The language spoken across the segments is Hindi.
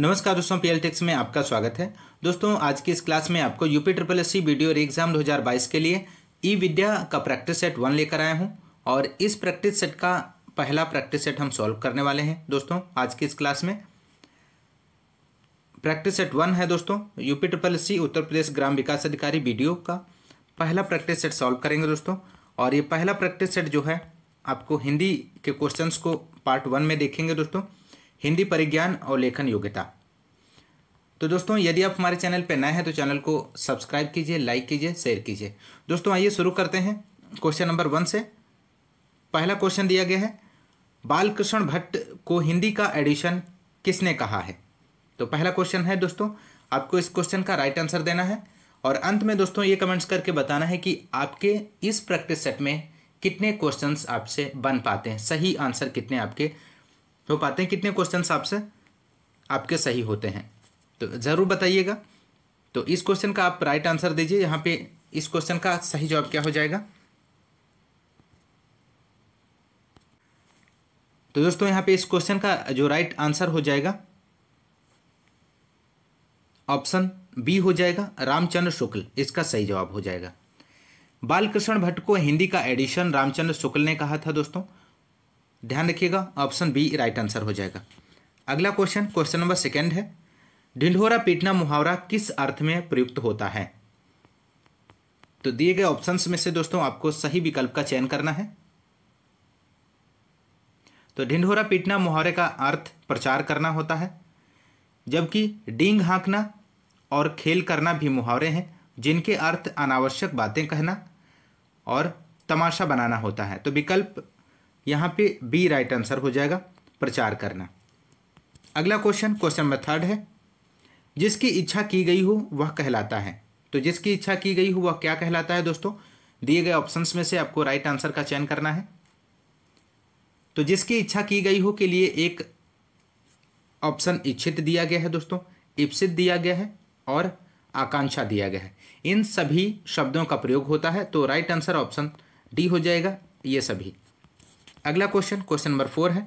नमस्कार दोस्तों पी टेक्स में आपका स्वागत है दोस्तों आज की इस क्लास में आपको UP triple S C B और एग्जाम 2022 के लिए ई विद्या का प्रैक्टिस सेट वन लेकर आया हूं और इस प्रैक्टिस सेट का पहला प्रैक्टिस सेट हम सॉल्व करने वाले हैं दोस्तों आज की इस क्लास में प्रैक्टिस सेट वन है दोस्तों UP triple S C Uttar Pradesh ग्राम विकास अधिकारी बीडीओ का पहला प्रैक्टिस सेट सॉल्व करेंगे दोस्तों और ये पहला प्रैक्टिस सेट जो है आपको हिंदी के क्वेश्चंस को पार्ट वन में देखेंगे दोस्तों हिंदी परिज्ञान और लेखन योग्यता तो दोस्तों यदि आप हमारे चैनल पर नए हैं तो चैनल को सब्सक्राइब कीजिए लाइक कीजिए शेयर कीजिए दोस्तों आइए शुरू करते हैं क्वेश्चन नंबर वन से पहला क्वेश्चन दिया गया है बालकृष्ण भट्ट को हिंदी का एडिशन किसने कहा है तो पहला क्वेश्चन है दोस्तों आपको इस क्वेश्चन का राइट आंसर देना है और अंत में दोस्तों ये कमेंट्स करके बताना है कि आपके इस प्रैक्टिस सेट में कितने क्वेश्चंस आपसे बन पाते हैं सही आंसर कितने आपके तो पाते हैं कितने क्वेश्चन आपसे आपके सही होते हैं तो ज़रूर बताइएगा तो इस क्वेश्चन का आप राइट आंसर दीजिए यहाँ पे इस क्वेश्चन का सही जवाब क्या हो जाएगा तो दोस्तों यहाँ पे इस क्वेश्चन का जो राइट आंसर हो जाएगा ऑप्शन बी हो जाएगा रामचंद्र शुक्ल इसका सही जवाब हो जाएगा बालकृष्ण भट्ट को हिंदी का एडिशन रामचंद्र शुक्ल ने कहा था दोस्तों ध्यान रखिएगा ऑप्शन बी राइट आंसर हो जाएगा अगला क्वेश्चन क्वेश्चन नंबर सेकेंड है ढिंढोरा पीटना मुहावरा किस अर्थ में प्रयुक्त होता है तो दिए गए ऑप्शंस में से दोस्तों आपको सही विकल्प का चयन करना है तो ढिंढोरा पीटना मुहावरे का अर्थ प्रचार करना होता है जबकि डींग हाँकना और खेल करना भी मुहावरे हैं जिनके अर्थ अनावश्यक बातें कहना और तमाशा बनाना होता है तो विकल्प यहाँ पे बी राइट आंसर हो जाएगा प्रचार करना अगला क्वेश्चन क्वेश्चन नंबर थर्ड है जिसकी इच्छा की गई हो वह कहलाता है तो जिसकी इच्छा की गई हो वह क्या कहलाता है दोस्तों दिए गए ऑप्शंस में से आपको राइट आंसर का चयन करना है तो जिसकी इच्छा की गई हो के लिए एक ऑप्शन इच्छित दिया गया है दोस्तों इप्सित दिया गया है और आकांक्षा दिया गया है इन सभी शब्दों का प्रयोग होता है तो राइट आंसर ऑप्शन डी हो जाएगा ये सभी अगला क्वेश्चन क्वेश्चन नंबर फोर है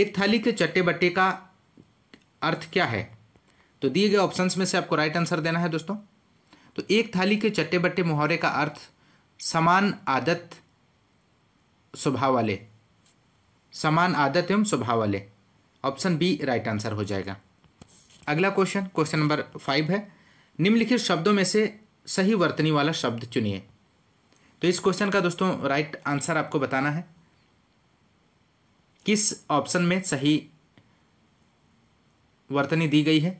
एक थाली के चट्टे बट्टे का अर्थ क्या है तो दिए गए ऑप्शंस में से आपको राइट आंसर देना है दोस्तों तो एक थाली के चट्टे बट्टे मुहावरे का अर्थ समान आदत स्वभाव वाले समान आदत एवं स्वभाव वाले ऑप्शन बी राइट आंसर हो जाएगा अगला क्वेश्चन क्वेश्चन नंबर फाइव है निम्नलिखित शब्दों में से सही वर्तनी वाला शब्द चुनिए तो इस क्वेश्चन का दोस्तों राइट आंसर आपको बताना है किस ऑप्शन में सही वर्तनी दी गई है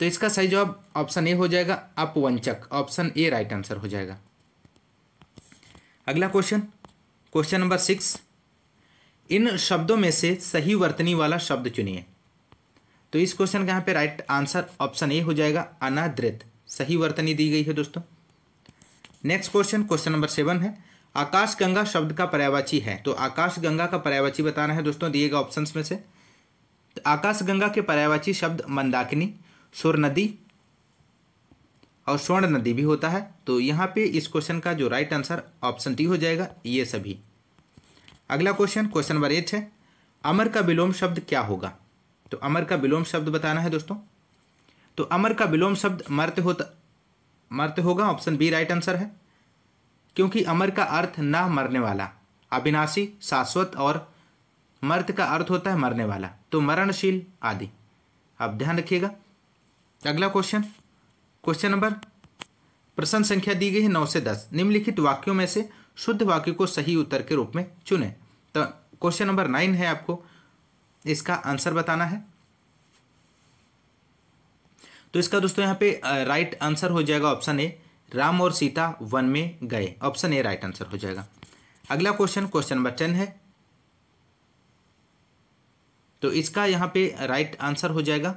तो इसका सही जवाब ऑप्शन ए हो जाएगा अपवंचक ऑप्शन ए राइट आंसर हो जाएगा अगला क्वेश्चन क्वेश्चन नंबर सिक्स इन शब्दों में से सही वर्तनी वाला शब्द चुनिए तो इस क्वेश्चन का यहां पे राइट आंसर ऑप्शन ए हो जाएगा अनादृत सही वर्तनी दी गई है दोस्तों next question question number seven है आकाशगंगा शब्द का पर्यावाची है तो आकाशगंगा का पर्यावाची बताना है दोस्तों दिए गए ऑप्शन में से तो आकाशगंगा के पर्यावाची शब्द मंदाकिनी सुर नदी और स्वर्ण नदी भी होता है तो यहाँ पे इस क्वेश्चन का जो राइट आंसर ऑप्शन डी हो जाएगा ये सभी अगला क्वेश्चन क्वेश्चन नंबर एट है अमर का विलोम शब्द क्या होगा तो अमर का विलोम शब्द बताना है दोस्तों तो अमर का विलोम शब्द मर्त होता मर्त होगा ऑप्शन बी राइट आंसर है क्योंकि अमर का अर्थ न मरने वाला अविनाशी शाश्वत और मर्द का अर्थ होता है मरने वाला तो मरणशील आदि आप ध्यान रखिएगा अगला क्वेश्चन क्वेश्चन नंबर प्रश्न संख्या दी गई है नौ से दस निम्नलिखित वाक्यों में से शुद्ध वाक्य को सही उत्तर के रूप में चुने तो क्वेश्चन नंबर नाइन है आपको इसका आंसर बताना है तो इसका दोस्तों यहाँ पे राइट आंसर हो जाएगा ऑप्शन ए राम और सीता वन में गए ऑप्शन ए राइट आंसर हो जाएगा अगला क्वेश्चन क्वेश्चन नंबर टेन है तो इसका यहां पे राइट आंसर हो जाएगा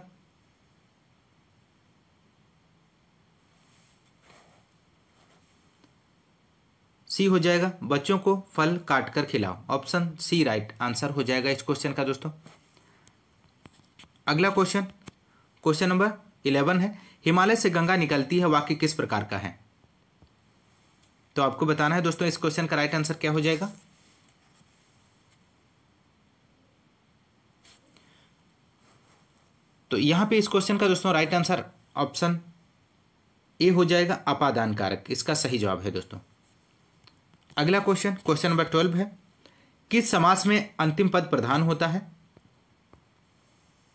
सी हो जाएगा बच्चों को फल काटकर खिलाओ ऑप्शन सी राइट आंसर हो जाएगा इस क्वेश्चन का दोस्तों अगला क्वेश्चन क्वेश्चन नंबर इलेवन है हिमालय से गंगा निकलती है वाक्य किस प्रकार का है तो आपको बताना है दोस्तों इस क्वेश्चन का राइट आंसर क्या हो जाएगा तो यहां पे इस क्वेश्चन का दोस्तों राइट आंसर ऑप्शन ए हो जाएगा अपादान कारक इसका सही जवाब है दोस्तों अगला क्वेश्चन क्वेश्चन नंबर ट्वेल्व है किस समास में अंतिम पद प्रधान होता है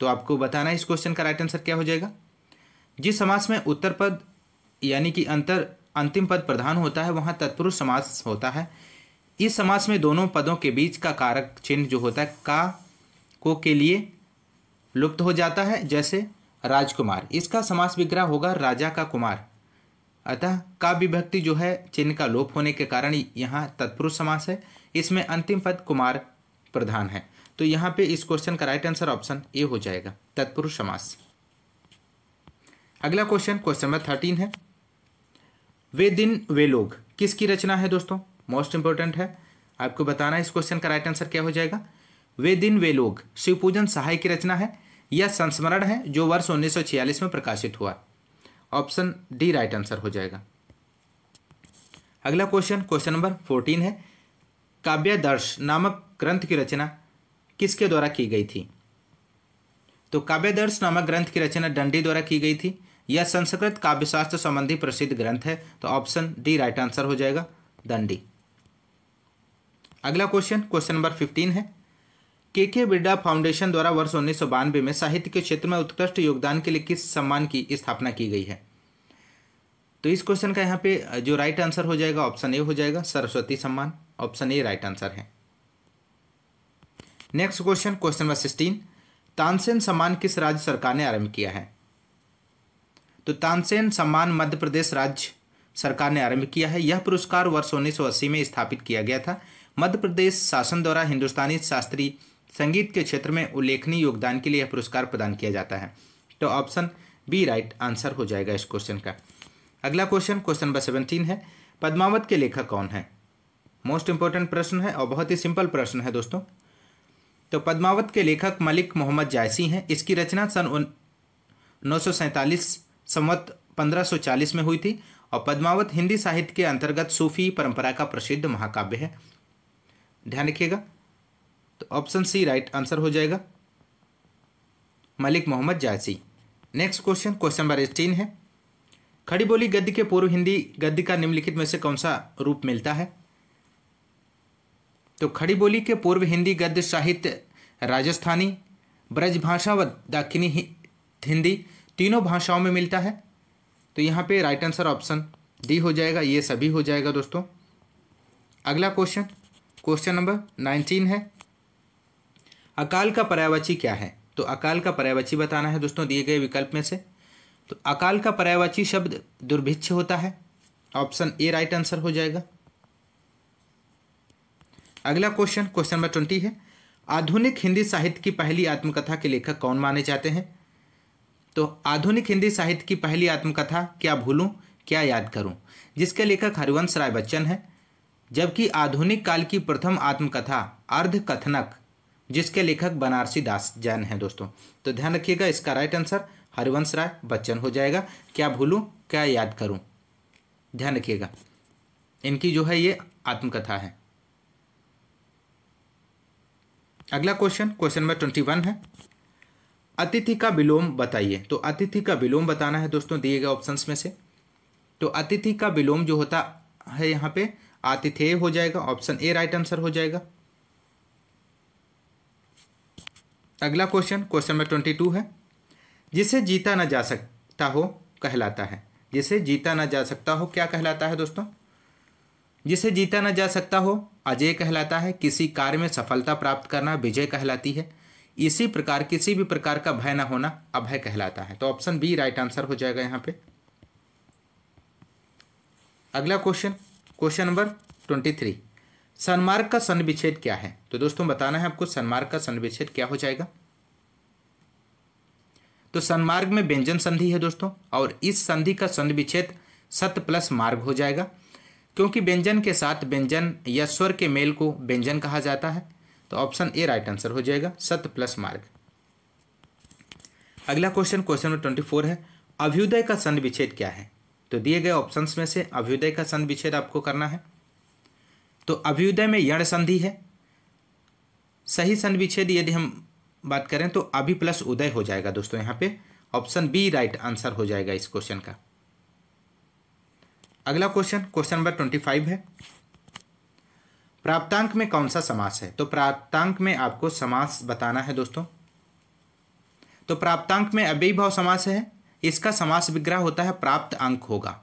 तो आपको बताना है इस क्वेश्चन का राइट आंसर क्या हो जाएगा जिस समास में उत्तर पद यानी कि अंतर अंतिम पद प्रधान होता है वहाँ तत्पुरुष समास होता है इस समास में दोनों पदों के बीच का कारक चिन्ह जो होता है का को के लिए लुप्त हो जाता है जैसे राजकुमार इसका समास विग्रह होगा राजा का कुमार अतः का विभक्ति जो है चिन्ह का लोप होने के कारण यहाँ तत्पुरुष समास है इसमें अंतिम पद कुमार प्रधान है तो यहाँ पे इस क्वेश्चन का राइट आंसर ऑप्शन ए हो जाएगा तत्पुरुष समास अगला क्वेश्चन क्वेश्चन नंबर थर्टीन है वे दिन वे लोग किसकी रचना है दोस्तों मोस्ट इंपॉर्टेंट है आपको बताना इस क्वेश्चन का राइट आंसर क्या हो जाएगा वे दिन वे लोग शिव पूजन सहाय की रचना है यह संस्मरण है जो वर्ष 1946 में प्रकाशित हुआ ऑप्शन डी राइट आंसर हो जाएगा अगला क्वेश्चन क्वेश्चन नंबर फोर्टीन है काव्यादर्श नामक ग्रंथ की रचना किसके द्वारा की गई थी तो काव्यादर्श नामक ग्रंथ की रचना डंडी द्वारा की गई थी यह संस्कृत काव्यशास्त्र संबंधी प्रसिद्ध ग्रंथ है तो ऑप्शन डी राइट आंसर हो जाएगा दंडी अगला क्वेश्चन क्वेश्चन नंबर फिफ्टीन है के के बिरडा फाउंडेशन द्वारा वर्ष उन्नीस में साहित्य के क्षेत्र में उत्कृष्ट योगदान के लिए किस सम्मान की स्थापना की गई है तो इस क्वेश्चन का यहाँ पे जो राइट आंसर हो जाएगा ऑप्शन ए हो जाएगा Saraswati Samman option A right answer है next question question number sixteen Tansen Samman किस राज्य सरकार ने आरंभ किया है तो तानसेन सम्मान मध्य प्रदेश राज्य सरकार ने आरंभ किया है यह पुरस्कार वर्ष उन्नीस में स्थापित किया गया था मध्य प्रदेश शासन द्वारा हिंदुस्तानी शास्त्रीय संगीत के क्षेत्र में उल्लेखनीय योगदान के लिए यह पुरस्कार प्रदान किया जाता है तो ऑप्शन बी राइट आंसर हो जाएगा इस क्वेश्चन का अगला क्वेश्चन क्वेश्चन नंबर सेवनटीन है पद्मावत के लेखक कौन है मोस्ट इंपॉर्टेंट प्रश्न है और बहुत ही सिंपल प्रश्न है दोस्तों तो पद्मावत के लेखक मलिक मोहम्मद जायसी हैं इसकी रचना सन उन नौ संवत 1540 में हुई थी और पद्मावत हिंदी साहित्य के अंतर्गत सूफी परंपरा का प्रसिद्ध महाकाव्य है ध्यान रखिएगा तो ऑप्शन सी राइट आंसर हो जाएगा Malik Muhammad Jayasi next question question number eighteen है खड़ी बोली गद्य के पूर्व हिंदी गद्य का निम्नलिखित में से कौन सा रूप मिलता है तो खड़ी बोली के पूर्व हिंदी गद्य साहित्य राजस्थानी ब्रजभाषा व दक्षिणी हिंदी तीनों भाषाओं में मिलता है तो यहाँ पे राइट आंसर ऑप्शन डी हो जाएगा ये सभी हो जाएगा दोस्तों अगला क्वेश्चन क्वेश्चन नंबर नाइनटीन है अकाल का पर्यावाची क्या है तो अकाल का पर्यावाची बताना है दोस्तों दिए गए विकल्प में से तो अकाल का पर्यावाची शब्द दुर्भिक्ष होता है ऑप्शन ए राइट आंसर हो जाएगा अगला क्वेश्चन क्वेश्चन नंबर ट्वेंटी है आधुनिक हिंदी साहित्य की पहली आत्मकथा के लेखक कौन माने जाते हैं तो आधुनिक हिंदी साहित्य की पहली आत्मकथा क्या भूलूँ क्या याद करूँ जिसके लेखक हरिवंश राय बच्चन है जबकि आधुनिक काल की प्रथम आत्मकथा अर्धकथनक जिसके लेखक बनारसी दास जैन हैं दोस्तों तो ध्यान रखिएगा इसका राइट आंसर हरिवंश राय बच्चन हो जाएगा क्या भूलूं क्या याद करूं ध्यान रखिएगा इनकी जो है ये आत्मकथा है अगला question question number twenty one है अतिथि का विलोम बताइए तो अतिथि का विलोम बताना है दोस्तों दिए गए ऑप्शंस में से तो अतिथि का विलोम जो होता है यहाँ पे आतिथेय हो जाएगा ऑप्शन ए राइट आंसर हो जाएगा अगला question question number twenty two है जिसे जीता ना जा सकता हो कहलाता है जिसे जीता ना जा सकता हो क्या कहलाता है दोस्तों जिसे जीता ना जा सकता हो अजय कहलाता है किसी कार्य में सफलता प्राप्त करना विजय कहलाती है इसी प्रकार किसी भी प्रकार का भय ना होना अभय कहलाता है तो ऑप्शन बी राइट आंसर हो जाएगा यहां पे अगला question question number twenty three सनमार्ग का सन विच्छेद क्या है तो दोस्तों बताना है आपको सनमार्ग का सन विच्छेद क्या हो जाएगा तो सनमार्ग में व्यंजन संधि है दोस्तों और इस संधि का संधि विच्छेद सत प्लस मार्ग हो जाएगा क्योंकि व्यंजन के साथ व्यंजन या स्वर के मेल को व्यंजन कहा जाता है तो ऑप्शन ए राइट आंसर हो जाएगा सत प्लस मार्ग अगला question question number twenty four है अभ्युदय का संधि विच्छेद क्या है तो दिए गए ऑप्शंस में से अभ्युदय का संधि विच्छेद आपको करना है तो अभ्युदय में यण संधि है सही संधि विच्छेद यदि हम बात करें तो अभि प्लस उदय हो जाएगा दोस्तों यहां पे ऑप्शन बी राइट आंसर हो जाएगा इस क्वेश्चन का अगला question question number twenty five है प्राप्तांक में कौन सा समास है तो प्राप्तांक में आपको समास बताना है दोस्तों तो प्राप्तांक में भाव समास है इसका समास विग्रह होता है प्राप्त अंक होगा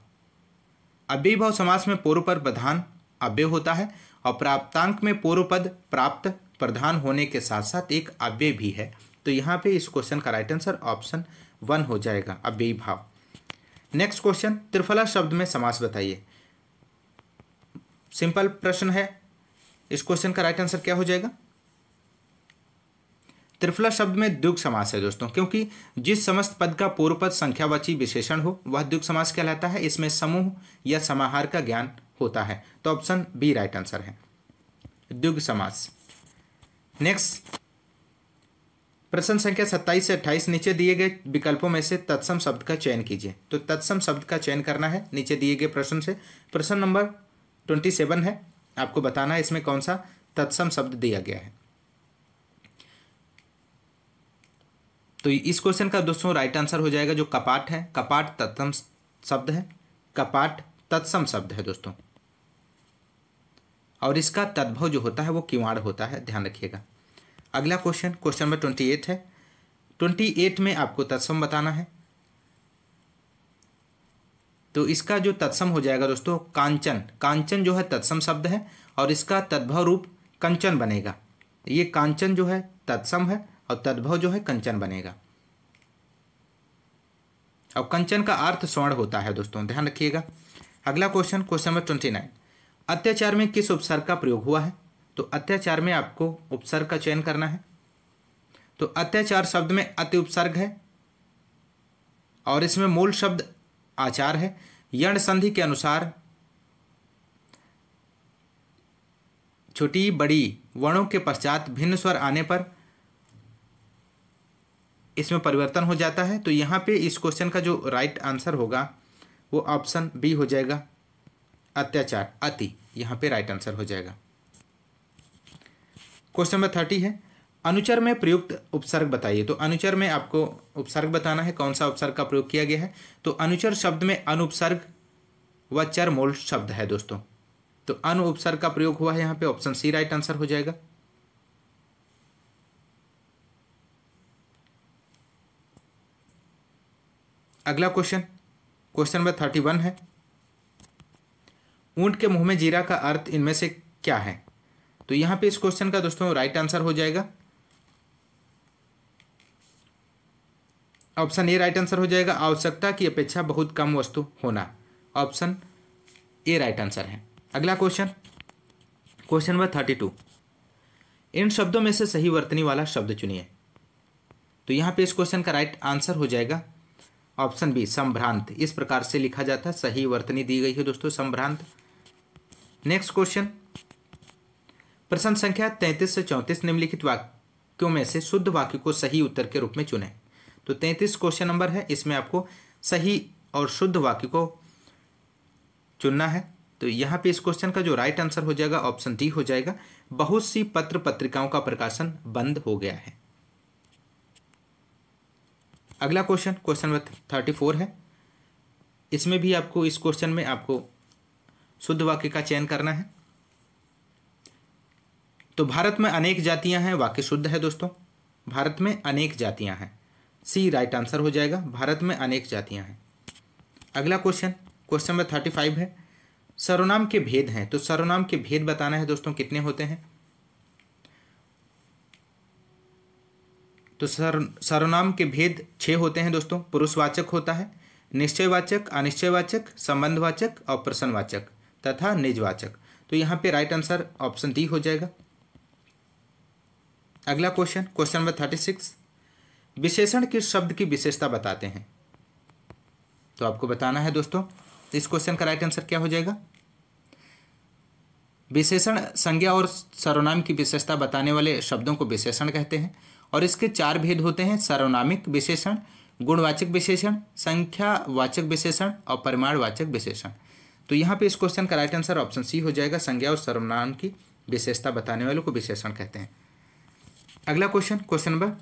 भाव समास में पूर्व पर प्रधान अव्यय होता है और प्राप्तांक में पूर्व पद प्राप्त प्रधान होने के साथ साथ एक अव्यय भी है तो यहां पे इस क्वेश्चन का राइट आंसर ऑप्शन वन हो जाएगा अव्यय भाव नेक्स्ट क्वेश्चन त्रिफला शब्द में समास बताइए सिंपल प्रश्न है इस क्वेश्चन का राइट आंसर क्या हो जाएगा त्रिफला शब्द में द्युग समास है दोस्तों क्योंकि जिस समस्त पद का पूर्व पद संख्यावाची विशेषण हो वह द्युग समास कहलाता है इसमें समूह या समाहार का ज्ञान होता है तो ऑप्शन बी राइट आंसर है द्युग समास नेक्स्ट प्रश्न संख्या 27 से 28 नीचे दिए गए विकल्पों में से तत्सम शब्द का चयन कीजिए तो तत्सम शब्द का चयन करना है नीचे दिए गए प्रश्न से प्रश्न नंबर 27 है आपको बताना है इसमें कौन सा तत्सम शब्द दिया गया है तो इस क्वेश्चन का दोस्तों राइट आंसर हो जाएगा जो कपाट है कपाट तत्सम शब्द है कपाट तत्सम शब्द है दोस्तों और इसका तद्भव जो होता है वो किवाड़ होता है ध्यान रखिएगा अगला question question number twenty eight है ट्वेंटी एट में आपको तत्सम बताना है तो इसका जो तत्सम हो जाएगा दोस्तों कांचन कांचन जो है तत्सम शब्द है और इसका तद्भव रूप कंचन बनेगा ये कांचन जो है तत्सम है और तद्भव जो है कंचन बनेगा अब कंचन का अर्थ स्वर्ण होता है दोस्तों ध्यान रखिएगा अगला question question number twenty nine अत्याचार में किस उपसर्ग का प्रयोग हुआ है तो अत्याचार में आपको उपसर्ग का चयन करना है तो अत्याचार शब्द में अति उपसर्ग है और इसमें मूल शब्द आचार है यण संधि के अनुसार छोटी बड़ी वर्णों के पश्चात भिन्न स्वर आने पर इसमें परिवर्तन हो जाता है तो यहाँ पे इस क्वेश्चन का जो राइट आंसर होगा वो ऑप्शन बी हो जाएगा अत्याचार अति यहाँ पे राइट आंसर हो जाएगा क्वेश्चन नंबर थर्टी है अनुचर में प्रयुक्त उपसर्ग बताइए तो अनुचर में आपको उपसर्ग बताना है कौन सा उपसर्ग का प्रयोग किया गया है तो अनुचर शब्द में अनुपसर्ग व मूल शब्द है दोस्तों तो अनु उपसर्ग का प्रयोग हुआ है यहाँ पे ऑप्शन सी राइट आंसर हो जाएगा अगला question question number thirty one है ऊंट के मुंह में जीरा का अर्थ इनमें से क्या है तो यहां पे इस क्वेश्चन का दोस्तों राइट आंसर हो जाएगा ऑप्शन ए राइट आंसर हो जाएगा आवश्यकता की अपेक्षा बहुत कम वस्तु होना ऑप्शन ए राइट आंसर है अगला question question number thirty two इन शब्दों में से सही वर्तनी वाला शब्द चुनिए तो यहाँ पे इस क्वेश्चन का राइट आंसर हो जाएगा ऑप्शन बी संभ्रांत इस प्रकार से लिखा जाता है सही वर्तनी दी गई है दोस्तों संभ्रांत नेक्स्ट क्वेश्चन प्रश्न संख्या तैंतीस से चौंतीस निम्नलिखित वाक्यों में से शुद्ध वाक्य को सही उत्तर के रूप में चुनें तो तैंतीस क्वेश्चन नंबर है इसमें आपको सही और शुद्ध वाक्य को चुनना है तो यहाँ पे इस क्वेश्चन का जो राइट आंसर हो जाएगा ऑप्शन डी हो जाएगा बहुत सी पत्र पत्रिकाओं का प्रकाशन बंद हो गया है अगला question question number thirty four है इसमें भी आपको इस क्वेश्चन में आपको शुद्ध वाक्य का चयन करना है तो भारत में अनेक जातियां हैं वाक्य शुद्ध है दोस्तों भारत में अनेक जातियां हैं सी राइट आंसर हो जाएगा भारत में अनेक जातियां हैं अगला question question number thirty five है सर्वनाम के भेद हैं तो सर्वनाम के भेद बताना है दोस्तों कितने होते हैं तो सर सर्वनाम के भेद छः होते हैं दोस्तों पुरुषवाचक होता है निश्चयवाचक अनिश्चयवाचक संबंधवाचक और प्रसन्नवाचक तथा निजवाचक तो यहाँ पे राइट आंसर ऑप्शन डी हो जाएगा अगला question question number thirty six विशेषण किस शब्द की विशेषता बताते हैं तो आपको बताना है दोस्तों इस क्वेश्चन का राइट आंसर क्या हो जाएगा विशेषण संज्ञा और सर्वनाम की विशेषता बताने वाले शब्दों को विशेषण कहते हैं और इसके चार भेद होते हैं सर्वनामिक विशेषण गुणवाचक विशेषण संख्यावाचक विशेषण और परिमाणवाचक विशेषण तो यहाँ पे इस क्वेश्चन का राइट आंसर ऑप्शन सी हो जाएगा संज्ञा और सर्वनाम की विशेषता बताने वालों को विशेषण कहते हैं अगला क्वेश्चन क्वेश्चन नंबर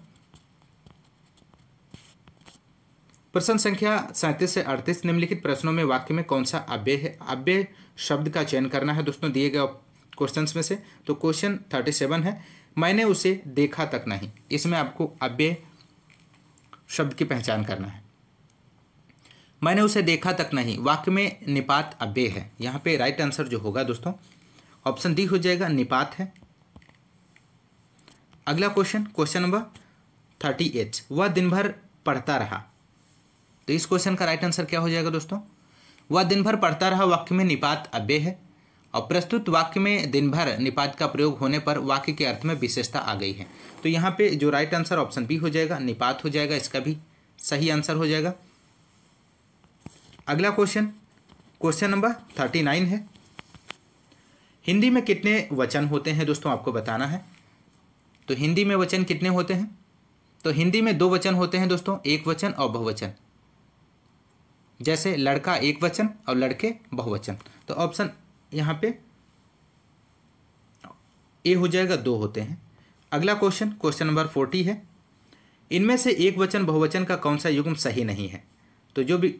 प्रश्न संख्या सैंतीस से अड़तीस निम्नलिखित प्रश्नों में वाक्य में कौन सा अव्य है अव्य शब्द का चयन करना है दोस्तों दिए गए क्वेश्चंस में से तो क्वेश्चन थर्टी सेवन है मैंने उसे देखा तक नहीं इसमें आपको अव्य शब्द की पहचान करना है मैंने उसे देखा तक नहीं वाक्य में निपात अव्य है यहाँ पे राइट आंसर जो होगा दोस्तों ऑप्शन डी हो जाएगा निपात है अगला question question number thirty eight वह दिन भर पढ़ता रहा तो इस क्वेश्चन का राइट आंसर क्या हो जाएगा दोस्तों वह दिन भर पढ़ता रहा वाक्य में निपात अव्यय है और प्रस्तुत वाक्य में दिन भर निपात का प्रयोग होने पर वाक्य के अर्थ में विशेषता आ गई है तो यहाँ पे जो राइट आंसर ऑप्शन बी हो जाएगा निपात हो जाएगा इसका भी सही आंसर हो जाएगा अगला question question number thirty nine है हिंदी में कितने वचन होते हैं दोस्तों आपको बताना है तो हिंदी में वचन कितने होते हैं तो हिंदी में दो वचन होते हैं दोस्तों एक वचन और बहुवचन जैसे लड़का एक वचन और लड़के बहुवचन तो ऑप्शन यहाँ पे ए हो जाएगा दो होते हैं अगला क्वेश्चन क्वेश्चन नंबर फोर्टी है इनमें से एक वचन बहुवचन का कौन सा युग्म सही नहीं है तो जो भी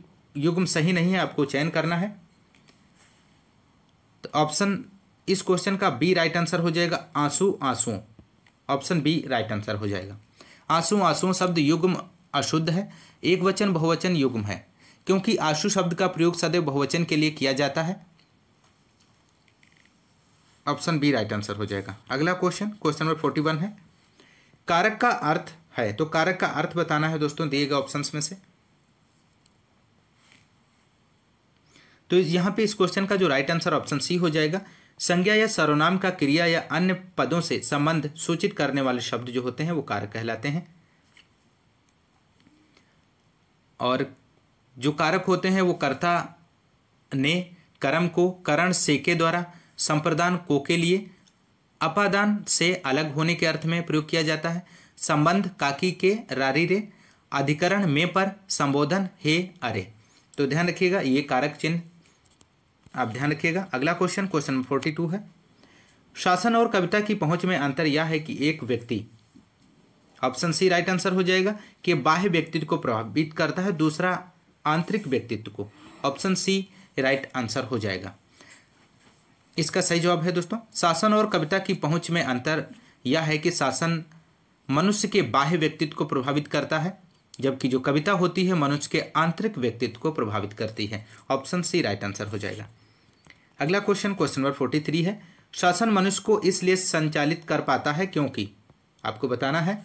युग्म सही नहीं है आपको चयन करना है तो ऑप्शन इस क्वेश्चन का बी राइट आंसर हो जाएगा आंसू आंसुओं ऑप्शन बी राइट आंसर हो जाएगा आंसू आंसुओं शब्द युग्म अशुद्ध है एक वचन बहुवचन युग्म है क्योंकि आशु शब्द का प्रयोग सदैव बहुवचन के लिए किया जाता है ऑप्शन बी राइट आंसर हो जाएगा अगला question question number forty one है कारक का अर्थ है तो कारक का अर्थ बताना है दोस्तों दिए गए ऑप्शंस में से तो यहां पे इस क्वेश्चन का जो राइट आंसर ऑप्शन सी हो जाएगा संज्ञा या सर्वनाम का क्रिया या अन्य पदों से संबंध सूचित करने वाले शब्द जो होते हैं वो कारक कहलाते हैं और जो कारक होते हैं वो कर्ता ने कर्म को करण से के द्वारा संप्रदान को के लिए अपादान से अलग होने के अर्थ में प्रयोग किया जाता है संबंध काकी के रारी रे अधिकरण में पर संबोधन हे अरे तो ध्यान रखिएगा ये कारक चिन्ह आप ध्यान रखिएगा अगला क्वेश्चन क्वेश्चन फोर्टी टू है शासन और कविता की पहुंच में अंतर यह है कि एक व्यक्ति ऑप्शन सी राइट आंसर हो जाएगा कि बाह्य व्यक्ति को प्रभावित करता है दूसरा आंतरिक व्यक्तित्व को ऑप्शन सी राइट आंसर हो जाएगा इसका सही जवाब है दोस्तों शासन और कविता की पहुंच में अंतर यह है कि शासन मनुष्य के बाह्य व्यक्तित्व को प्रभावित करता है जबकि जो कविता होती है मनुष्य के आंतरिक व्यक्तित्व को प्रभावित करती है ऑप्शन सी राइट आंसर हो जाएगा अगला question question number forty three है शासन मनुष्य को इसलिए संचालित कर पाता है क्योंकि आपको बताना है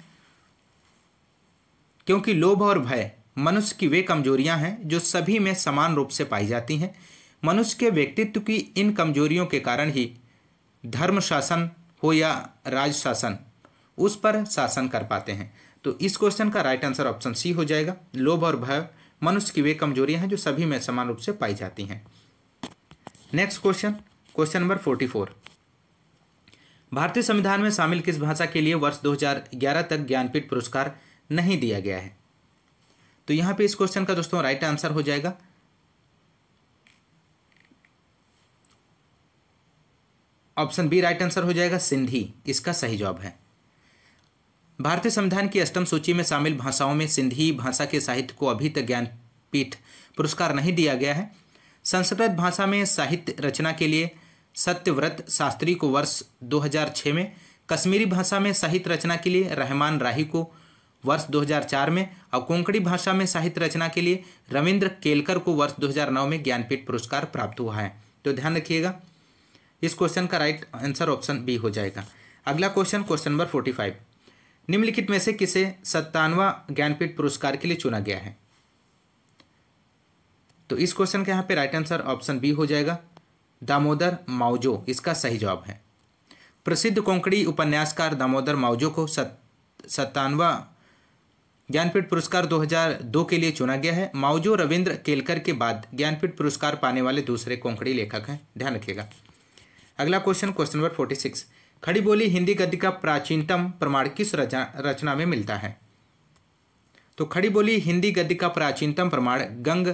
क्योंकि लोभ और भय मनुष्य की वे कमजोरियां हैं जो सभी में समान रूप से पाई जाती हैं मनुष्य के व्यक्तित्व की इन कमजोरियों के कारण ही धर्म शासन हो या राज शासन उस पर शासन कर पाते हैं तो इस क्वेश्चन का राइट आंसर ऑप्शन सी हो जाएगा लोभ और भय मनुष्य की वे कमजोरियां हैं जो सभी में समान रूप से पाई जाती हैं next question question number forty four भारतीय संविधान में शामिल किस भाषा के लिए वर्ष 2011 तक ज्ञानपीठ पुरस्कार नहीं दिया गया है तो यहां पे इस क्वेश्चन का दोस्तों राइट आंसर हो जाएगा ऑप्शन बी राइट आंसर हो जाएगा सिंधी इसका सही जवाब है भारतीय संविधान की अष्टम सूची में शामिल भाषाओं में सिंधी भाषा के साहित्य को अभी तक ज्ञानपीठ पुरस्कार नहीं दिया गया है संस्कृत भाषा में साहित्य रचना के लिए सत्यव्रत शास्त्री को वर्ष 2006 में कश्मीरी भाषा में साहित्य रचना के लिए रहमान राही को वर्ष 2004 में और कोंकणी भाषा में साहित्य रचना के लिए रविंद्र केलकर को वर्ष 2009 में ज्ञानपीठ पुरस्कार प्राप्त हुआ है तो ध्यान रखिएगा इस क्वेश्चन का राइट आंसर ऑप्शन बी हो जाएगा अगला क्वेश्चन क्वेश्चन नंबर 45 निम्नलिखित में से किसे सत्तानवा ज्ञानपीठ पुरस्कार के लिए चुना गया है तो इस क्वेश्चन का यहाँ पे राइट आंसर ऑप्शन बी हो जाएगा दामोदर माउजो इसका सही जवाब है प्रसिद्ध कोंकणी उपन्यासकार दामोदर माउजो को सत सत्तानवा ज्ञानपीठ पुरस्कार 2002 के लिए चुना गया है माउजो रविंद्र केलकर के बाद ज्ञानपीठ पुरस्कार पाने वाले दूसरे कोंकणी लेखक हैं ध्यान रखिएगा अगला question question number forty six Khari Boli Hindi गद्य का प्राचीनतम प्रमाण किस रचना में मिलता है तो खड़ी बोली हिंदी गद्य का प्राचीनतम प्रमाण गंग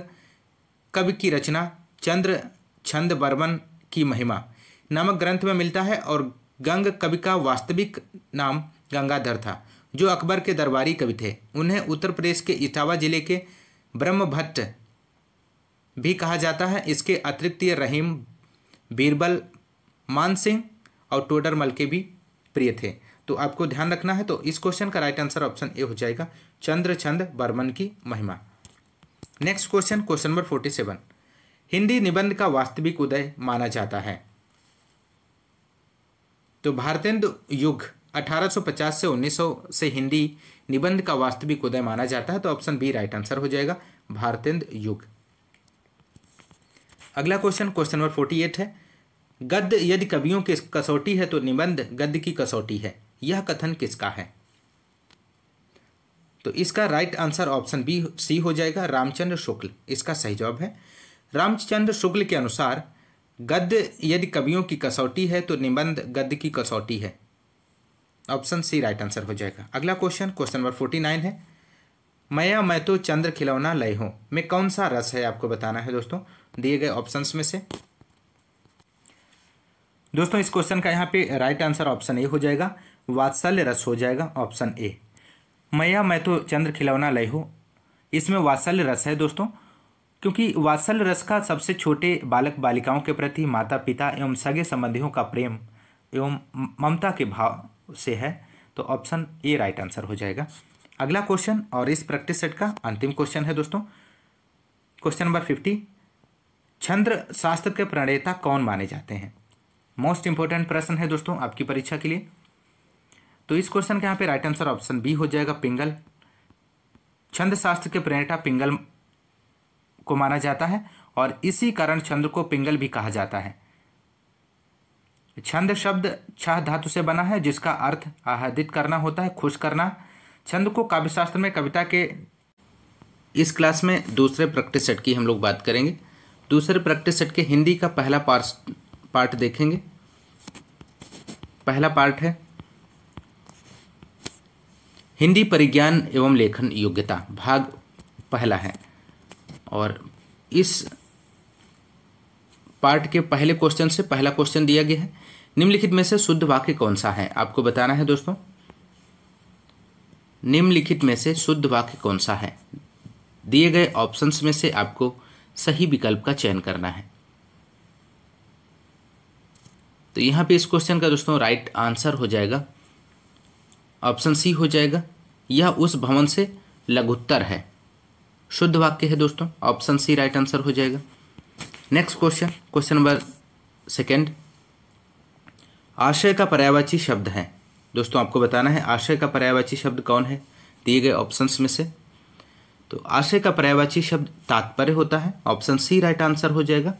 कवि की रचना चंद्र छंद बर्मन की महिमा नामक ग्रंथ में मिलता है और गंग कवि का वास्तविक नाम गंगाधर था जो अकबर के दरबारी कवि थे उन्हें उत्तर प्रदेश के इटावा जिले के ब्रह्मभट्ट भी कहा जाता है इसके अतिरिक्त ये रहीम बीरबल मान सिंह और टोडरमल के भी प्रिय थे तो आपको ध्यान रखना है तो इस क्वेश्चन का राइट आंसर ऑप्शन ए हो जाएगा चंद्रचंद बर्मन की महिमा next question question number forty seven Hindi निबंध का वास्तविक उदय माना जाता है तो भारतेंदु युग 1850 से 1900 से हिंदी निबंध का वास्तविक उदय माना जाता है तो ऑप्शन बी राइट आंसर हो जाएगा भारतेंद्र युग अगला question question number forty eight है गद्य यदि कवियों की कसौटी है तो निबंध गद्य की कसौटी है यह कथन किसका है तो इसका right answer option B C हो जाएगा रामचंद्र शुक्ल इसका सही जवाब है रामचंद्र शुक्ल के अनुसार गद्य यदि कवियों की कसौटी है तो निबंध गद्य की कसौटी है ऑप्शन सी राइट आंसर हो जाएगा अगला question question number forty nine है मैया मैं तो चंद्र खिलौना लय हूँ में कौन सा रस है आपको बताना है दोस्तों दिए गए ऑप्शंस में से दोस्तों इस क्वेश्चन का यहाँ पे राइट आंसर ऑप्शन ए हो जाएगा वात्सल्य रस हो जाएगा ऑप्शन ए मैया मैं तो चंद्र खिलौना लय हो इसमें वात्सल्य रस है दोस्तों क्योंकि वात्सल्य रस का सबसे छोटे बालक बालिकाओं के प्रति माता पिता एवं सगे संबंधियों का प्रेम एवं ममता के भाव से है तो ऑप्शन ए राइट आंसर हो जाएगा अगला क्वेश्चन और इस प्रैक्टिस सेट का अंतिम क्वेश्चन है दोस्तों क्वेश्चन नंबर फिफ्टी छंद्र शास्त्र के प्रणेता कौन माने जाते हैं मोस्ट इंपॉर्टेंट प्रश्न है दोस्तों आपकी परीक्षा के लिए तो इस क्वेश्चन के यहाँ पे राइट आंसर ऑप्शन बी हो जाएगा पिंगल छंद शास्त्र के प्रणेता पिंगल को माना जाता है और इसी कारण छंद्र को पिंगल भी कहा जाता है छंद शब्द छह धातु से बना है जिसका अर्थ आहदित करना होता है खुश करना छंद को काव्यशास्त्र में कविता के इस क्लास में दूसरे प्रैक्टिस सेट की हम लोग बात करेंगे दूसरे प्रैक्टिस सेट के हिंदी का पहला पार्ट पार्ट देखेंगे पहला पार्ट है हिंदी परिज्ञान एवं लेखन योग्यता भाग पहला है और इस पार्ट के पहले क्वेश्चन से पहला क्वेश्चन दिया गया है निम्नलिखित में से शुद्ध वाक्य कौन सा है आपको बताना है दोस्तों निम्नलिखित में से शुद्ध वाक्य कौन सा है दिए गए ऑप्शंस में से आपको सही विकल्प का चयन करना है तो यहाँ पे इस क्वेश्चन का दोस्तों राइट आंसर हो जाएगा ऑप्शन सी हो जाएगा यह उस भवन से लघुत्तर है शुद्ध वाक्य है दोस्तों ऑप्शन सी राइट आंसर हो जाएगा next question question number second आशय का पर्यावाची शब्द है दोस्तों आपको बताना है आशय का पर्यावाची शब्द कौन है दिए गए ऑप्शंस में से तो आशय का पर्यावाची शब्द तात्पर्य होता है ऑप्शन सी राइट आंसर हो जाएगा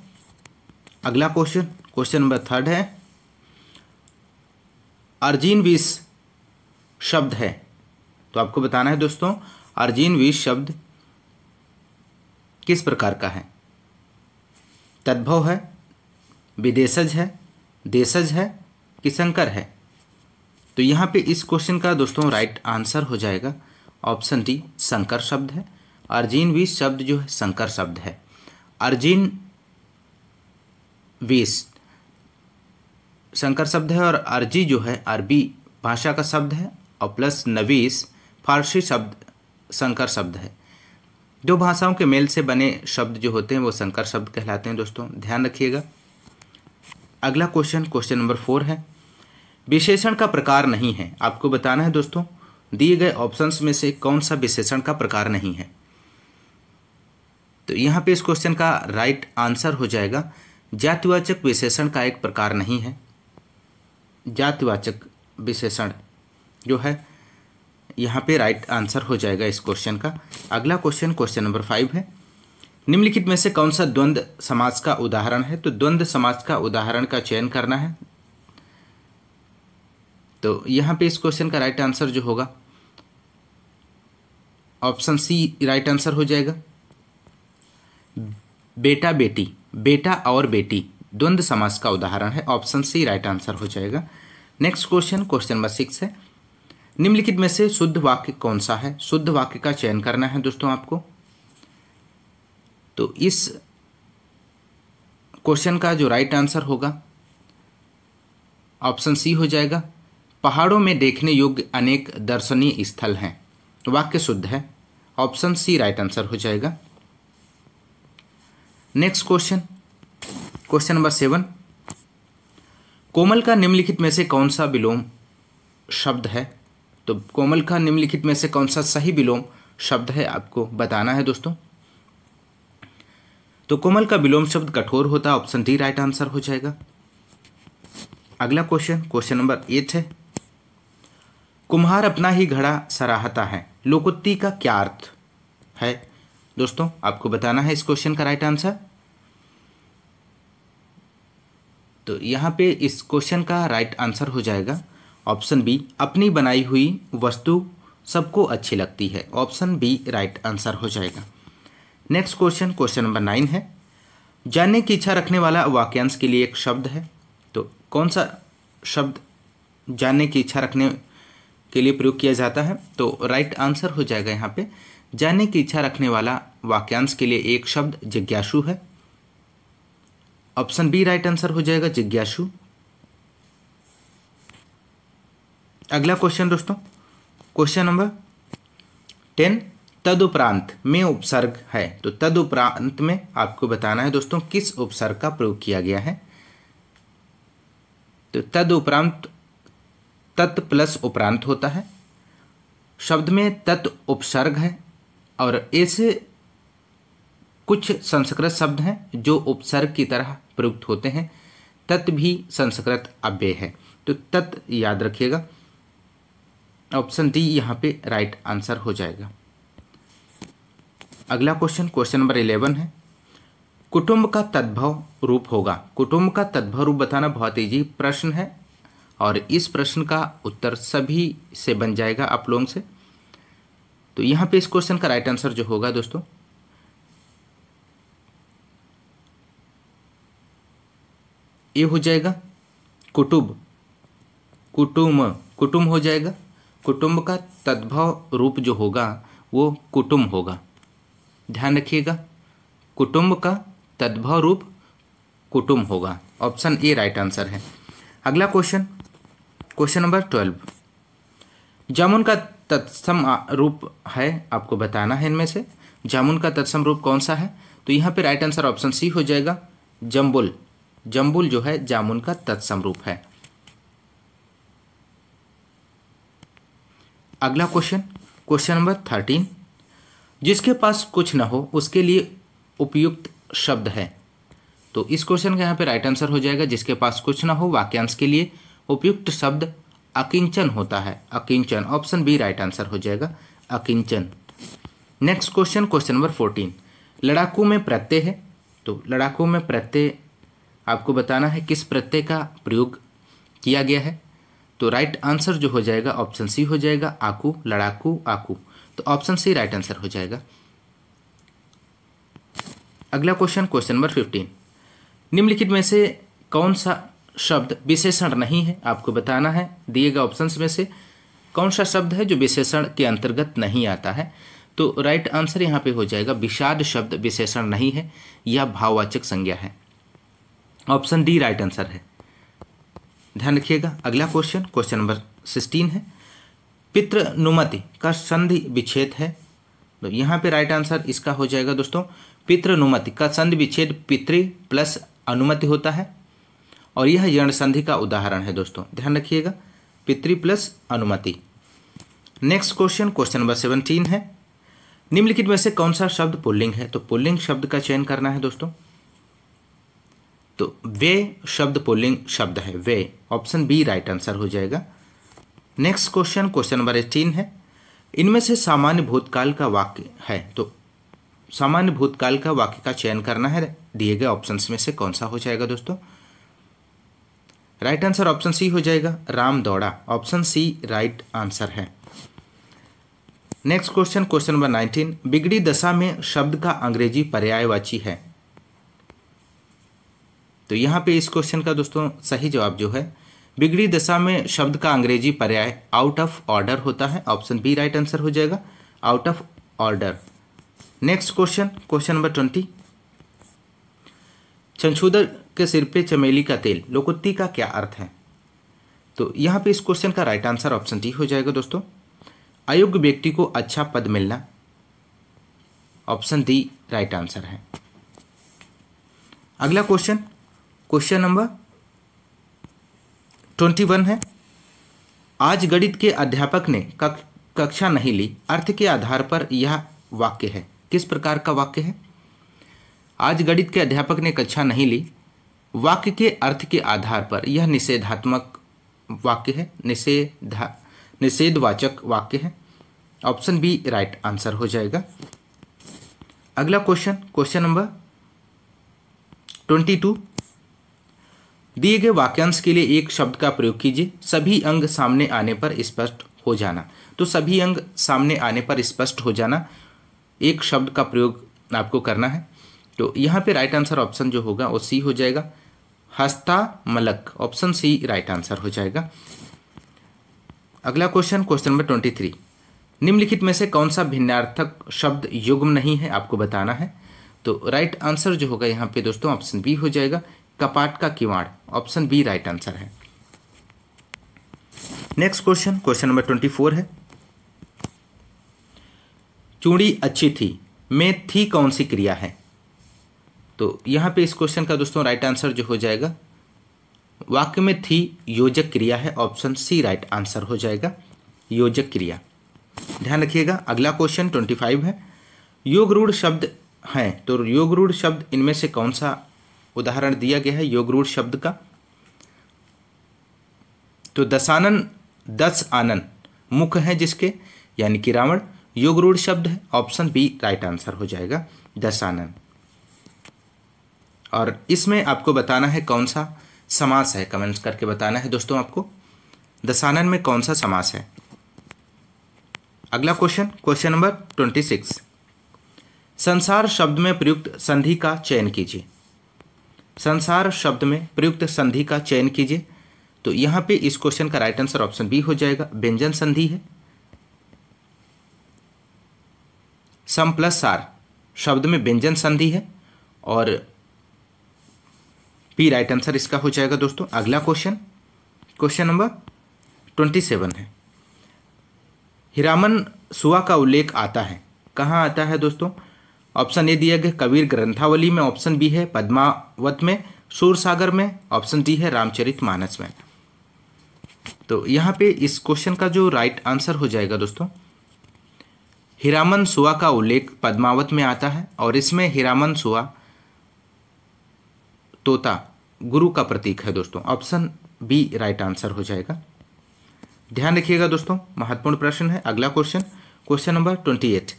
अगला क्वेश्चन क्वेश्चन नंबर थर्ड है अर्जीन विष शब्द है तो आपको बताना है दोस्तों अर्जीन विष शब्द किस प्रकार का है तद्भव है विदेशज है देशज है शंकर है तो यहाँ पे इस क्वेश्चन का दोस्तों राइट आंसर हो जाएगा ऑप्शन डी शंकर शब्द है अर्जिन बीस शब्द जो है शंकर शब्द है अर्जिन बीस शंकर शब्द है और अर्जी जो है अरबी भाषा का शब्द है और प्लस नवीस फारसी शब्द शंकर शब्द है दो भाषाओं के मेल से बने शब्द जो होते हैं वो शंकर शब्द कहलाते हैं दोस्तों ध्यान रखिएगा अगला क्वेश्चन क्वेश्चन नंबर फोर है विशेषण का प्रकार नहीं है आपको बताना है दोस्तों दिए गए ऑप्शंस में से कौन सा विशेषण का प्रकार नहीं है तो यहाँ पे इस क्वेश्चन का राइट आंसर हो जाएगा जातिवाचक विशेषण का एक प्रकार नहीं है जातिवाचक विशेषण जो है यहाँ पे राइट आंसर हो जाएगा इस क्वेश्चन का अगला क्वेश्चन क्वेश्चन नंबर फाइव है निम्नलिखित में से कौन सा द्वंद्व समाज का उदाहरण है तो द्वंद्व समाज का उदाहरण का चयन करना है तो यहाँ पे इस क्वेश्चन का राइट आंसर जो होगा ऑप्शन सी राइट आंसर हो जाएगा बेटा बेटी बेटा और बेटी द्वंद्व समास का उदाहरण है ऑप्शन सी राइट आंसर हो जाएगा next question question number six है निम्नलिखित में से शुद्ध वाक्य कौन सा है शुद्ध वाक्य का चयन करना है दोस्तों आपको तो इस क्वेश्चन का जो राइट आंसर होगा ऑप्शन सी हो जाएगा पहाड़ों में देखने योग्य अनेक दर्शनीय स्थल हैं वाक्य शुद्ध है ऑप्शन सी राइट आंसर हो जाएगा next question question number seven कोमल का निम्नलिखित में से कौन सा विलोम शब्द है तो कोमल का निम्नलिखित में से कौन सा सही विलोम शब्द है आपको बताना है दोस्तों तो कोमल का विलोम शब्द कठोर होता है ऑप्शन डी राइट आंसर हो जाएगा अगला क्वेश्चन क्वेश्चन नंबर एट है कुम्हार अपना ही घड़ा सराहता है लोकोत्ती का क्या अर्थ है दोस्तों आपको बताना है इस क्वेश्चन का राइट आंसर तो यहाँ पे इस क्वेश्चन का राइट आंसर हो जाएगा ऑप्शन बी अपनी बनाई हुई वस्तु सबको अच्छी लगती है ऑप्शन बी राइट आंसर हो जाएगा next question question number nine है जानने की इच्छा रखने वाला वाक्यांश के लिए एक शब्द है तो कौन सा शब्द जानने की इच्छा रखने के लिए प्रयोग किया जाता है तो राइट आंसर हो जाएगा यहाँ पे जानने की इच्छा रखने वाला वाक्यांश के लिए एक शब्द जिज्ञासु है ऑप्शन बी राइट आंसर हो जाएगा जिज्ञासु अगला क्वेश्चन दोस्तों क्वेश्चन नंबर टेन तदुपरांत में उपसर्ग है तो तदुपरांत में आपको बताना है दोस्तों किस उपसर्ग का प्रयोग किया गया है तो तदुपरांत तत् प्लस उपरांत होता है शब्द में तत् उपसर्ग है और ऐसे कुछ संस्कृत शब्द हैं जो उपसर्ग की तरह प्रयुक्त होते हैं तत् भी संस्कृत अव्यय है तो तत् याद रखिएगा ऑप्शन डी यहाँ पे राइट आंसर हो जाएगा अगला क्वेश्चन क्वेश्चन नंबर इलेवन है कुटुंब का तद्भव रूप होगा कुटुंब का तद्भव रूप बताना बहुत ईजी प्रश्न है और इस प्रश्न का उत्तर सभी से बन जाएगा आप लोगों से तो यहाँ पे इस क्वेश्चन का राइट आंसर जो होगा दोस्तों ये हो जाएगा कुटुब कुटुम कुटुम हो जाएगा कुटुंब का तद्भव रूप जो होगा वो कुटुम होगा ध्यान रखिएगा कुटुंब का तद्भव रूप कुटुम होगा ऑप्शन ए राइट आंसर है अगला क्वेश्चन क्वेश्चन नंबर ट्वेल्व जामुन का तत्सम रूप है आपको बताना है इनमें से जामुन का तत्सम रूप कौन सा है तो यहाँ पे राइट आंसर ऑप्शन सी हो जाएगा जम्बुल जम्बुल जो है जामुन का तत्सम रूप है अगला क्वेश्चन क्वेश्चन नंबर थर्टीन जिसके पास कुछ ना हो उसके लिए उपयुक्त शब्द है तो इस क्वेश्चन का यहाँ पे राइट आंसर हो जाएगा जिसके पास कुछ ना हो वाक्यांश के लिए उपयुक्त शब्द अकिंचन होता है अकिंचन ऑप्शन बी राइट आंसर हो जाएगा अकिंचन next question question number fourteen लड़ाकू में प्रत्यय है तो लड़ाकू में प्रत्यय आपको बताना है किस प्रत्यय का प्रयोग किया गया है तो राइट आंसर जो हो जाएगा ऑप्शन सी हो जाएगा आकू लड़ाकू आकू तो ऑप्शन सी राइट आंसर हो जाएगा अगला क्वेश्चन क्वेश्चन नंबर फिफ्टीन निम्नलिखित में से कौन सा शब्द विशेषण नहीं है आपको बताना है दिए गए ऑप्शन में से कौन सा शब्द है जो विशेषण के अंतर्गत नहीं आता है तो राइट आंसर यहाँ पे हो जाएगा विषाद शब्द विशेषण नहीं है यह भाववाचक संज्ञा है ऑप्शन डी राइट आंसर है ध्यान रखिएगा अगला क्वेश्चन क्वेश्चन नंबर सिक्सटीन है पितृनुमति का संधि विच्छेद है तो यहाँ पे राइट आंसर इसका हो जाएगा दोस्तों पितृनुमति का संधि विच्छेद पितृ प्लस अनुमति होता है और यह यर्ण संधि का उदाहरण है दोस्तों ध्यान रखिएगा पितृ प्लस अनुमति next question question number seventeen है निम्नलिखित में से कौन सा शब्द पुल्लिंग है तो पुल्लिंग शब्द का चयन करना है दोस्तों तो वे शब्द पुल्लिंग शब्द है वे ऑप्शन बी राइट आंसर हो जाएगा next question question number eighteen है इनमें से सामान्य भूतकाल का वाक्य है तो सामान्य भूतकाल का वाक्य का चयन करना है दिए गए ऑप्शंस में से कौन सा हो जाएगा दोस्तों राइट आंसर ऑप्शन सी हो जाएगा राम दौड़ा ऑप्शन सी राइट आंसर है next question question number nineteen बिगड़ी दशा में शब्द का अंग्रेजी पर्यायवाची है तो यहां पे इस क्वेश्चन का दोस्तों सही जवाब जो है बिगड़ी दशा में शब्द का अंग्रेजी पर्याय आउट ऑफ ऑर्डर होता है ऑप्शन बी राइट आंसर हो जाएगा out of order next question question number twenty चंचूदर के सिर पे चमेली का तेल लोकुत्ती का क्या अर्थ है तो यहाँ पे इस क्वेश्चन का राइट आंसर ऑप्शन डी हो जाएगा दोस्तों अयोग्य व्यक्ति को अच्छा पद मिलना ऑप्शन डी राइट आंसर है अगला question question number twenty one है आज गणित के अध्यापक ने कक्षा नहीं ली अर्थ के आधार पर यह वाक्य है किस प्रकार का वाक्य है आज गणित के अध्यापक ने कक्षा नहीं ली वाक्य के अर्थ के आधार पर यह निषेधात्मक वाक्य है निषेधा निषेधवाचक वाक्य है ऑप्शन बी राइट आंसर हो जाएगा अगला question question number twenty two दिए गए वाक्यांश के लिए एक शब्द का प्रयोग कीजिए सभी अंग सामने आने पर स्पष्ट हो जाना तो सभी अंग सामने आने पर स्पष्ट हो जाना एक शब्द का प्रयोग आपको करना है तो यहाँ पे राइट आंसर ऑप्शन जो होगा वो सी हो जाएगा हस्ता मलक ऑप्शन सी राइट आंसर हो जाएगा अगला question question number twenty three निम्नलिखित में से कौन सा भिन्नार्थक शब्द युग्म नहीं है आपको बताना है तो राइट आंसर जो होगा यहाँ पे दोस्तों ऑप्शन बी हो जाएगा कपाट का किवाड़ ऑप्शन बी राइट आंसर है next question question number twenty four है चूड़ी अच्छी थी में थी कौन सी क्रिया है तो यहाँ पे इस क्वेश्चन का दोस्तों राइट आंसर जो हो जाएगा वाक्य में थी योजक क्रिया है ऑप्शन सी राइट आंसर हो जाएगा योजक क्रिया ध्यान रखिएगा अगला क्वेश्चन ट्वेंटी फाइव है योग रूढ़ शब्द हैं तो योग रूढ़ शब्द इनमें से कौन सा उदाहरण दिया गया है योग रूढ़ शब्द का तो दशानन दस आनन मुख है जिसके यानी कि रावण योग रूढ़ शब्द है ऑप्शन बी राइट आंसर हो जाएगा दशानन और इसमें आपको बताना है कौन सा समास है कमेंट्स करके बताना है दोस्तों आपको दशानन में कौन सा समास है अगला question question number twenty six संसार शब्द में प्रयुक्त संधि का चयन कीजिए संसार शब्द में प्रयुक्त संधि का चयन कीजिए तो यहां पे इस क्वेश्चन का राइट आंसर ऑप्शन बी हो जाएगा व्यंजन संधि है सम प्लस सार शब्द में व्यंजन संधि है और पी राइट आंसर इसका हो जाएगा दोस्तों अगला question question number twenty seven है हिरामन सुआ का उल्लेख आता है कहाँ आता है दोस्तों ऑप्शन ए दिया गया कबीर ग्रंथावली में ऑप्शन बी है पद्मावत में सूरसागर में ऑप्शन डी है रामचरित मानस में तो यहाँ पे इस क्वेश्चन का जो राइट आंसर हो जाएगा दोस्तों हिरामन सुआ का उल्लेख पद्मावत में आता है और इसमें हिरामन सुआ तोता गुरु का प्रतीक है दोस्तों ऑप्शन बी राइट आंसर हो जाएगा ध्यान रखिएगा दोस्तों महत्वपूर्ण प्रश्न है अगला question question number twenty eight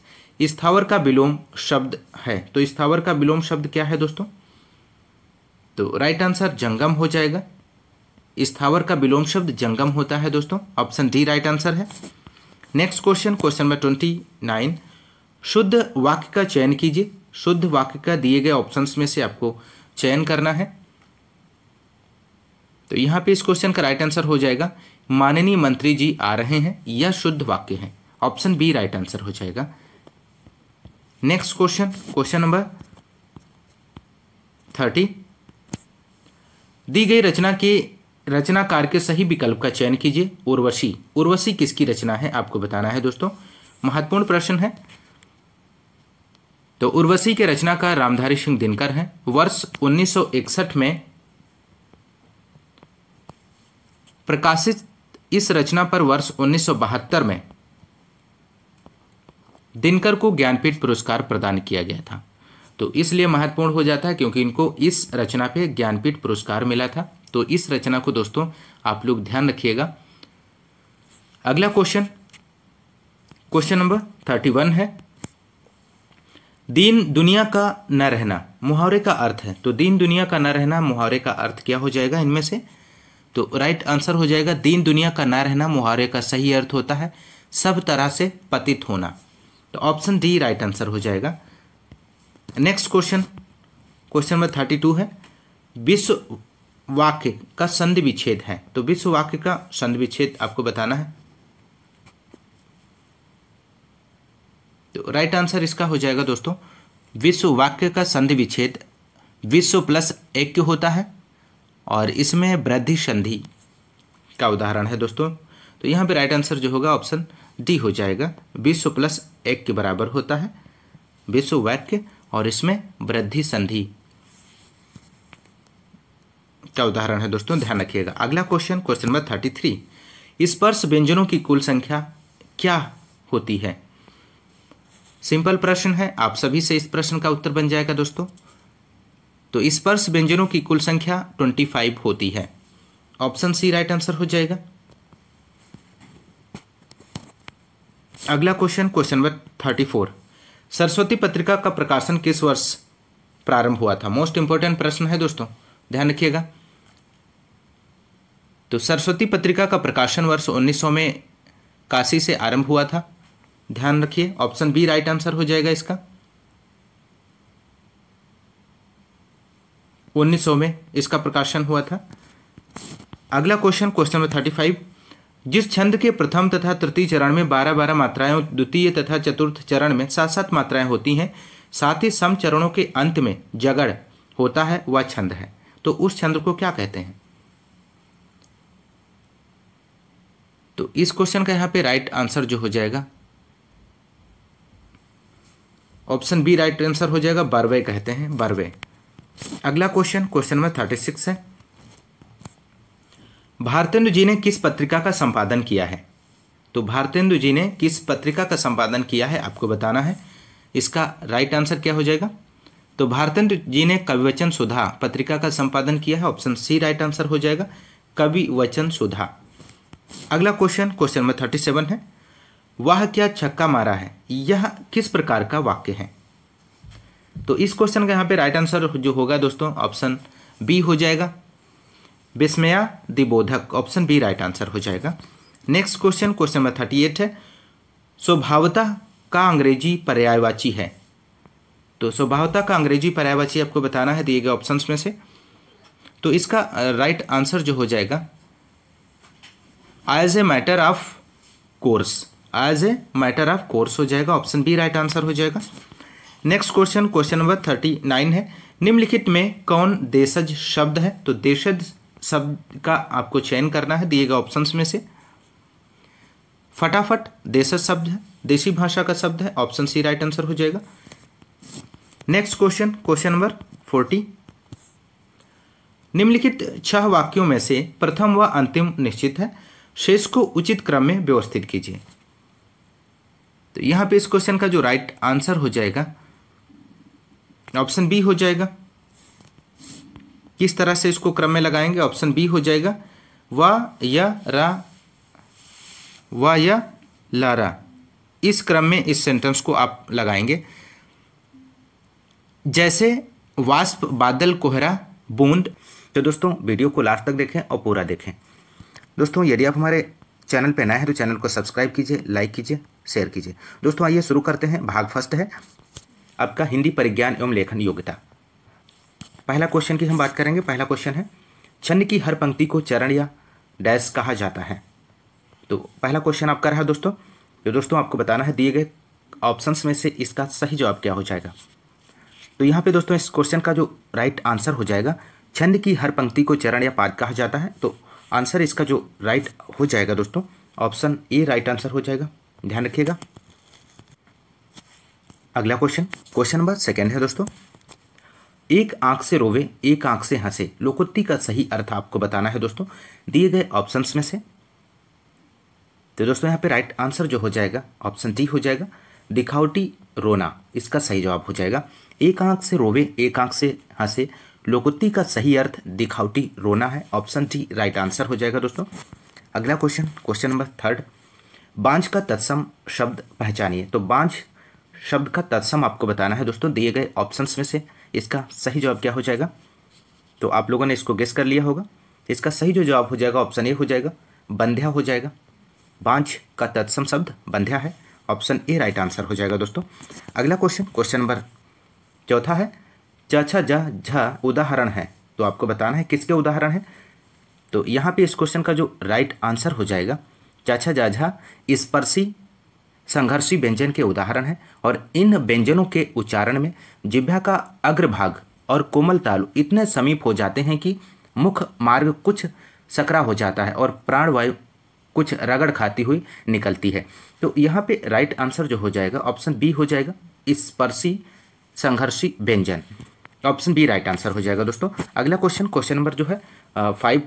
स्थावर का विलोम शब्द है तो स्थावर का विलोम शब्द क्या है दोस्तों तो राइट आंसर जंगम हो जाएगा स्थावर का विलोम शब्द जंगम होता है दोस्तों ऑप्शन डी राइट आंसर है next question question number twenty nine शुद्ध वाक्य का चयन कीजिए शुद्ध वाक्य का दिए गए ऑप्शंस में से आपको चयन करना है तो यहां पे इस क्वेश्चन का राइट आंसर हो जाएगा माननीय मंत्री जी आ रहे हैं यह शुद्ध वाक्य है ऑप्शन बी राइट आंसर हो जाएगा next question question number thirty दी गई रचना के रचनाकार के सही विकल्प का चयन कीजिए उर्वशी उर्वशी किसकी रचना है आपको बताना है दोस्तों महत्वपूर्ण प्रश्न है तो उर्वशी के रचनाकार रामधारी सिंह दिनकर हैं वर्ष 1961 में प्रकाशित इस रचना पर वर्ष 1972 में दिनकर को ज्ञानपीठ पुरस्कार प्रदान किया गया था तो इसलिए महत्वपूर्ण हो जाता है क्योंकि इनको इस रचना पे ज्ञानपीठ पुरस्कार मिला था तो इस रचना को दोस्तों आप लोग ध्यान रखिएगा अगला question question number thirty one है दीन दुनिया का न रहना मुहावरे का अर्थ है तो दीन दुनिया का न रहना मुहावरे का अर्थ क्या हो जाएगा इनमें से तो राइट आंसर हो जाएगा दीन दुनिया का न रहना मुहावरे का सही अर्थ होता है सब तरह से पतित होना तो ऑप्शन डी राइट आंसर हो जाएगा next question question number thirty two है विश्व वाक्य का संधि विच्छेद है तो विश्व वाक्य का संधि विच्छेद आपको बताना है तो राइट आंसर इसका हो जाएगा दोस्तों विश्व वाक्य का संधि विच्छेद विश्व प्लस एक होता है और इसमें वृद्धि संधि का उदाहरण है दोस्तों तो यहाँ पे राइट आंसर जो होगा ऑप्शन डी हो जाएगा विश्व प्लस एक के बराबर होता है विश्व वाक्य और इसमें वृद्धि संधि का उदाहरण है दोस्तों ध्यान रखिएगा अगला question question number thirty three स्पर्श व्यंजनों की कुल संख्या क्या होती है सिंपल प्रश्न है आप सभी से इस प्रश्न का उत्तर बन जाएगा दोस्तों तो स्पर्श व्यंजनों की कुल संख्या ट्वेंटी फाइव होती है ऑप्शन सी राइट आंसर हो जाएगा अगला question question number thirty four Saraswati पत्रिका का प्रकाशन किस वर्ष प्रारंभ हुआ था मोस्ट इंपॉर्टेंट प्रश्न है दोस्तों ध्यान रखिएगा तो सरस्वती पत्रिका का प्रकाशन वर्ष 1900 में काशी से आरंभ हुआ था ध्यान रखिए ऑप्शन बी राइट आंसर हो जाएगा इसका 1900 में इसका प्रकाशन हुआ था अगला question question number thirty five जिस छंद के प्रथम तथा तृतीय चरण में बारह बारह मात्राएं द्वितीय तथा चतुर्थ चरण में सात सात मात्राएं होती हैं साथ ही सम चरणों के अंत में जगड़ होता है वह छंद है तो उस छंद को क्या कहते हैं तो इस क्वेश्चन का यहां पे राइट आंसर जो हो जाएगा ऑप्शन बी राइट आंसर हो जाएगा बर्वे कहते हैं बर्वे अगला question question number thirty six है भारतेंदु जी ने किस पत्रिका का संपादन किया है तो भारतेंदु जी ने किस पत्रिका का संपादन किया है आपको बताना है इसका राइट आंसर क्या हो जाएगा तो भारतेंद्र जी ने कविवचन सुधा पत्रिका का संपादन किया है ऑप्शन सी राइट आंसर हो जाएगा कवि वचन सुधा अगला question question number thirty seven है वह क्या छक्का मारा है यह किस प्रकार का वाक्य है तो इस क्वेश्चन का यहाँ पे राइट आंसर जो होगा दोस्तों ऑप्शन बी हो जाएगा विस्मया दिबोधक ऑप्शन बी राइट आंसर हो जाएगा next question question number thirty eight है स्वभावता का अंग्रेजी पर्यायवाची है तो स्वभावता का अंग्रेजी पर्यायवाची आपको बताना है दिए गए ऑप्शन में से तो इसका राइट आंसर जो हो जाएगा as a matter of course as a matter of course हो जाएगा ऑप्शन बी राइट आंसर हो जाएगा next question question number thirty nine है निम्नलिखित में कौन देशज शब्द है तो देशज शब्द का आपको चयन करना है दिए गए ऑप्शन में से फटाफट देशज शब्द है देशी भाषा का शब्द है ऑप्शन सी राइट आंसर हो जाएगा next question question number forty निम्नलिखित छह वाक्यों में से प्रथम व अंतिम निश्चित है शेष को उचित क्रम में व्यवस्थित कीजिए तो यहाँ पे इस क्वेश्चन का जो राइट आंसर हो जाएगा ऑप्शन बी हो जाएगा किस तरह से इसको क्रम में लगाएंगे ऑप्शन बी हो जाएगा व या रा व या लारा इस क्रम में इस सेंटेंस को आप लगाएंगे जैसे वास्प बादल कोहरा बूंद तो दोस्तों वीडियो को लास्ट तक देखें और पूरा देखें दोस्तों यदि आप हमारे चैनल पे नया है तो चैनल को सब्सक्राइब कीजिए लाइक कीजिए शेयर कीजिए दोस्तों आइए शुरू करते हैं भाग फर्स्ट है आपका हिंदी परिज्ञान एवं लेखन योग्यता पहला क्वेश्चन की हम बात करेंगे पहला क्वेश्चन है छंद की हर पंक्ति को चरण या डैश कहा जाता है तो पहला क्वेश्चन आपका रहा दोस्तों जो तो दोस्तों आपको बताना है दिए गए ऑप्शंस में से इसका सही जवाब क्या हो जाएगा तो यहाँ पे दोस्तों इस क्वेश्चन का जो राइट आंसर हो जाएगा छंद की हर पंक्ति को चरण या पाद कहा जाता है तो आंसर इसका जो राइट हो जाएगा दोस्तों ऑप्शन ए राइट आंसर हो जाएगा ध्यान रखिएगा अगला क्वेश्चन क्वेश्चन नंबर सेकेंड है दोस्तों एक आंख से रोवे एक आंख से हंसे लोकोत्ती का सही अर्थ आपको बताना है दोस्तों दिए गए ऑप्शंस में से तो दोस्तों यहाँ पे राइट आंसर जो हो जाएगा ऑप्शन डी हो जाएगा दिखावटी रोना इसका सही जवाब हो जाएगा एक आंख से रोवे एक आंख से हंसे लोकुत्ती का सही अर्थ दिखावटी रोना है ऑप्शन डी राइट आंसर हो जाएगा दोस्तों अगला क्वेश्चन क्वेश्चन नंबर थर्ड बांझ का तत्सम शब्द पहचानिए तो बांझ शब्द का तत्सम आपको बताना है दोस्तों दिए गए ऑप्शंस में से इसका सही जवाब क्या हो जाएगा तो आप लोगों ने इसको गेस कर लिया होगा इसका सही जो जवाब हो जाएगा ऑप्शन ए हो जाएगा बंध्या हो जाएगा बांझ का तत्सम शब्द बंध्या है ऑप्शन ए राइट आंसर हो जाएगा दोस्तों अगला क्वेश्चन क्वेश्चन नंबर चौथा है च छ झ उदाहरण है तो आपको बताना है किसके उदाहरण है तो यहाँ पे इस क्वेश्चन का जो राइट आंसर हो जाएगा चाचा जाझा स्पर्शी संघर्षी व्यंजन के उदाहरण है और इन व्यंजनों के उच्चारण में जिभ्या का अग्रभाग और कोमल तालु इतने समीप हो जाते हैं कि मुख मार्ग कुछ सकरा हो जाता है और प्राणवायु कुछ रगड़ खाती हुई निकलती है तो यहाँ पे राइट आंसर जो हो जाएगा ऑप्शन बी हो जाएगा स्पर्शी संघर्षी व्यंजन ऑप्शन बी राइट आंसर हो जाएगा दोस्तों अगला क्वेश्चन क्वेश्चन नंबर जो है फाइव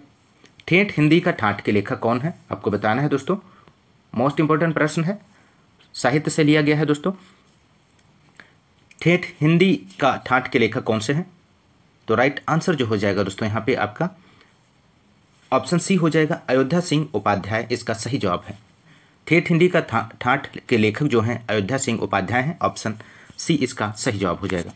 ठेठ हिंदी का ठाठ के लेखक कौन है आपको बताना है दोस्तों मोस्ट इंपॉर्टेंट प्रश्न है साहित्य से लिया गया है दोस्तों ठेठ हिंदी का ठाठ के लेखक कौन से हैं तो राइट आंसर जो हो जाएगा दोस्तों यहाँ पे आपका ऑप्शन सी हो जाएगा अयोध्या सिंह उपाध्याय इसका सही जवाब है ठेठ हिंदी का ठाठ के लेखक जो हैं अयोध्या सिंह उपाध्याय हैं ऑप्शन सी इसका सही जवाब हो जाएगा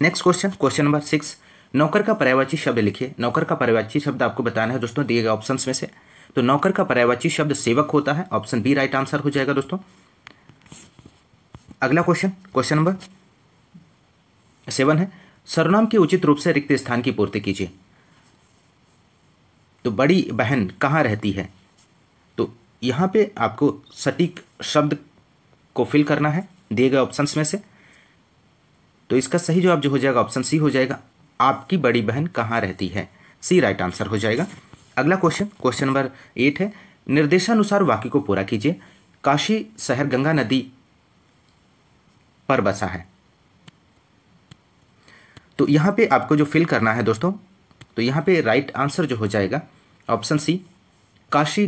next question question number six नौकर का पर्यावाची शब्द लिखिए नौकर का पर्यावाची शब्द आपको बताना है दोस्तों दिए गए ऑप्शंस में से तो नौकर का पर्यावाची शब्द सेवक होता है ऑप्शन बी राइट आंसर हो जाएगा दोस्तों अगला क्वेश्चन क्वेश्चन नंबर सेवन है सर्वनाम के उचित रूप से रिक्त स्थान की पूर्ति कीजिए तो बड़ी बहन कहाँ रहती है तो यहाँ पे आपको सटीक शब्द को फिल करना है दिए गए ऑप्शंस में से तो इसका सही जवाब जो हो जाएगा ऑप्शन सी हो जाएगा आपकी बड़ी बहन कहाँ रहती है सी राइट आंसर हो जाएगा अगला क्वेश्चन क्वेश्चन नंबर एट है निर्देशानुसार वाक्य को पूरा कीजिए काशी शहर गंगा नदी पर बसा है तो यहाँ पे आपको जो फिल करना है दोस्तों तो यहाँ पे राइट आंसर जो हो जाएगा ऑप्शन सी काशी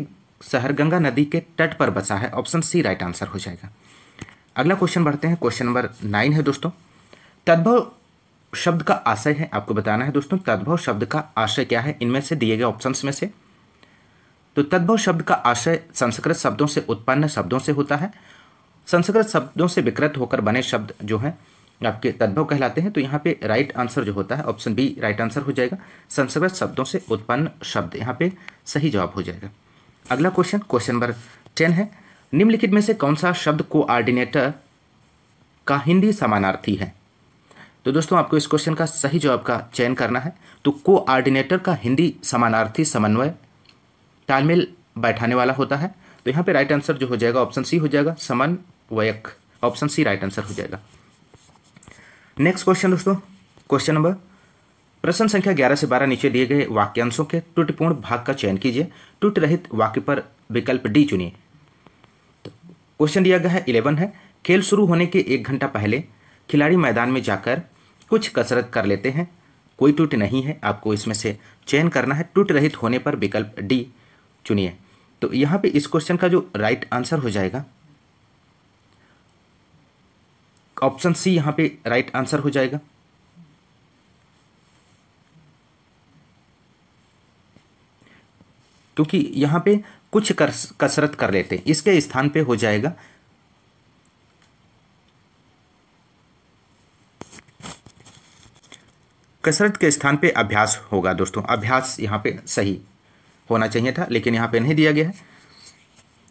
शहर गंगा नदी के तट पर बसा है ऑप्शन सी राइट आंसर हो जाएगा अगला क्वेश्चन बढ़ते हैं क्वेश्चन नंबर नाइन है दोस्तों तद्भव शब्द का आशय है आपको बताना है दोस्तों तद्भव शब्द का आशय क्या है इनमें से दिए गए ऑप्शंस में से तो तद्भव शब्द का आशय संस्कृत शब्दों से उत्पन्न शब्दों से होता है संस्कृत शब्दों से विकृत होकर बने शब्द जो हैं आपके तद्भव कहलाते हैं तो यहाँ पे राइट आंसर जो होता है ऑप्शन बी राइट आंसर हो जाएगा संस्कृत शब्दों से उत्पन्न शब्द यहाँ पे सही जवाब हो जाएगा अगला क्वेश्चन क्वेश्चन नंबर टेन है निम्नलिखित में से कौन सा शब्द कोआर्डिनेटर का हिंदी समानार्थी है तो दोस्तों आपको इस क्वेश्चन का सही जवाब का चयन करना है तो कोआर्डिनेटर का हिंदी समानार्थी समन्वय तालमेल बैठाने वाला होता है तो यहाँ पे राइट आंसर जो हो जाएगा ऑप्शन सी हो जाएगा समन्वयक ऑप्शन सी राइट आंसर हो जाएगा नेक्स्ट क्वेश्चन दोस्तों क्वेश्चन नंबर प्रश्न संख्या ग्यारह से बारह नीचे दिए गए वाक्यांशों के टूटपूर्ण भाग का चयन कीजिए टूट रहित वाक्य पर विकल्प डी चुनिए क्वेश्चन तो दिया गया है इलेवन है खेल शुरू होने के एक घंटा पहले खिलाड़ी मैदान में जाकर कुछ कसरत कर लेते हैं कोई टूट नहीं है आपको इसमें से चयन करना है टूट रहित होने पर विकल्प डी चुनिए तो यहाँ पे इस क्वेश्चन का जो राइट आंसर हो जाएगा ऑप्शन सी यहाँ पे राइट आंसर हो जाएगा क्योंकि यहाँ पे कुछ कसरत कर लेते हैं इसके स्थान पे हो जाएगा कसरत के स्थान पे अभ्यास होगा दोस्तों अभ्यास यहाँ पे सही होना चाहिए था लेकिन यहाँ पे नहीं दिया गया है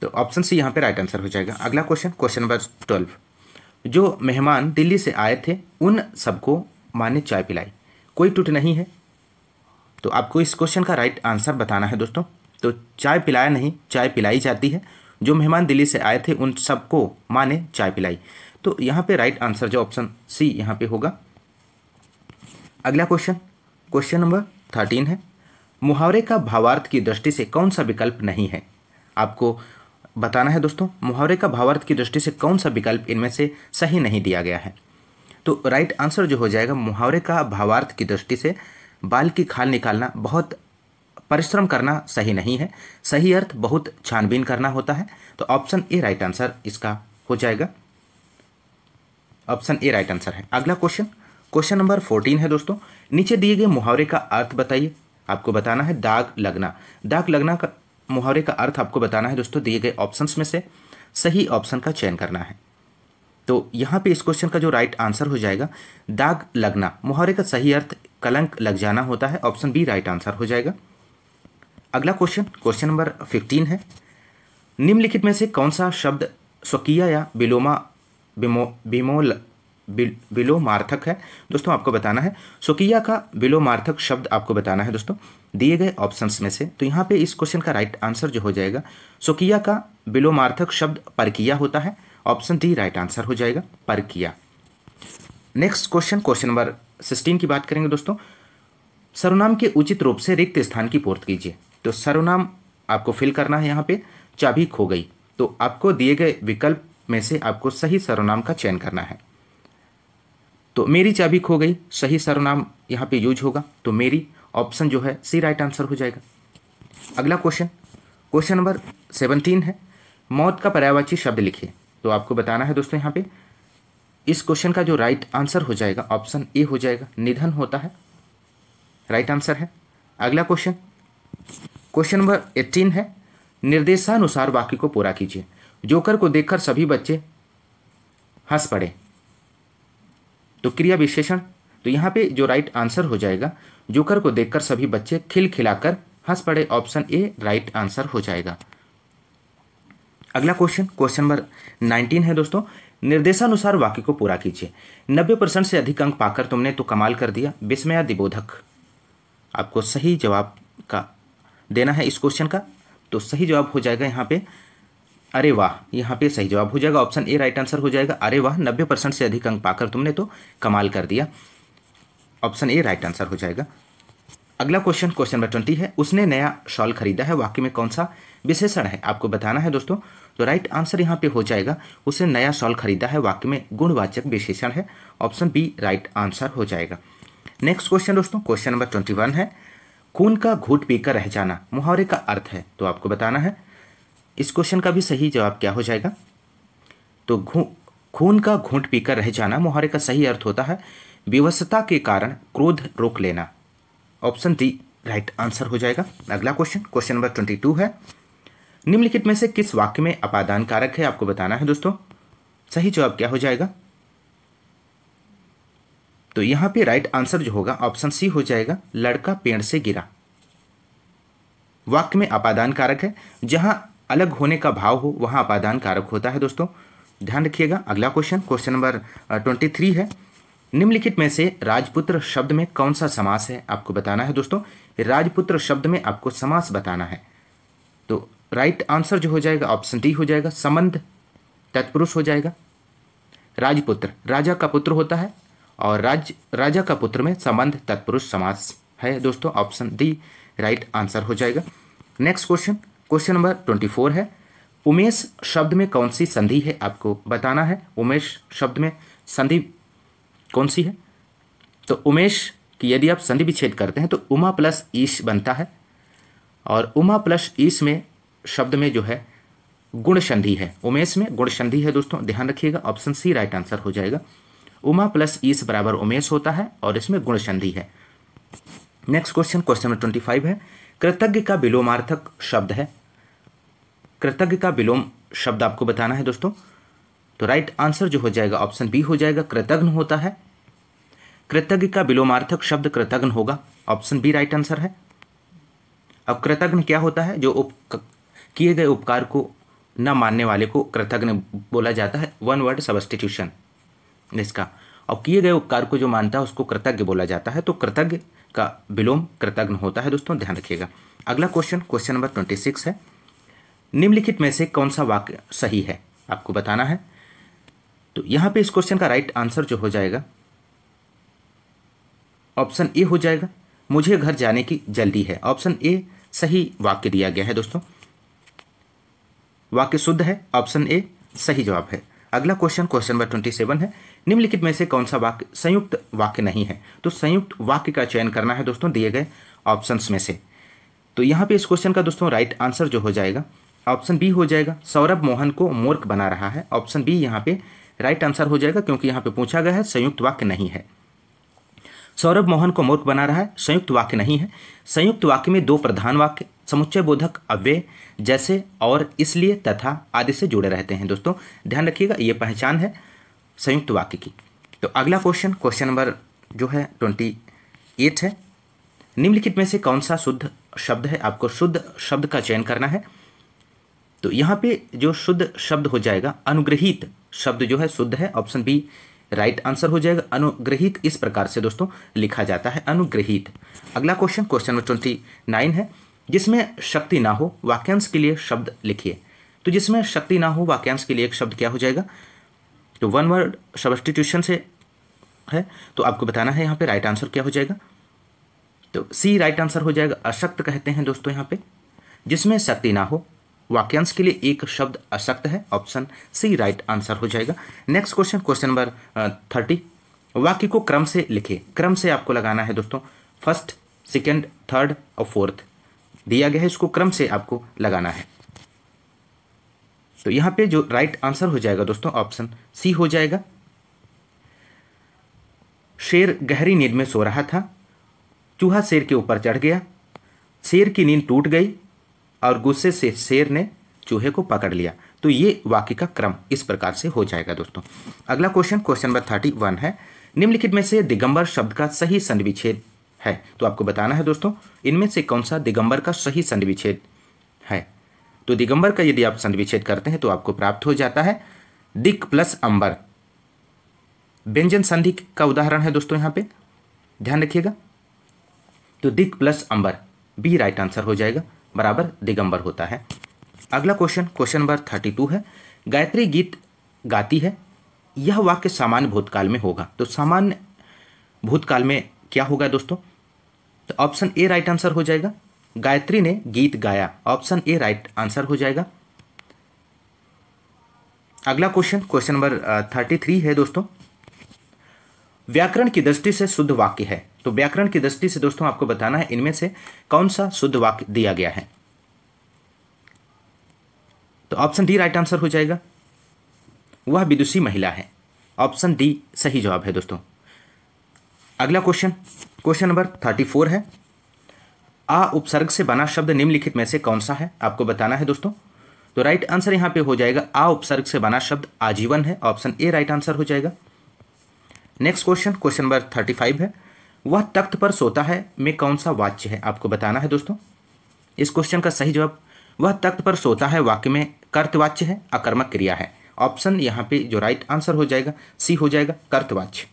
तो ऑप्शन सी यहाँ पे राइट आंसर हो जाएगा अगला क्वेश्चन क्वेश्चन नंबर ट्वेल्व जो मेहमान दिल्ली से आए थे उन सबको माँ ने चाय पिलाई कोई टूट नहीं है तो आपको इस क्वेश्चन का राइट आंसर बताना है दोस्तों तो चाय पिलाया नहीं चाय पिलाई जाती है जो मेहमान दिल्ली से आए थे उन सबको माँ ने चाय पिलाई तो यहाँ पे राइट आंसर जो ऑप्शन सी यहाँ पे होगा अगला क्वेश्चन क्वेश्चन नंबर थर्टीन है मुहावरे का भावार्थ की दृष्टि से कौन सा विकल्प नहीं है आपको बताना है दोस्तों मुहावरे का भावार्थ की दृष्टि से कौन सा विकल्प इनमें से सही नहीं दिया गया है तो राइट आंसर जो हो जाएगा मुहावरे का भावार्थ की दृष्टि से बाल की खाल निकालना बहुत परिश्रम करना सही नहीं है सही अर्थ बहुत छानबीन करना होता है तो ऑप्शन ए राइट आंसर इसका हो जाएगा ऑप्शन ए राइट आंसर है अगला क्वेश्चन क्वेश्चन नंबर फोर्टीन है दोस्तों नीचे दिए गए मुहावरे का अर्थ बताइए आपको बताना है दाग लगना दाग लगना का मुहावरे का अर्थ आपको बताना है दोस्तों दिए गए ऑप्शंस में से सही ऑप्शन का चयन करना है तो यहाँ पे इस क्वेश्चन का जो राइट आंसर हो जाएगा दाग लगना मुहावरे का सही अर्थ कलंक लग जाना होता है ऑप्शन बी राइट आंसर हो जाएगा अगला क्वेश्चन क्वेश्चन नंबर फिफ्टीन है निम्नलिखित में से कौन सा शब्द स्वकीय या विलोमा विमो विमोल बिलो मार्थक है दोस्तों आपको बताना है सुकिया का बिलो मार्थक शब्द आपको बताना है दोस्तों दिए गए ऑप्शंस में से तो यहाँ पे इस क्वेश्चन का राइट आंसर जो हो जाएगा सुकिया का बिलो मार्थक शब्द परकिया होता है ऑप्शन डी राइट आंसर हो जाएगा परकिया next question question number sixteen की बात करेंगे दोस्तों सर्वनाम के उचित रूप से रिक्त स्थान की पूर्त कीजिए तो सर्वनाम आपको फिल करना है यहाँ पे चाबी खो गई तो आपको दिए गए विकल्प में से आपको सही सर्वनाम का चयन करना है तो मेरी चाबी खो गई सही सर्वनाम यहाँ पे यूज होगा तो मेरी ऑप्शन जो है सी राइट आंसर हो जाएगा अगला क्वेश्चन क्वेश्चन नंबर सेवनटीन है मौत का पर्यावाची शब्द लिखिए तो आपको बताना है दोस्तों यहाँ पे इस क्वेश्चन का जो राइट आंसर हो जाएगा ऑप्शन ए हो जाएगा निधन होता है राइट आंसर है अगला क्वेश्चन क्वेश्चन नंबर एट्टीन है निर्देशानुसार वाक्य को पूरा कीजिए जोकर को देखकर सभी बच्चे हंस पड़े तो क्रिया विशेषण तो यहाँ पे जो राइट आंसर हो जाएगा जोकर को देखकर सभी बच्चे खिल खिलाकर हंस पड़े ऑप्शन ए राइट आंसर हो जाएगा अगला क्वेश्चन क्वेश्चन नंबर नाइनटीन है दोस्तों निर्देशानुसार वाक्य को पूरा कीजिए नब्बे परसेंट से अधिक अंक पाकर तुमने तो कमाल कर दिया विस्मया दिबोधक आपको सही जवाब का देना है इस क्वेश्चन का तो सही जवाब हो जाएगा यहाँ पे अरे वाह यहाँ पे सही जवाब हो जाएगा ऑप्शन ए राइट आंसर हो जाएगा अरे वाह नब्बे परसेंट से अधिक अंक पाकर तुमने तो कमाल कर दिया ऑप्शन ए राइट आंसर हो जाएगा अगला क्वेश्चन क्वेश्चन नंबर ट्वेंटी है उसने नया शॉल खरीदा है वाक्य में कौन सा विशेषण है आपको बताना है दोस्तों तो राइट आंसर यहाँ पे हो जाएगा उसने नया शॉल खरीदा है वाक्य में गुणवाचक विशेषण है ऑप्शन बी राइट आंसर हो जाएगा नेक्स्ट क्वेश्चन दोस्तों क्वेश्चन नंबर ट्वेंटी वन है खून का घूट पीकर रह जाना मुहावरे का अर्थ है तो आपको बताना है इस क्वेश्चन का भी सही जवाब क्या हो जाएगा तो खून का घूंट पीकर रह जाना मुहारे का सही अर्थ होता है विवशता के कारण क्रोध रोक लेना ऑप्शन डी राइट आंसर हो जाएगा अगला question question number twenty two है निम्नलिखित में से किस वाक्य में अपादान कारक है आपको बताना है दोस्तों सही जवाब क्या हो जाएगा तो यहां पे राइट आंसर जो होगा ऑप्शन सी हो जाएगा लड़का पेड़ से गिरा वाक्य में अपादान कारक है जहां अलग होने का भाव हो वहाँ अपादान कारक होता है दोस्तों ध्यान रखिएगा अगला question question number twenty three है निम्नलिखित में से राजपुत्र शब्द में कौन सा समास है आपको बताना है दोस्तों राजपुत्र शब्द में आपको समास बताना है तो राइट आंसर जो हो जाएगा ऑप्शन डी हो जाएगा संबंध तत्पुरुष हो जाएगा राजपुत्र राजा का पुत्र होता है और राज राजा का पुत्र में संबंध तत्पुरुष समास है दोस्तों ऑप्शन डी राइट आंसर हो जाएगा next question question number twenty four है उमेश शब्द में कौन सी संधि है आपको बताना है उमेश शब्द में संधि कौन सी है तो उमेश की यदि आप संधि विच्छेद करते हैं तो उमा प्लस ईश बनता है और उमा प्लस ईश में शब्द में जो है गुण संधि है उमेश में गुण संधि है दोस्तों ध्यान रखिएगा ऑप्शन सी राइट आंसर हो जाएगा उमा प्लस ईश बराबर उमेश होता है और इसमें गुण संधि है next question question number twenty five है कृतज्ञ का विलोमार्थक शब्द है कृतज्ञता विलोम शब्द आपको बताना है दोस्तों तो राइट आंसर जो हो जाएगा ऑप्शन बी हो जाएगा कृतज्ञ होता है कृतज्ञ का विलोमार्थक शब्द कृतज्ञ होगा ऑप्शन बी राइट आंसर है अब कृतज्ञ क्या होता है जो उप किए गए उपकार को न मानने वाले को कृतज्ञ बोला जाता है वन वर्ड सबस्टिट्यूशन इसका और किए गए उपकार को जो मानता है उसको कृतज्ञ बोला जाता है तो कृतज्ञ का विलोम कृतज्ञ होता है दोस्तों ध्यान रखिएगा अगला question question number twenty six है निम्नलिखित में से कौन सा वाक्य सही है आपको बताना है तो यहां पे इस क्वेश्चन का राइट आंसर जो हो जाएगा ऑप्शन ए हो जाएगा मुझे घर जाने की जल्दी है ऑप्शन ए सही वाक्य दिया गया है दोस्तों वाक्य शुद्ध है ऑप्शन ए सही जवाब है अगला question question number twenty seven है निम्नलिखित में से कौन सा वाक्य संयुक्त वाक्य नहीं है तो संयुक्त वाक्य का चयन करना है दोस्तों दिए गए ऑप्शंस में से तो यहां पे इस क्वेश्चन का दोस्तों राइट आंसर जो हो जाएगा ऑप्शन बी हो जाएगा सौरभ मोहन को मूर्ख बना रहा है ऑप्शन बी यहाँ पे राइट आंसर हो जाएगा क्योंकि यहाँ पे पूछा गया है संयुक्त वाक्य नहीं है सौरभ मोहन को मूर्ख बना रहा है संयुक्त वाक्य नहीं है संयुक्त वाक्य में दो प्रधान वाक्य समुच्चय बोधक अव्यय जैसे और इसलिए तथा आदि से जुड़े रहते हैं दोस्तों ध्यान रखिएगा ये पहचान है संयुक्त वाक्य की तो अगला क्वेश्चन क्वेश्चन नंबर जो है ट्वेंटी एट है निम्नलिखित में से कौन सा शुद्ध शब्द है आपको शुद्ध शब्द का चयन करना है तो यहाँ पे जो शुद्ध शब्द हो जाएगा अनुग्रहित शब्द जो है शुद्ध है ऑप्शन बी राइट आंसर हो जाएगा अनुग्रहित इस प्रकार से दोस्तों लिखा जाता है अनुग्रहित अगला question question number twenty nine है जिसमें शक्ति ना हो वाक्यांश के लिए शब्द लिखिए तो जिसमें शक्ति ना हो वाक्यांश के लिए एक शब्द क्या हो जाएगा तो वन वर्ड सबस्टिट्यूशन से है तो आपको बताना है यहाँ पे राइट आंसर क्या हो जाएगा तो सी राइट आंसर हो जाएगा अशक्त कहते हैं दोस्तों यहाँ पे जिसमें शक्ति ना हो वाक्यांश के लिए एक शब्द अशक्त है ऑप्शन सी राइट आंसर हो जाएगा next question question number thirty वाक्य को क्रम से लिखे क्रम से आपको लगाना है दोस्तों फर्स्ट सेकेंड थर्ड और फोर्थ दिया गया है इसको क्रम से आपको लगाना है तो यहां पे जो राइट आंसर हो जाएगा दोस्तों ऑप्शन सी हो जाएगा शेर गहरी नींद में सो रहा था चूहा शेर के ऊपर चढ़ गया शेर की नींद टूट गई और गुस्से से शेर ने चूहे को पकड़ लिया तो ये वाक्य का क्रम इस प्रकार से हो जाएगा दोस्तों अगला question question number thirty one है निम्नलिखित में से दिगंबर शब्द का सही संधिविच्छेद है तो आपको बताना है दोस्तों इनमें से कौन सा दिगंबर का सही संधिविच्छेद है तो दिगंबर का यदि आप संधिविच्छेद करते हैं तो आपको प्राप्त हो जाता है दिक प्लस अंबर व्यंजन संधि का उदाहरण है दोस्तों यहां पर ध्यान रखिएगा तो दिक प्लस अंबर बी राइट आंसर हो जाएगा बराबर दिगंबर होता है अगला question question number thirty two है गायत्री गीत गाती है यह वाक्य सामान्य भूतकाल में होगा तो सामान्य भूतकाल में क्या होगा दोस्तों तो ऑप्शन ए राइट आंसर हो जाएगा गायत्री ने गीत गाया ऑप्शन ए राइट आंसर हो जाएगा अगला question question number thirty three है दोस्तों व्याकरण की दृष्टि से शुद्ध वाक्य है तो व्याकरण की दृष्टि से दोस्तों आपको बताना है इनमें से कौन सा शुद्ध वाक्य दिया गया है तो ऑप्शन डी राइट आंसर हो जाएगा वह विदुषी महिला है ऑप्शन डी सही जवाब है दोस्तों अगला question question number thirty four है आ उपसर्ग से बना शब्द निम्नलिखित में से कौन सा है आपको बताना है दोस्तों तो राइट आंसर यहां पे हो जाएगा आ उपसर्ग से बना शब्द आजीवन है ऑप्शन ए राइट आंसर हो जाएगा next question question number thirty five है वह तख्त पर सोता है में कौन सा वाच्य है आपको बताना है दोस्तों इस क्वेश्चन का सही जवाब वह तख्त पर सोता है वाक्य में कर्तवाच्य है अकर्मक क्रिया है ऑप्शन यहाँ पे जो राइट आंसर हो जाएगा सी हो जाएगा कर्तवाच्य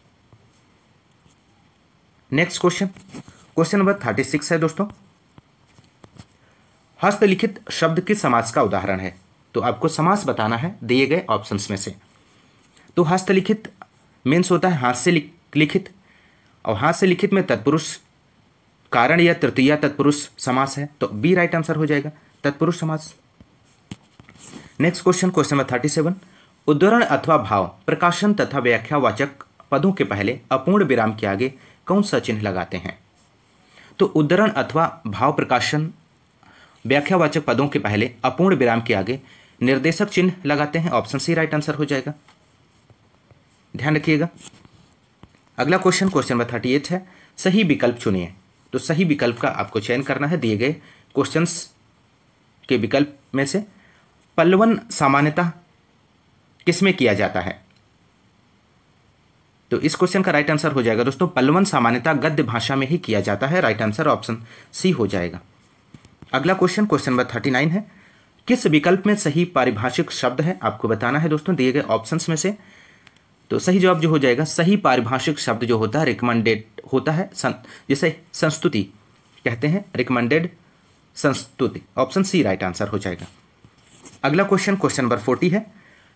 next question question number thirty six है दोस्तों हस्तलिखित शब्द किस समास का उदाहरण है तो आपको समास बताना है दिए गए ऑप्शंस में से तो हस्तलिखित मीन्स होता है हाथ से लिखित और हाथ से लिखित में तत्पुरुष कारण या तृतीय तत्पुरुष समास है तो बी राइट आंसर हो जाएगा तत्पुरुष समास next question question number thirty seven उद्धरण अथवा भाव प्रकाशन तथा व्याख्यावाचक पदों के पहले अपूर्ण विराम के आगे कौन सा चिन्ह लगाते हैं तो उद्धरण अथवा भाव प्रकाशन व्याख्यावाचक पदों के पहले अपूर्ण विराम के आगे निर्देशक चिन्ह लगाते हैं ऑप्शन सी राइट आंसर हो जाएगा ध्यान रखिएगा अगला question question number thirty eight है सही विकल्प चुनिए तो सही विकल्प का आपको चयन करना है दिए गए क्वेश्चंस के विकल्प में से पलवन सामान्यतः किसमें किया जाता है तो इस क्वेश्चन का राइट आंसर हो जाएगा दोस्तों पलवन सामान्यतः गद्य भाषा में ही किया जाता है राइट आंसर ऑप्शन सी हो जाएगा अगला question question number thirty nine है किस विकल्प में सही पारिभाषिक शब्द है आपको बताना है दोस्तों दिए गए ऑप्शंस में से तो सही जवाब जो हो जाएगा सही पारिभाषिक शब्द जो होता है रिकमेंडेड होता है सं, जैसे संस्तुति कहते हैं रिकमेंडेड संस्तुति ऑप्शन सी राइट आंसर हो जाएगा अगला क्वेश्चन क्वेश्चन नंबर फोर्टी है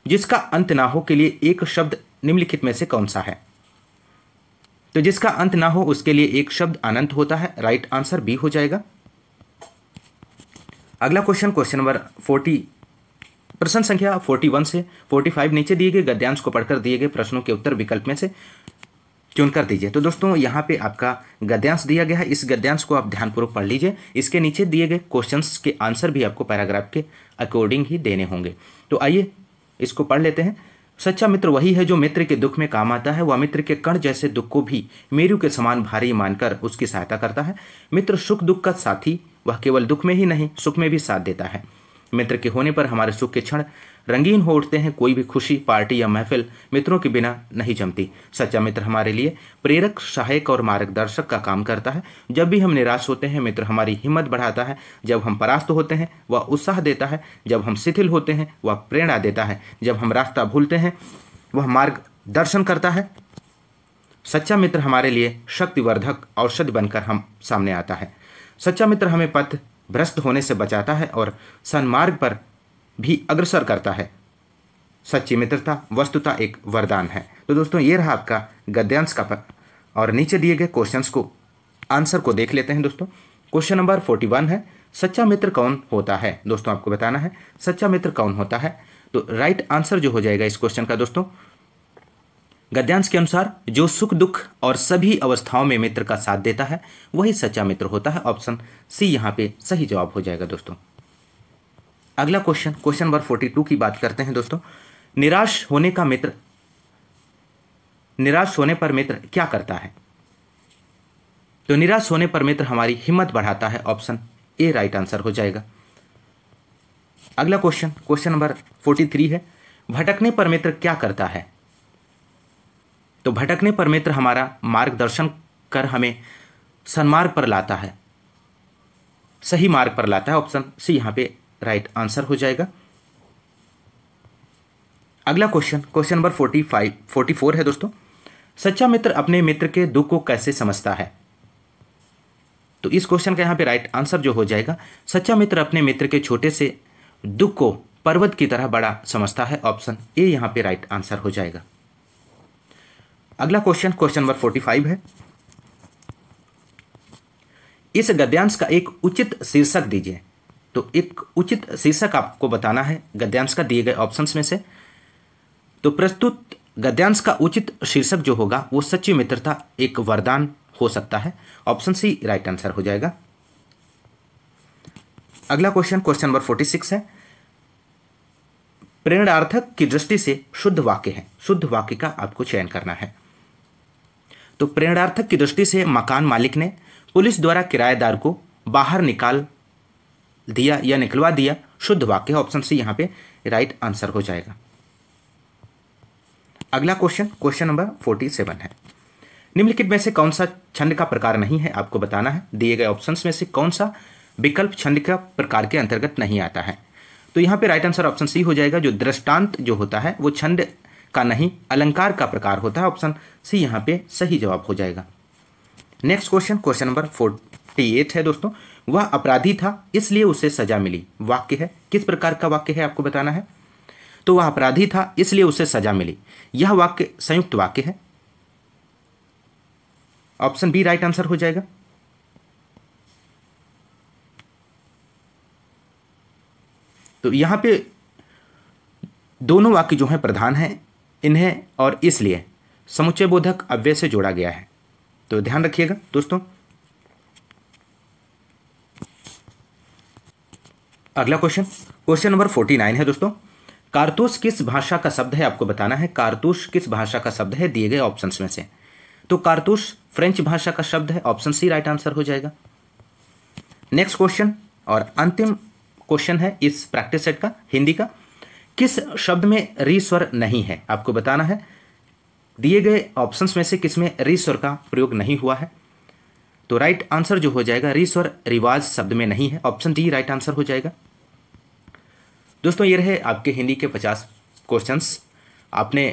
जिसका अंत ना हो के लिए एक शब्द निम्नलिखित में से कौन सा है तो जिसका अंत ना हो उसके लिए एक शब्द अनंत होता है राइट आंसर बी हो जाएगा अगला क्वेश्चन क्वेश्चन नंबर फोर्टी प्रश्न संख्या 41 से 45 नीचे दिए गए गद्यांश को पढ़कर दिए गए प्रश्नों के उत्तर विकल्प में से चुन कर दीजिए तो दोस्तों यहाँ पे आपका गद्यांश दिया गया है इस गद्यांश को आप ध्यानपूर्वक पढ़ लीजिए इसके नीचे दिए गए क्वेश्चंस के आंसर भी आपको पैराग्राफ के अकॉर्डिंग ही देने होंगे तो आइए इसको पढ़ लेते हैं सच्चा मित्र वही है जो मित्र के दुख में काम आता है वह मित्र के कण जैसे दुख को भी मेरू के समान भारी मानकर उसकी सहायता करता है मित्र सुख दुख का साथी वह केवल दुख में ही नहीं सुख में भी साथ देता है मित्र के होने पर हमारे सुख के क्षण रंगीन हो उठते हैं कोई भी खुशी पार्टी या महफिल मित्रों के बिना नहीं जमती सच्चा मित्र हमारे लिए प्रेरक सहायक और मार्गदर्शक का काम करता है जब भी हम निराश होते हैं मित्र हमारी हिम्मत बढ़ाता है जब हम परास्त होते हैं वह उत्साह देता है जब हम शिथिल होते हैं वह प्रेरणा देता है जब हम रास्ता भूलते हैं वह मार्ग दर्शन करता है सच्चा मित्र हमारे लिए शक्तिवर्धक औषध बनकर हम सामने आता है सच्चा मित्र हमें पथ भ्रष्ट होने से बचाता है और सन्मार्ग पर भी अग्रसर करता है सच्ची मित्रता वस्तुता एक वरदान है तो दोस्तों ये रहा आपका गद्यांश का पर और नीचे दिए गए क्वेश्चंस को आंसर को देख लेते हैं दोस्तों क्वेश्चन नंबर फोर्टी वन है सच्चा मित्र कौन होता है दोस्तों आपको बताना है सच्चा मित्र कौन होता है तो राइट आंसर जो हो जाएगा इस क्वेश्चन का दोस्तों गद्यांश के अनुसार जो सुख दुख और सभी अवस्थाओं में मित्र का साथ देता है वही सच्चा मित्र होता है ऑप्शन सी यहाँ पे सही जवाब हो जाएगा दोस्तों अगला question question number forty two की बात करते हैं दोस्तों निराश होने का मित्र निराश होने पर मित्र क्या करता है तो निराश होने पर मित्र हमारी हिम्मत बढ़ाता है ऑप्शन ए राइट आंसर हो जाएगा अगला question question number forty three है भटकने पर मित्र क्या करता है तो भटकने पर मित्र हमारा मार्गदर्शन कर हमें सन्मार्ग पर लाता है सही मार्ग पर लाता है ऑप्शन सी यहां पे राइट आंसर हो जाएगा अगला question question number forty five forty four है दोस्तों सच्चा मित्र अपने मित्र के दुख को कैसे समझता है तो इस क्वेश्चन का यहां पे राइट आंसर जो हो जाएगा सच्चा मित्र अपने मित्र के छोटे से दुख को पर्वत की तरह बड़ा समझता है ऑप्शन ए यहां पे राइट आंसर हो जाएगा अगला question question number forty five है इस गद्यांश का एक उचित शीर्षक दीजिए तो एक उचित शीर्षक आपको बताना है गद्यांश का दिए गए ऑप्शंस में से तो प्रस्तुत गद्यांश का उचित शीर्षक जो होगा वो सच्ची मित्रता एक वरदान हो सकता है ऑप्शन सी राइट आंसर हो जाएगा अगला question question number forty six है प्रेरणार्थक की दृष्टि से शुद्ध वाक्य है शुद्ध वाक्य का आपको चयन करना है तो प्रेरणार्थक की दृष्टि से मकान मालिक ने पुलिस द्वारा किराएदार को बाहर निकाल दिया या निकलवा दिया शुद्ध वाक्य ऑप्शन सी यहां पे राइट आंसर हो जाएगा अगला question question number forty seven है निम्नलिखित में से कौन सा छंद का प्रकार नहीं है आपको बताना है दिए गए ऑप्शन में से कौन सा विकल्प छंद का प्रकार के अंतर्गत नहीं आता है तो यहां पे राइट आंसर ऑप्शन सी हो जाएगा जो दृष्टांत जो होता है वो छंद का नहीं अलंकार का प्रकार होता है ऑप्शन सी यहाँ पे सही जवाब हो जाएगा next question question number forty eight है दोस्तों वह अपराधी था इसलिए उसे सजा मिली वाक्य है किस प्रकार का वाक्य है आपको बताना है तो वह अपराधी था इसलिए उसे सजा मिली यह वाक्य संयुक्त वाक्य है ऑप्शन बी राइट आंसर हो जाएगा तो यहां पे दोनों वाक्य जो हैं प्रधान हैं इन्हें और इसलिए समुच्चय बोधक अव्यय से जोड़ा गया है तो ध्यान रखिएगा दोस्तों अगला question question number forty nine है दोस्तों कारतूस किस भाषा का शब्द है आपको बताना है कारतूस किस भाषा का शब्द है दिए गए ऑप्शंस में से तो कारतूस फ्रेंच भाषा का शब्द है ऑप्शन सी राइट आंसर हो जाएगा नेक्स्ट क्वेश्चन और अंतिम क्वेश्चन है इस प्रैक्टिस सेट का हिंदी का किस शब्द में री स्वर नहीं है आपको बताना है दिए गए ऑप्शंस में से किस में री स्वर का प्रयोग नहीं हुआ है तो राइट आंसर जो हो जाएगा री स्वर रिवाज शब्द में नहीं है ऑप्शन डी राइट आंसर हो जाएगा दोस्तों ये रहे आपके हिंदी के पचास क्वेश्चंस आपने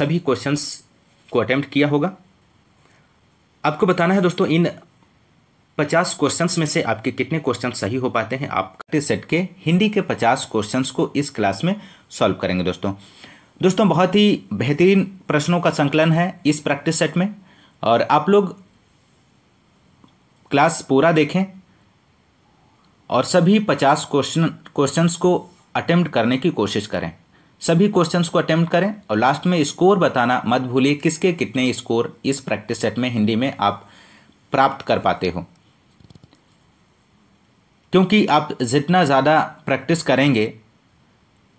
सभी क्वेश्चंस को अटैम्प्ट किया होगा आपको बताना है दोस्तों इन पचास क्वेश्चंस में से आपके कितने क्वेश्चन सही हो पाते हैं आप सेट के हिंदी के पचास क्वेश्चंस को इस क्लास में सॉल्व करेंगे दोस्तों दोस्तों बहुत ही बेहतरीन प्रश्नों का संकलन है इस प्रैक्टिस सेट में और आप लोग क्लास पूरा देखें और सभी पचास क्वेश्चन क्वेश्चंस को अटेम्प्ट करने की कोशिश करें सभी क्वेश्चंस को अटेम्प्ट करें और लास्ट में स्कोर बताना मत भूलिए किसके कितने स्कोर इस प्रैक्टिस सेट में हिंदी में आप प्राप्त कर पाते हो क्योंकि आप जितना ज़्यादा प्रैक्टिस करेंगे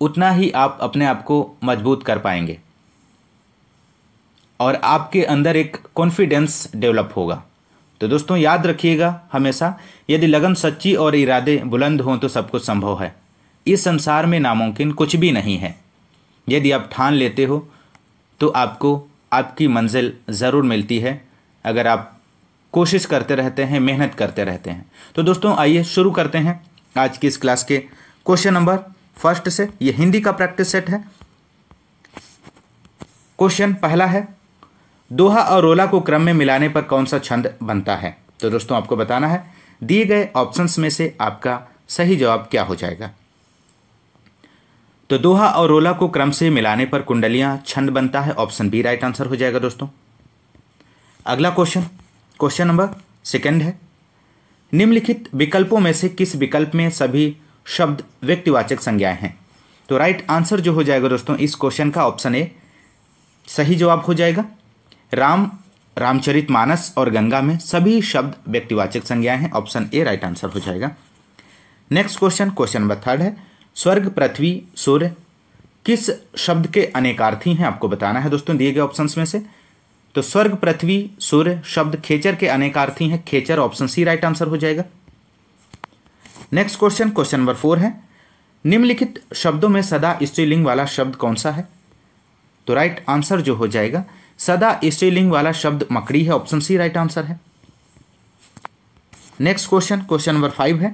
उतना ही आप अपने आप को मजबूत कर पाएंगे और आपके अंदर एक कॉन्फिडेंस डेवलप होगा तो दोस्तों याद रखिएगा हमेशा यदि लगन सच्ची और इरादे बुलंद हों तो सब कुछ संभव है इस संसार में नामुमकिन कुछ भी नहीं है यदि आप ठान लेते हो तो आपको आपकी मंजिल ज़रूर मिलती है अगर आप कोशिश करते रहते हैं मेहनत करते रहते हैं तो दोस्तों आइए शुरू करते हैं आज की इस क्लास के क्वेश्चन नंबर फर्स्ट से ये हिंदी का प्रैक्टिस सेट है क्वेश्चन पहला है दोहा और रोला को क्रम में मिलाने पर कौन सा छंद बनता है तो दोस्तों आपको बताना है दिए गए ऑप्शंस में से आपका सही जवाब क्या हो जाएगा तो दोहा और रोला को क्रम से मिलाने पर कुंडलियां छंद बनता है ऑप्शन बी राइट आंसर हो जाएगा दोस्तों अगला क्वेश्चन क्वेश्चन नंबर सेकंड है निम्नलिखित विकल्पों में से किस विकल्प में सभी शब्द व्यक्तिवाचक संज्ञाएं हैं तो राइट आंसर जो हो जाएगा दोस्तों इस क्वेश्चन का ऑप्शन ए सही जवाब हो जाएगा राम रामचरित मानस और गंगा में सभी शब्द व्यक्तिवाचक संज्ञाएं हैं ऑप्शन ए राइट आंसर हो जाएगा next question question number third है स्वर्ग पृथ्वी सूर्य किस शब्द के अनेकार्थी हैं आपको बताना है दोस्तों दिए गए ऑप्शंस में से तो स्वर्ग पृथ्वी सूर्य शब्द खेचर के अनेकार्थी हैं खेचर ऑप्शन सी राइट आंसर हो जाएगा next question question number four है निम्नलिखित शब्दों में सदा स्त्रीलिंग वाला शब्द कौन सा है तो राइट आंसर जो हो जाएगा सदा स्त्रीलिंग वाला शब्द मकड़ी है ऑप्शन सी राइट आंसर है next question question number five है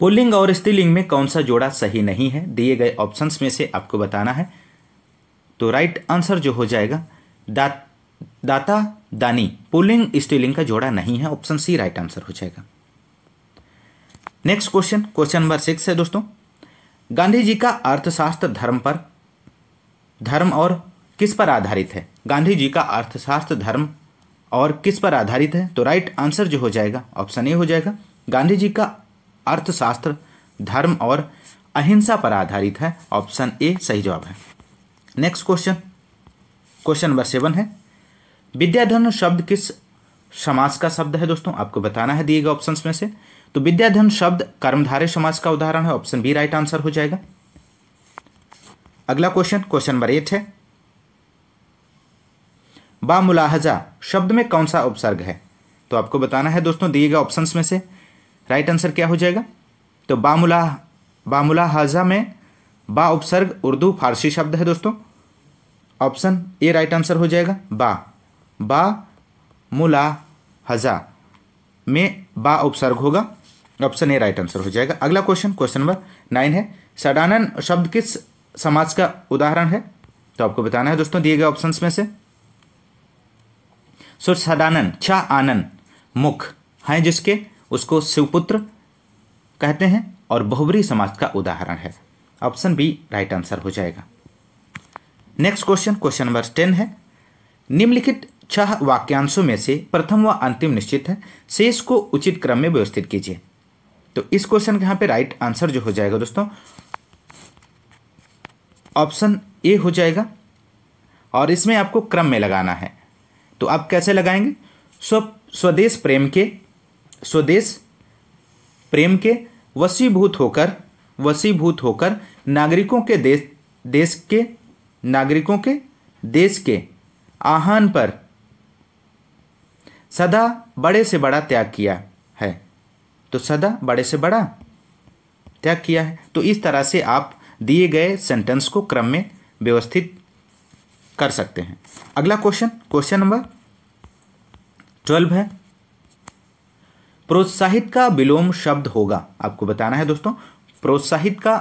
पुल्लिंग और स्त्रीलिंग में कौन सा जोड़ा सही नहीं है दिए गए ऑप्शंस में से आपको बताना है तो राइट आंसर जो हो जाएगा दा, दाता दानी पुलिंग स्टीलिंग का जोड़ा नहीं है ऑप्शन सी राइट आंसर हो जाएगा next question question number six है दोस्तों गांधी जी का अर्थशास्त्र धर्म पर धर्म और किस पर आधारित है गांधी जी का अर्थशास्त्र धर्म और किस पर आधारित है तो राइट आंसर जो हो जाएगा ऑप्शन ए हो जाएगा गांधी जी का अर्थशास्त्र धर्म और अहिंसा पर आधारित है ऑप्शन ए सही जवाब है next question question number seven है विद्याधन शब्द किस समाज का शब्द है दोस्तों आपको बताना है दिए गए ऑप्शंस में से तो विद्याधन शब्द कर्मधारे समाज का उदाहरण है ऑप्शन बी राइट आंसर हो जाएगा अगला क्वेश्चन क्वेश्चन नंबर एट है बा मुलाहजा शब्द में कौन सा उपसर्ग है तो आपको बताना है दोस्तों दिए गए ऑप्शंस में से राइट आंसर क्या हो जाएगा तो बामुला बामुला हाजा में बा उपसर्ग उर्दू फारसी शब्द है दोस्तों ऑप्शन ए राइट आंसर हो जाएगा बा बा मुला हजा में बा उपसर्ग होगा ऑप्शन ए राइट आंसर हो जाएगा अगला क्वेश्चन क्वेश्चन नंबर नाइन है सडानन शब्द किस समाज का उदाहरण है तो आपको बताना है दोस्तों दिए गए ऑप्शंस में से सो सडानन छ आनन मुख है जिसके उसको शिवपुत्र कहते हैं और बहुबरी समाज का उदाहरण है ऑप्शन बी राइट आंसर हो जाएगा next question question number ten है निम्नलिखित छह वाक्यांशों में से प्रथम व अंतिम निश्चित है शेष को उचित क्रम में व्यवस्थित कीजिए तो इस क्वेश्चन के यहाँ पे राइट आंसर जो हो जाएगा दोस्तों ऑप्शन ए हो जाएगा और इसमें आपको क्रम में लगाना है तो आप कैसे लगाएंगे स्व स्वदेश प्रेम के स्वदेश प्रेम के वसीभूत होकर वसीभूत होकर नागरिकों के देश देश के नागरिकों के देश के आह्वान पर सदा बड़े से बड़ा त्याग किया है तो सदा बड़े से बड़ा त्याग किया है तो इस तरह से आप दिए गए सेंटेंस को क्रम में व्यवस्थित कर सकते हैं अगला क्वेश्चन क्वेश्चन नंबर ट्वेल्व है प्रोत्साहित का विलोम शब्द होगा आपको बताना है दोस्तों प्रोत्साहित का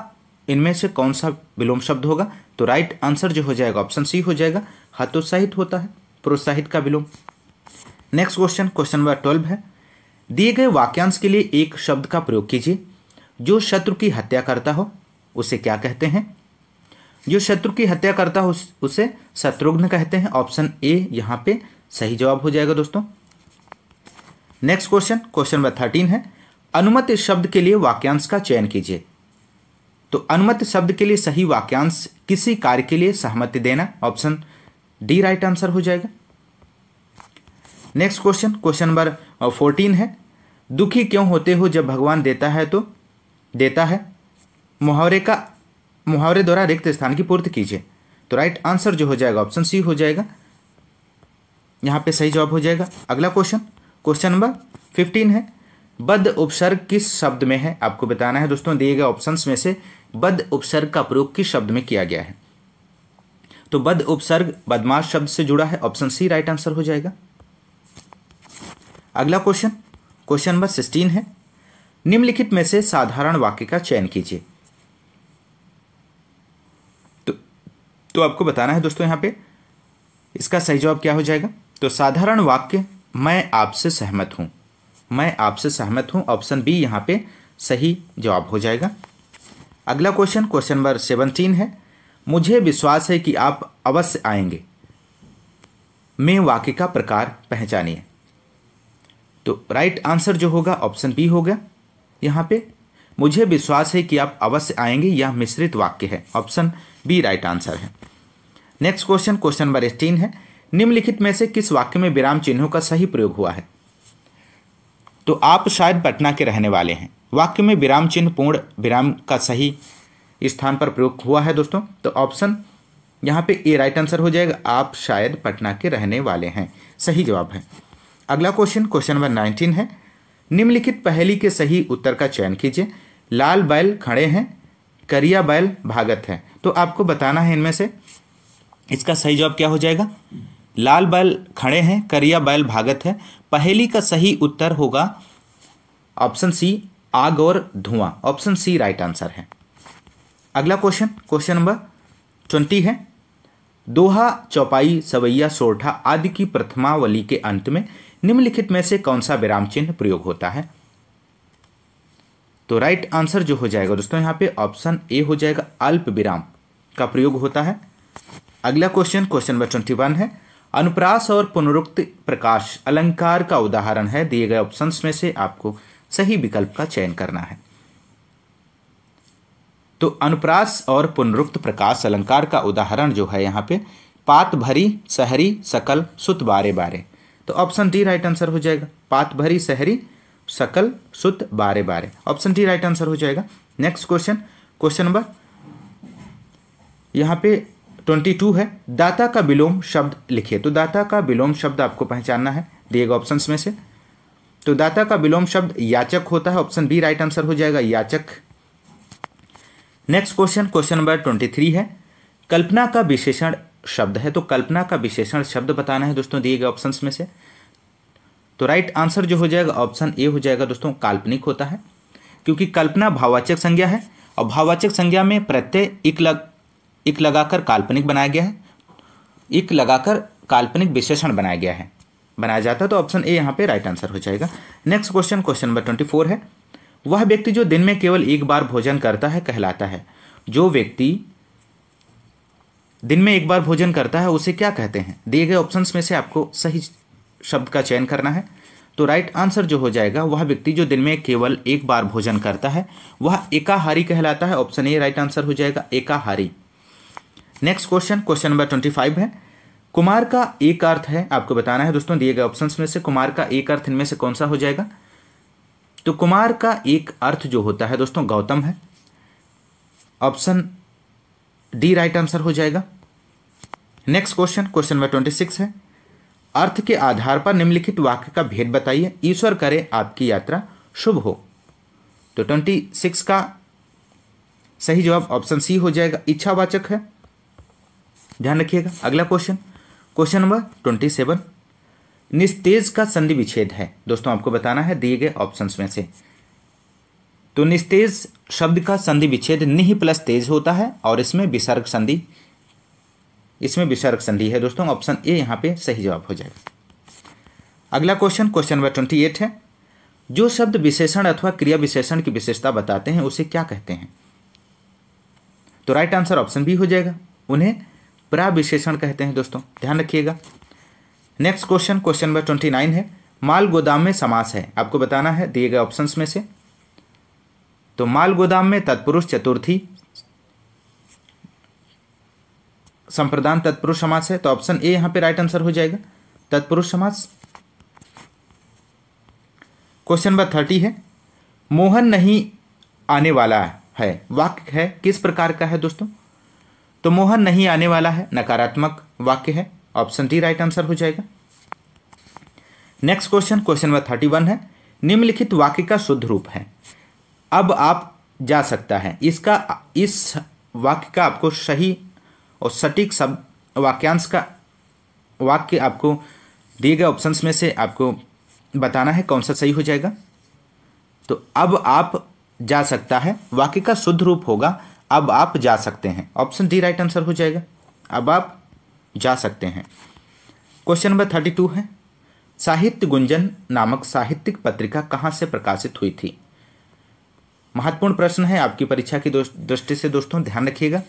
इनमें से कौन सा विलोम शब्द होगा तो राइट आंसर जो हो जाएगा ऑप्शन सी हो जाएगा हतोत्साहित होता है प्रोत्साहित का विलोम next question question number twelve है दिए गए वाक्यांश के लिए एक शब्द का प्रयोग कीजिए जो शत्रु की हत्या करता हो उसे क्या कहते हैं जो शत्रु की हत्या करता हो उसे शत्रुघ्न कहते हैं ऑप्शन ए यहां पे सही जवाब हो जाएगा दोस्तों next question question number thirteen है अनुमत शब्द के लिए वाक्यांश का चयन कीजिए तो अनुमति शब्द के लिए सही वाक्यांश किसी कार्य के लिए सहमति देना ऑप्शन डी राइट आंसर हो जाएगा next question question number fourteen है दुखी क्यों होते हो जब भगवान देता है तो देता है मुहावरे का मुहावरे द्वारा रिक्त स्थान की पूर्ति कीजिए तो राइट आंसर जो हो जाएगा ऑप्शन सी हो जाएगा यहां पे सही जवाब हो जाएगा अगला क्वेश्चन क्वेश्चन नंबर फिफ्टीन है बद उपसर्ग किस शब्द में है आपको बताना है दोस्तों दिए गए ऑप्शंस में से बद उपसर्ग का प्रयोग किस शब्द में किया गया है तो बद उपसर्ग बदमाश शब्द से जुड़ा है ऑप्शन सी राइट आंसर हो जाएगा अगला क्वेश्चन क्वेश्चन नंबर सिक्सटीन है निम्नलिखित में से साधारण वाक्य का चयन कीजिए तो तो आपको बताना है दोस्तों यहां पे इसका सही जवाब क्या हो जाएगा तो साधारण वाक्य मैं आपसे सहमत हूं मैं आपसे सहमत हूं ऑप्शन बी यहां पे सही जवाब हो जाएगा अगला क्वेश्चन क्वेश्चन नंबर सेवनटीन है मुझे विश्वास है कि आप अवश्य आएंगे में वाक्य का प्रकार पहचानिए तो राइट आंसर जो होगा ऑप्शन बी होगा यहाँ पे मुझे विश्वास है कि आप अवश्य आएंगे यह मिश्रित वाक्य है ऑप्शन बी राइट आंसर है next question question number eighteen है निम्नलिखित में से किस वाक्य में विराम चिन्हों का सही प्रयोग हुआ है तो आप शायद पटना के रहने वाले हैं वाक्य में विराम चिन्ह पूर्ण विराम का सही स्थान पर प्रयोग हुआ है दोस्तों तो ऑप्शन यहाँ पे ए राइट आंसर हो जाएगा आप शायद पटना के रहने वाले हैं सही जवाब है अगला क्वेश्चन क्वेश्चन नंबर नाइनटीन है निम्नलिखित पहली के सही उत्तर का चयन कीजिए लाल बैल खड़े हैं करिया बैल भागत है तो आपको बताना है इनमें से इसका सही जवाब क्या हो जाएगा लाल बैल खड़े हैं करिया बैल भागत है पहली का सही उत्तर होगा ऑप्शन सी आग और धुआं ऑप्शन सी राइट आंसर है अगला क्वेश्चन क्वेश्चन नंबर ट्वेंटी है दोहा चौपाई सवैया सोरठा आदि की प्रथमावली के अंत में निम्नलिखित में से कौन सा विराम चिन्ह प्रयोग होता है तो राइट आंसर जो हो जाएगा दोस्तों यहाँ पे ऑप्शन ए हो जाएगा अल्प विराम का प्रयोग होता है अगला question question number twenty one है अनुप्रास और पुनरुक्त प्रकाश अलंकार का उदाहरण है दिए गए ऑप्शंस में से आपको सही विकल्प का चयन करना है तो अनुप्रास और पुनरुक्त प्रकाश अलंकार का उदाहरण जो है यहाँ पे पात भरी सहरी सकल सुत बारे बारे तो ऑप्शन डी राइट आंसर हो जाएगा पात भरी सहरी सकल सुत बारे बारे ऑप्शन डी राइट आंसर हो जाएगा नेक्स्ट क्वेश्चन क्वेश्चन नंबर यहाँ पे ट्वेंटी टू है दाता का विलोम शब्द लिखे तो दाता का विलोम शब्द आपको पहचानना है दिए गए ऑप्शन में से तो दाता का विलोम शब्द याचक होता है ऑप्शन बी राइट आंसर हो जाएगा याचक next question question number twenty three है कल्पना का विशेषण शब्द है तो कल्पना का विशेषण शब्द बताना है दोस्तों दिए गए ऑप्शंस में से तो राइट आंसर जो हो जाएगा ऑप्शन ए हो जाएगा दोस्तों काल्पनिक होता है क्योंकि कल्पना भाववाचक संज्ञा है और भाववाचक संज्ञा में प्रत्यय एक लग एक लगाकर काल्पनिक बनाया गया है एक लगाकर काल्पनिक विशेषण बनाया गया है बनाया जाता है तो ऑप्शन ए यहाँ पे राइट आंसर हो जाएगा next question question number twenty four है वह व्यक्ति जो दिन में केवल एक बार भोजन करता है कहलाता है जो व्यक्ति दिन में एक बार भोजन करता है उसे क्या कहते हैं दिए गए ऑप्शन में से आपको सही शब्द का चयन करना है तो राइट आंसर जो हो जाएगा वह व्यक्ति जो दिन में केवल एक बार भोजन करता है वह एकाहारी कहलाता है ऑप्शन ए राइट आंसर हो जाएगा एकाहारी next question question number twenty five है कुमार का एक अर्थ है आपको बताना है दोस्तों दिए गए ऑप्शन में से कुमार का एक अर्थ इनमें से कौन सा हो जाएगा तो कुमार का एक अर्थ जो होता है दोस्तों गौतम है ऑप्शन डी राइट आंसर हो जाएगा next question question number twenty six है अर्थ के आधार पर निम्नलिखित वाक्य का भेद बताइए ईश्वर करे आपकी यात्रा शुभ हो तो ट्वेंटी सिक्स का सही जवाब ऑप्शन सी हो जाएगा इच्छावाचक है ध्यान रखिएगा अगला question question number twenty seven निस्तेज का संधि विच्छेद है दोस्तों आपको बताना है दिए गए ऑप्शंस में से तो निस्तेज शब्द का संधि विच्छेद निह प्लस तेज होता है और इसमें विसर्ग संधि इसमें विसर्ग संधि है दोस्तों ऑप्शन ए यहां पे सही जवाब हो जाएगा अगला question question number twenty eight है जो शब्द विशेषण अथवा क्रिया विशेषण की विशेषता बताते हैं उसे क्या कहते हैं तो राइट आंसर ऑप्शन बी हो जाएगा उन्हें प्राविशेषण कहते हैं दोस्तों ध्यान रखिएगा next question question number twenty nine है माल गोदाम में समास है आपको बताना है दिए गए ऑप्शन में से तो माल गोदाम में तत्पुरुष चतुर्थी संप्रदान तत्पुरुष समास है तो ऑप्शन ए यहां पे राइट आंसर हो जाएगा तत्पुरुष समास क्वेश्चन नंबर थर्टी है मोहन नहीं आने वाला है वाक्य है किस प्रकार का है दोस्तों तो मोहन नहीं आने वाला है नकारात्मक वाक्य है ऑप्शन डी राइट आंसर हो जाएगा next question question number thirty one है निम्नलिखित वाक्य का शुद्ध रूप है अब आप जा सकता है इसका इस वाक्य का आपको सही और सटीक सब वाक्यांश का वाक्य आपको दिए गए ऑप्शंस में से आपको बताना है कौन सा सही हो जाएगा तो अब आप जा सकता है वाक्य का शुद्ध रूप होगा अब आप जा सकते हैं ऑप्शन डी राइट आंसर हो जाएगा अब आप जा सकते हैं क्वेश्चन नंबर थर्टी टू है साहित्य गुंजन नामक साहित्यिक पत्रिका कहाँ से प्रकाशित हुई थी महत्वपूर्ण प्रश्न है आपकी परीक्षा की दृष्टि से दोस्तों ध्यान रखिएगा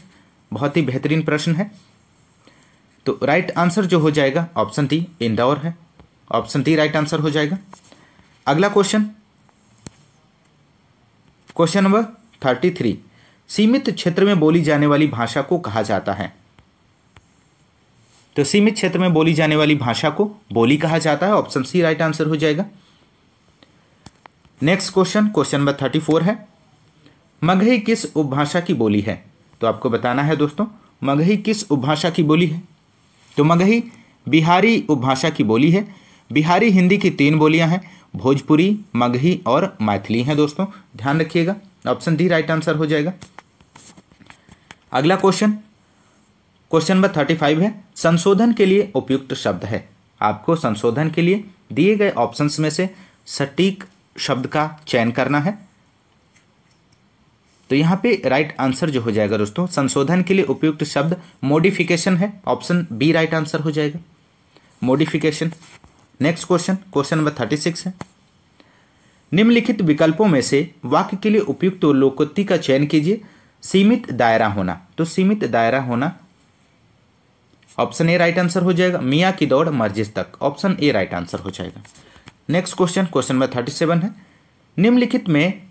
बहुत ही बेहतरीन प्रश्न है तो राइट आंसर जो हो जाएगा ऑप्शन डी इंदौर है ऑप्शन डी राइट आंसर हो जाएगा अगला question question number thirty three सीमित क्षेत्र में बोली जाने वाली भाषा को कहा जाता है तो सीमित क्षेत्र में बोली जाने वाली भाषा को बोली कहा जाता है ऑप्शन सी राइट आंसर हो जाएगा next question question number thirty four है मगही किस उपभाषा की बोली है तो आपको बताना है दोस्तों मगही किस उपभाषा की बोली है तो मगही बिहारी उपभाषा की बोली है बिहारी हिंदी की तीन बोलियां हैं भोजपुरी मगही और मैथिली हैं दोस्तों ध्यान रखिएगा ऑप्शन डी राइट आंसर हो जाएगा अगला question question number thirty five है संशोधन के लिए उपयुक्त शब्द है आपको संशोधन के लिए दिए गए ऑप्शन में से सटीक शब्द का चयन करना है तो यहां पे राइट आंसर जो हो जाएगा दोस्तों संशोधन के लिए उपयुक्त शब्द मॉडिफिकेशन है ऑप्शन बी राइट आंसर हो जाएगा modification next question question number thirty six है निम्नलिखित विकल्पों में से वाक्य के लिए उपयुक्त लोकोक्ति का चयन कीजिए सीमित दायरा होना तो सीमित दायरा होना ऑप्शन ए राइट आंसर हो जाएगा मियाँ की दौड़ मर्जिस तक ऑप्शन ए राइट आंसर हो जाएगा next question question number thirty seven है निम्नलिखित में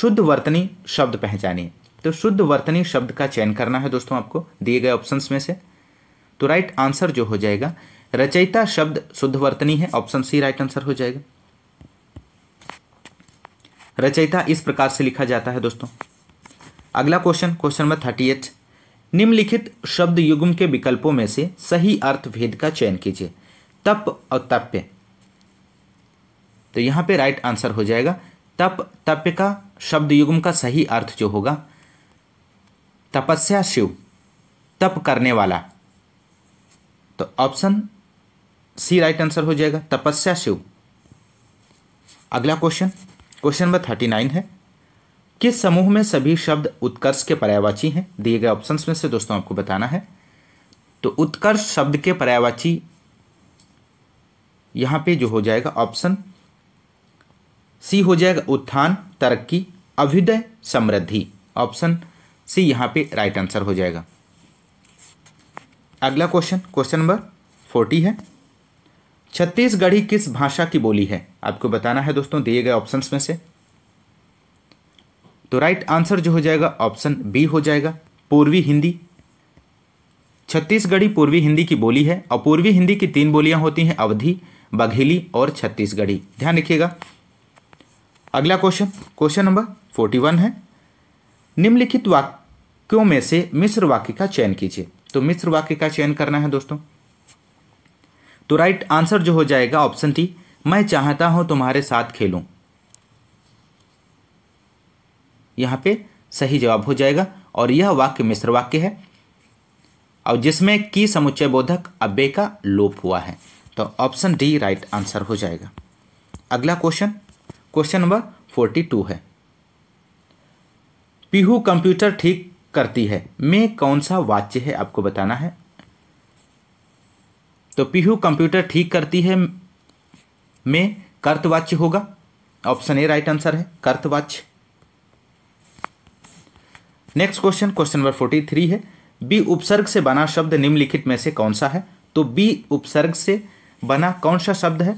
शुद्ध वर्तनी शब्द पहचानिए तो शुद्ध वर्तनी शब्द का चयन करना है दोस्तों आपको दिए गए ऑप्शंस में से तो राइट आंसर जो हो जाएगा रचयिता शब्द शुद्ध वर्तनी है ऑप्शन सी राइट आंसर हो जाएगा रचयिता इस प्रकार से लिखा जाता है दोस्तों अगला question question number thirty eight निम्नलिखित शब्द युग्म के विकल्पों में से सही अर्थ भेद का चयन कीजिए तप और तप्य तो यहां पे राइट आंसर हो जाएगा तप तप्य का शब्द युग्म का सही अर्थ जो होगा तपस्या शिव तप करने वाला तो ऑप्शन सी राइट आंसर हो जाएगा तपस्या शिव अगला question question number thirty nine है किस समूह में सभी शब्द उत्कर्ष के पर्यावाची हैं दिए गए ऑप्शन में से दोस्तों आपको बताना है तो उत्कर्ष शब्द के पर्यावाची यहां पे जो हो जाएगा ऑप्शन सी हो जाएगा उत्थान तरक्की अभ्युदय समृद्धि ऑप्शन सी यहां पे राइट आंसर हो जाएगा अगला क्वेश्चन क्वेश्चन नंबर फोर्टी है छत्तीसगढ़ी किस भाषा की बोली है आपको बताना है दोस्तों दिए गए ऑप्शंस में से तो राइट आंसर जो हो जाएगा ऑप्शन बी हो जाएगा पूर्वी हिंदी छत्तीसगढ़ी पूर्वी हिंदी की बोली है और पूर्वी हिंदी की तीन बोलियां होती हैं अवधि बघेली और छत्तीसगढ़ी ध्यान रखिएगा अगला question question number forty one है निम्नलिखित वाक्यों में से मिश्र वाक्य का चयन कीजिए तो मिश्र वाक्य का चयन करना है दोस्तों तो राइट आंसर जो हो जाएगा ऑप्शन टी मैं चाहता हूं तुम्हारे साथ खेलूं यहाँ पे सही जवाब हो जाएगा और यह वाक्य मिश्र वाक्य है और जिसमें की समुच्चय बोधक अबे का लोप हुआ है तो ऑप्शन डी राइट आंसर हो जाएगा अगला question question number forty two है पीहू कंप्यूटर ठीक करती है में कौन सा वाच्य है आपको बताना है तो पीहू कंप्यूटर ठीक करती है में कर्तवाच्य होगा ऑप्शन ए राइट आंसर है कर्तवाच्य next question question number forty three है बी उपसर्ग से बना शब्द निम्नलिखित में से कौन सा है तो बी उपसर्ग से बना कौन सा शब्द है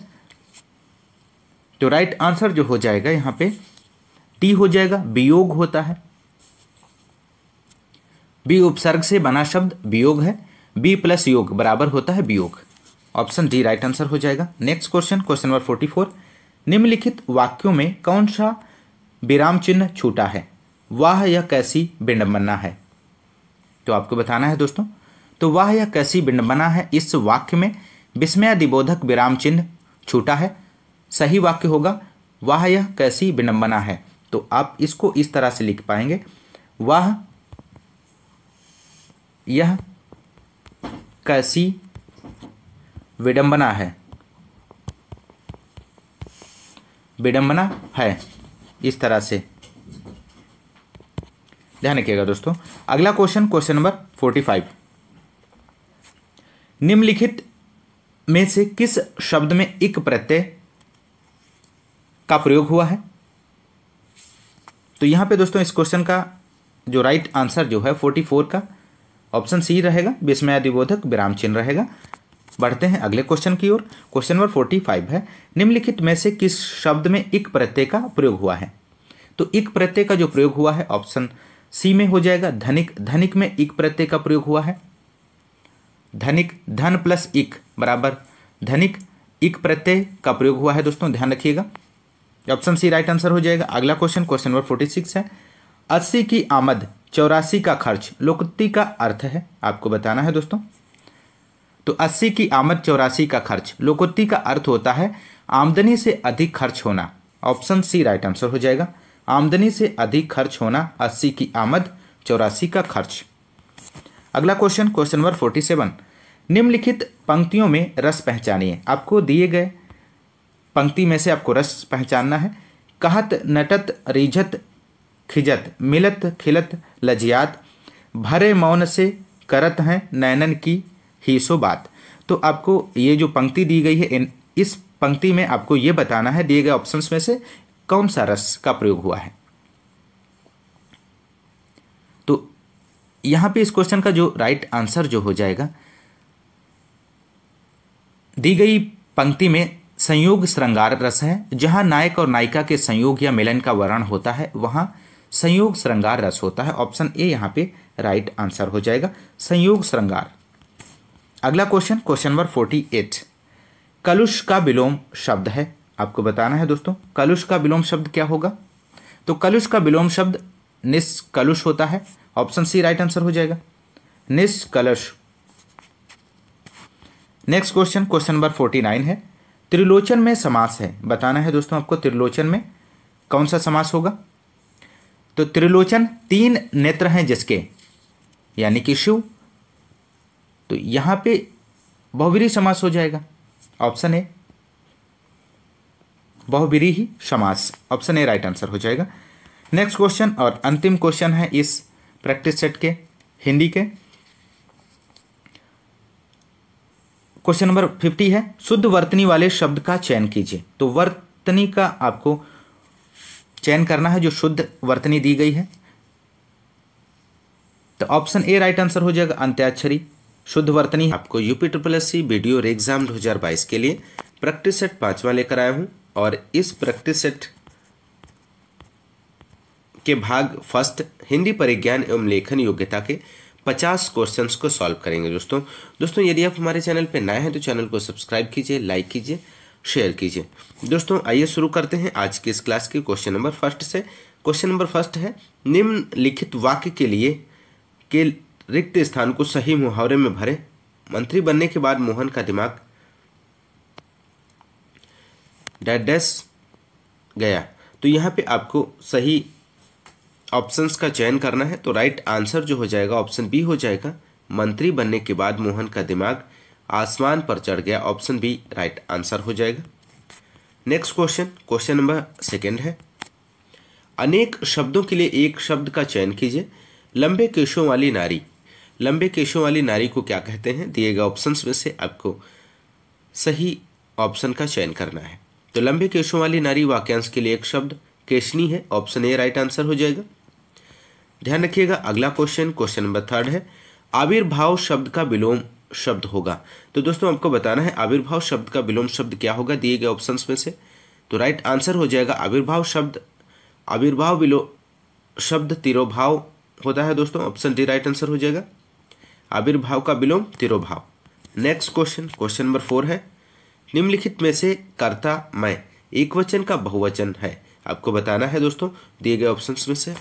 तो राइट आंसर जो हो जाएगा यहाँ पे टी हो जाएगा वियोग होता है बी उपसर्ग से बना शब्द वियोग है बी प्लस योग बराबर होता है वियोग ऑप्शन डी राइट आंसर हो जाएगा next question question number forty four निम्नलिखित वाक्यों में कौन सा विराम चिन्ह छूटा है वाह यह कैसी विडंबना है तो आपको बताना है दोस्तों तो वाह यह कैसी विडम्बना है इस वाक्य में विस्मयादिबोधक विराम चिन्ह छूटा है सही वाक्य होगा वाह यह कैसी विडंबना है तो आप इसको इस तरह से लिख पाएंगे वाह यह कैसी विडंबना है विडंबना है इस तरह से ध्यान रखिएगा दोस्तों अगला question question number forty five निम्नलिखित में से किस शब्द में एक प्रत्यय का प्रयोग हुआ है तो यहां पे दोस्तों इस क्वेश्चन का जो राइट आंसर जो है फोर्टी फोर का ऑप्शन सी रहेगा विस्मय अधिबोधक विराम चिन्ह रहेगा बढ़ते हैं अगले क्वेश्चन की ओर क्वेश्चन नंबर फोर्टी फाइव है निम्नलिखित में से किस शब्द में एक प्रत्यय का प्रयोग हुआ है तो एक प्रत्यय का जो प्रयोग हुआ है ऑप्शन सी में हो जाएगा धनिक धनिक में इक प्रत्यय का प्रयोग हुआ है धनिक धन प्लस इक बराबर धनिक इक प्रत्यय का प्रयोग हुआ है दोस्तों ध्यान रखिएगा ऑप्शन सी राइट आंसर हो जाएगा अगला question question number forty six है अस्सी की आमद चौरासी का खर्च लोकोक्ति का अर्थ है आपको बताना है दोस्तों तो अस्सी की आमद चौरासी का खर्च लोकोत्ती का अर्थ होता है आमदनी से अधिक खर्च होना ऑप्शन सी राइट आंसर हो जाएगा आमदनी से अधिक खर्च होना अस्सी की आमद चौरासी का खर्च अगला question question number forty seven निम्नलिखित पंक्तियों में रस पहचानिए आपको दिए गए पंक्ति में से आपको रस पहचानना है कहत नटत रिझत खिजत मिलत खिलत लजियात भरे मौन से करत हैं नैनन की ही सो बात तो आपको ये जो पंक्ति दी गई है इन इस पंक्ति में आपको ये बताना है दिए गए ऑप्शंस में से कौन सा रस का प्रयोग हुआ है तो यहां पे इस क्वेश्चन का जो राइट आंसर जो हो जाएगा दी गई पंक्ति में संयोग श्रृंगार रस है जहां नायक और नायिका के संयोग या मिलन का वर्णन होता है वहां संयोग श्रृंगार रस होता है ऑप्शन ए यहां पे राइट आंसर हो जाएगा संयोग श्रृंगार अगला question question number forty eight कलुष का विलोम शब्द है आपको बताना है दोस्तों कलुष का विलोम शब्द क्या होगा तो कलुष का विलोम शब्द निष्कलुष होता है ऑप्शन सी राइट आंसर हो जाएगा निष्कलुष next question question number forty nine है त्रिलोचन में समास है बताना है दोस्तों आपको त्रिलोचन में कौन सा समास होगा तो त्रिलोचन तीन नेत्र हैं जिसके यानी कि शिव तो यहां पे बहुवीरी समास हो जाएगा ऑप्शन ए बहुविरीही समास ऑप्शन ए राइट आंसर हो जाएगा नेक्स्ट क्वेश्चन और अंतिम क्वेश्चन है इस प्रैक्टिस सेट के हिंदी के क्वेश्चन नंबर फिफ्टी है शुद्ध वर्तनी वाले शब्द का चयन कीजिए तो वर्तनी का आपको चयन करना है जो शुद्ध वर्तनी दी गई है तो ऑप्शन ए राइट आंसर हो जाएगा अंत्याक्षरी शुद्ध वर्तनी आपको UP triple S C video exam 2022 के लिए प्रैक्टिस सेट पांचवा लेकर आया हूं और इस प्रैक्टिस सेट के भाग फर्स्ट हिंदी परिज्ञान एवं लेखन योग्यता के पचास क्वेश्चंस को सॉल्व करेंगे दोस्तों दोस्तों यदि आप हमारे चैनल पर नए हैं तो चैनल को सब्सक्राइब कीजिए लाइक कीजिए शेयर कीजिए दोस्तों आइए शुरू करते हैं आज की इस क्लास के क्वेश्चन नंबर फर्स्ट से क्वेश्चन नंबर फर्स्ट है निम्नलिखित वाक्य के लिए के रिक्त स्थान को सही मुहावरे में भरे मंत्री बनने के बाद मोहन का दिमाग डैट गया तो यहाँ पे आपको सही ऑप्शंस का चयन करना है तो राइट आंसर जो हो जाएगा ऑप्शन बी हो जाएगा मंत्री बनने के बाद मोहन का दिमाग आसमान पर चढ़ गया ऑप्शन बी राइट आंसर हो जाएगा next question question number second है अनेक शब्दों के लिए एक शब्द का चयन कीजिए लंबे केशों वाली नारी लंबे केशों वाली नारी को क्या कहते हैं दिए गए ऑप्शंस में से आपको सही ऑप्शन का चयन करना है तो लंबे केशों वाली नारी वाक्यांश के लिए एक शब्द केशनी है ऑप्शन ए राइट आंसर हो जाएगा ध्यान रखिएगा अगला क्वेश्चन क्वेश्चन नंबर थर्ड है आविर्भाव शब्द का विलोम शब्द होगा तो दोस्तों आपको बताना है आविर्भाव शब्द का विलोम शब्द क्या होगा दिए गए ऑप्शन में से तो राइट आंसर हो जाएगा आविर्भाव शब्द आविर्भाव विलो शब्द तिरोभाव होता है दोस्तों ऑप्शन डी राइट आंसर हो जाएगा आविर्भाव का विलोम तिरोभाव next question question number four है निम्नलिखित में से कर्ता मैं एक वचन का बहुवचन है आपको बताना है दोस्तों दिए गए ऑप्शन में से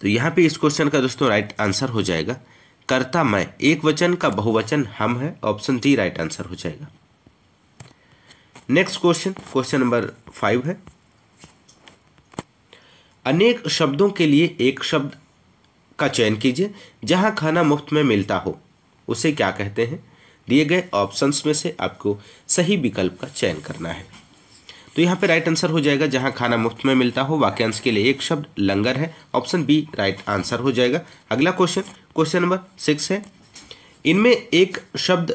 तो यहां पे इस क्वेश्चन का दोस्तों राइट आंसर हो जाएगा कर्ता मैं एक वचन का बहुवचन हम है ऑप्शन डी राइट आंसर हो जाएगा next question question number five है अनेक शब्दों के लिए एक शब्द का चयन कीजिए जहां खाना मुफ्त में मिलता हो उसे क्या कहते हैं दिए गए ऑप्शंस में से आपको सही विकल्प का चयन करना है तो यहाँ पे राइट आंसर हो जाएगा जहाँ खाना मुफ्त में मिलता हो वाक्यांश के लिए एक शब्द लंगर है ऑप्शन बी राइट आंसर हो जाएगा अगला क्वेश्चन क्वेश्चन नंबर सिक्स है इनमें एक शब्द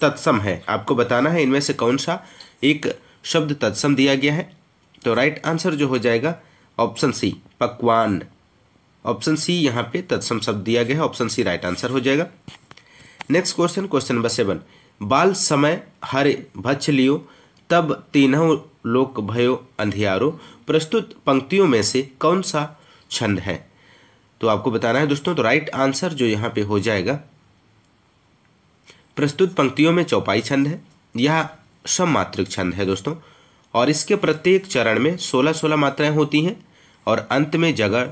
तत्सम है आपको बताना है इनमें से कौन सा एक शब्द तत्सम दिया गया है तो राइट आंसर जो हो जाएगा ऑप्शन सी पकवान ऑप्शन सी यहाँ पे तत्सम शब्द दिया गया है ऑप्शन सी राइट आंसर हो जाएगा next question question number seven बाल समय हरे भक्ष लियो तब तीनों लोक भयो अंधियारो प्रस्तुत पंक्तियों में से कौन सा छंद है तो आपको बताना है दोस्तों तो राइट आंसर जो यहाँ पे हो जाएगा प्रस्तुत पंक्तियों में चौपाई छंद है यह सममात्रिक छंद है दोस्तों और इसके प्रत्येक चरण में सोलह सोलह मात्राएं होती हैं और अंत में जगड़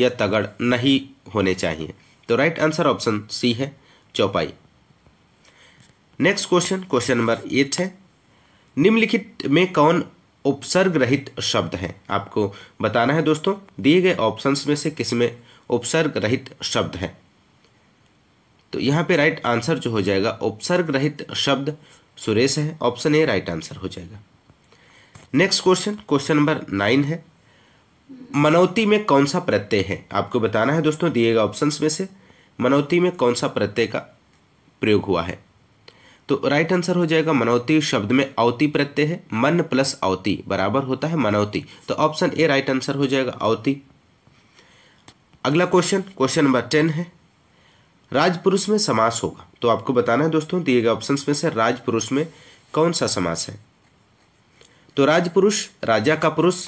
या तगड़ नहीं होने चाहिए तो राइट आंसर ऑप्शन सी है चौपाई next question question number eight है निम्नलिखित में कौन उपसर्ग रहित शब्द है आपको बताना है दोस्तों दिए गए ऑप्शंस में से किस में उपसर्ग रहित शब्द है तो यहाँ पे राइट आंसर जो हो जाएगा उपसर्ग रहित शब्द सुरेश है ऑप्शन ए राइट आंसर हो जाएगा next question question number nine है मनौती में कौन सा प्रत्यय है आपको बताना है दोस्तों दिए गए ऑप्शंस में से मनौती में कौन सा प्रत्यय का प्रयोग हुआ है तो राइट आंसर हो जाएगा मनौती शब्द में अवती प्रत्यय है मन प्लस अवती बराबर होता है मनौती तो ऑप्शन ए राइट आंसर हो जाएगा अवती अगला क्वेश्चन क्वेश्चन नंबर टेन है राजपुरुष में समास होगा तो आपको बताना है दोस्तों दिए गए ऑप्शन में से राजपुरुष में कौन सा समास है तो राजपुरुष राजा का पुरुष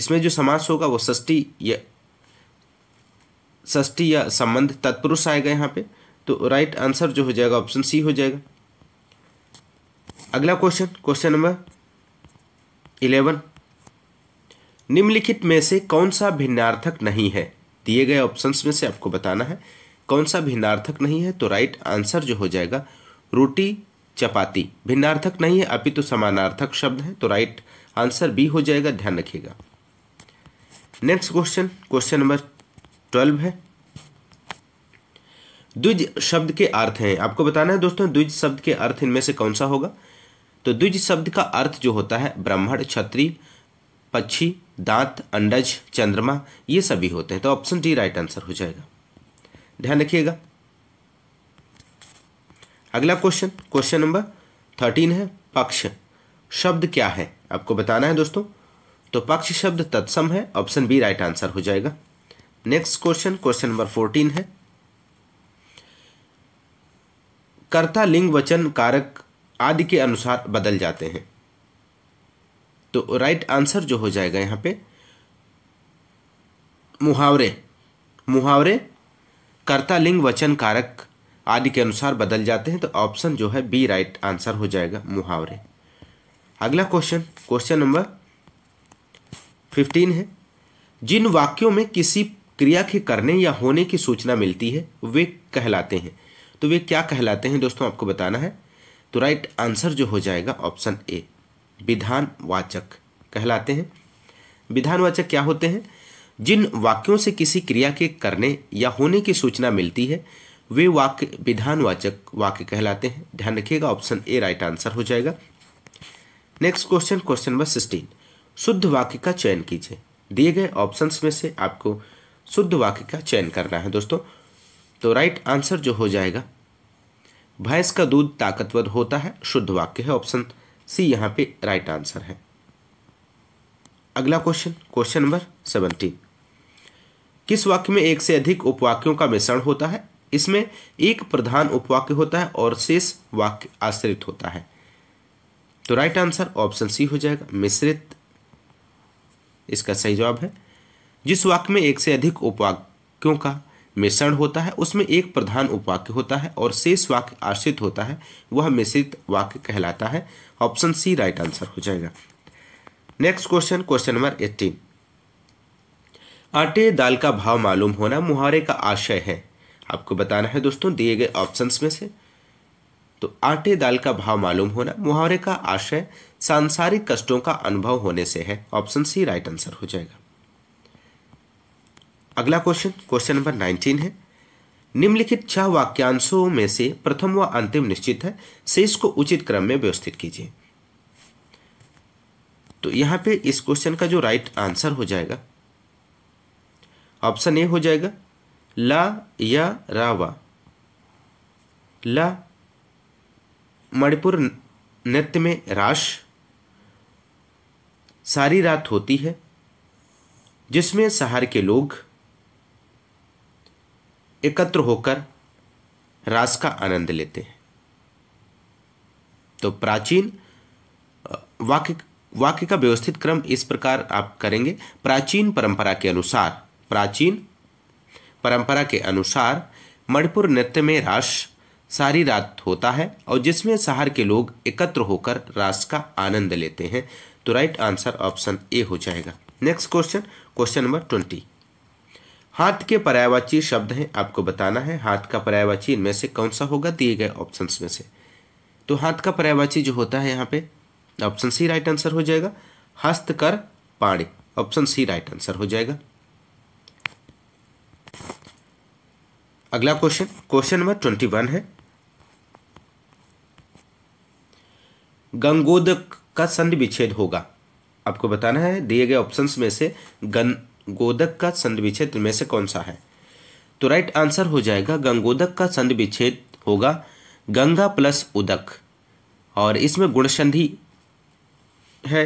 इसमें जो समास होगा वो ष्टी या ष्टी या संबंध तत्पुरुष आएगा यहां पे तो राइट आंसर जो हो जाएगा ऑप्शन सी हो जाएगा अगला क्वेश्चन क्वेश्चन नंबर इलेवन निम्नलिखित में से कौन सा भिन्नार्थक नहीं है दिए गए ऑप्शंस में से आपको बताना है कौन सा भिन्नार्थक नहीं है तो राइट आंसर जो हो जाएगा रोटी चपाती भिन्नार्थक नहीं है अभी तो समानार्थक शब्द है तो राइट आंसर बी हो जाएगा ध्यान रखिएगा next question question number twelve है द्विज शब्द के अर्थ हैं आपको बताना है दोस्तों द्विज शब्द के अर्थ इनमें से कौन सा होगा तो द्विज शब्द का अर्थ जो होता है ब्राह्मण छत्री पक्षी दांत अंडज चंद्रमा ये सभी होते हैं तो ऑप्शन डी राइट आंसर हो जाएगा ध्यान रखिएगा अगला क्वेश्चन क्वेश्चन नंबर थर्टीन है पक्ष शब्द क्या है आपको बताना है दोस्तों तो पक्ष शब्द तत्सम है ऑप्शन बी राइट आंसर हो जाएगा next question question number fourteen है कर्ता लिंग वचन कारक आदि के अनुसार बदल जाते हैं तो राइट आंसर जो हो जाएगा यहां पे मुहावरे मुहावरे कर्ता लिंग वचन कारक आदि के अनुसार बदल जाते हैं तो ऑप्शन जो है बी राइट आंसर हो जाएगा मुहावरे अगला क्वेश्चन क्वेश्चन नंबर फिफ्टीन है जिन वाक्यों में किसी क्रिया के करने या होने की सूचना मिलती है वे कहलाते हैं तो वे क्या कहलाते हैं दोस्तों आपको बताना है तो राइट आंसर जो हो जाएगा ऑप्शन ए विधानवाचक कहलाते हैं विधानवाचक क्या होते हैं जिन वाक्यों से किसी क्रिया के करने या होने की सूचना मिलती है वे वाक्य विधानवाचक वाक्य कहलाते हैं ध्यान रखिएगा ऑप्शन ए राइट आंसर हो जाएगा next question question number sixteen शुद्ध वाक्य का चयन कीजिए दिए गए ऑप्शंस में से आपको शुद्ध वाक्य का चयन करना है दोस्तों तो राइट आंसर जो हो जाएगा भैंस का दूध ताकतवर होता है शुद्ध वाक्य है ऑप्शन सी यहां पे राइट आंसर है अगला क्वेश्चन क्वेश्चन नंबर सेवनटीन किस वाक्य में एक से अधिक उपवाक्यों का मिश्रण होता है इसमें एक प्रधान उपवाक्य होता है और शेष वाक्य आश्रित होता है तो राइट आंसर ऑप्शन सी हो जाएगा मिश्रित इसका सही जवाब है जिस वाक्य में एक से अधिक उपवाक्यों का मिश्रण होता है उसमें एक प्रधान उपवाक्य होता है और शेष वाक्य आश्रित होता है वह मिश्रित वाक्य कहलाता है ऑप्शन सी राइट आंसर हो जाएगा next question question number eighteen आटे दाल का भाव मालूम होना मुहारे का आशय है आपको बताना है दोस्तों दिए गए ऑप्शंस में से तो आटे दाल का भाव मालूम होना मुहावरे का आशय सांसारिक कष्टों का अनुभव होने से है ऑप्शन सी राइट आंसर हो जाएगा अगला क्वेश्चन क्वेश्चन नंबर नाइनटीन है निम्नलिखित छह वाक्यांशों में से प्रथम व अंतिम निश्चित है शेष को उचित क्रम में व्यवस्थित कीजिए तो यहां पे इस क्वेश्चन का जो राइट आंसर हो जाएगा ऑप्शन ए हो जाएगा ला या रावा ला मणिपुर नृत्य में राश सारी रात होती है जिसमें शहर के लोग एकत्र होकर रास का आनंद लेते हैं तो प्राचीन वाक्य वाक्य का व्यवस्थित क्रम इस प्रकार आप करेंगे प्राचीन परंपरा के अनुसार प्राचीन परंपरा के अनुसार मणिपुर नृत्य में रास सारी रात होता है और जिसमें शहर के लोग एकत्र होकर रास का आनंद लेते हैं तो राइट आंसर ऑप्शन ए हो जाएगा next question question number twenty हाथ के पर्यायवाची शब्द हैं आपको बताना है हाथ का पर्यायवाची इनमें से कौन सा होगा दिए गए ऑप्शंस में से तो हाथ का पर्यायवाची जो होता है यहाँ पे ऑप्शन सी राइट आंसर हो जाएगा हस्त कर पाणी ऑप्शन सी राइट आंसर हो जाएगा अगला question question number twenty one है गंगोद का संधि विच्छेद होगा आपको बताना है दिए गए ऑप्शंस में से गं गोदक का संधि विच्छेद में से कौन सा है तो राइट आंसर हो जाएगा गंगोदक का संधि विच्छेद होगा गंगा प्लस उदक और इसमें गुणसंधि है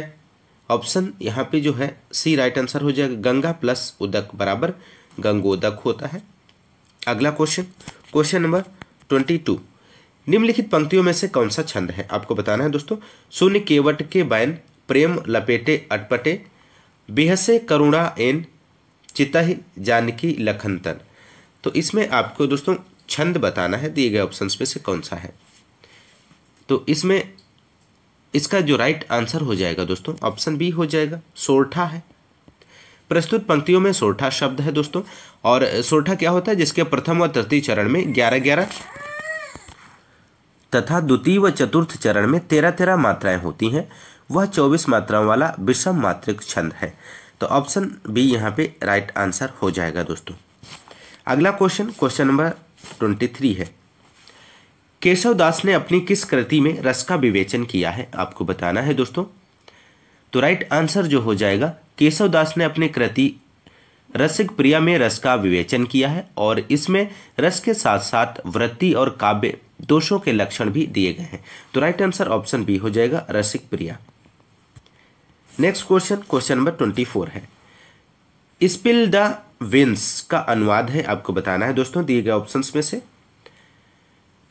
ऑप्शन यहाँ पे जो है सी राइट आंसर हो जाएगा गंगा प्लस उदक बराबर गंगोदक होता है अगला question question number twenty two निम्नलिखित पंक्तियों में से कौन सा छंद है आपको बताना है दोस्तों शून्य केवट के बैन प्रेम लपेटे अटपटे बिहसे करुणा एन चितह जानकी लखनतन तो इसमें आपको दोस्तों छंद बताना है दिए गए ऑप्शंस में से कौन सा है तो इसमें इसका जो राइट आंसर हो जाएगा दोस्तों ऑप्शन बी हो जाएगा सोरठा है प्रस्तुत पंक्तियों में सोरठा शब्द है दोस्तों और सोरठा क्या होता है जिसके प्रथम व तृतीय चरण में ग्यारह ग्यारह तथा द्वितीय व चतुर्थ चरण में तेरह तेरह मात्राएं होती हैं वह चौबीस मात्राओं वाला विषम मात्रिक छंद है तो ऑप्शन बी यहाँ पे राइट आंसर हो जाएगा दोस्तों अगला question question number twenty three है केशव दास ने अपनी किस कृति में रस का विवेचन किया है आपको बताना है दोस्तों तो राइट आंसर जो हो जाएगा केशव दास ने अपनी कृति रसिक प्रिया में रस का विवेचन किया है और इसमें रस के साथ साथ वृत्ति और काव्य दोषों के लक्षण भी दिए गए हैं तो राइट आंसर ऑप्शन बी हो जाएगा Rasik Priya next question question number twenty four है स्पिल द विंस का अनुवाद है आपको बताना है दोस्तों दिए गए ऑप्शंस में से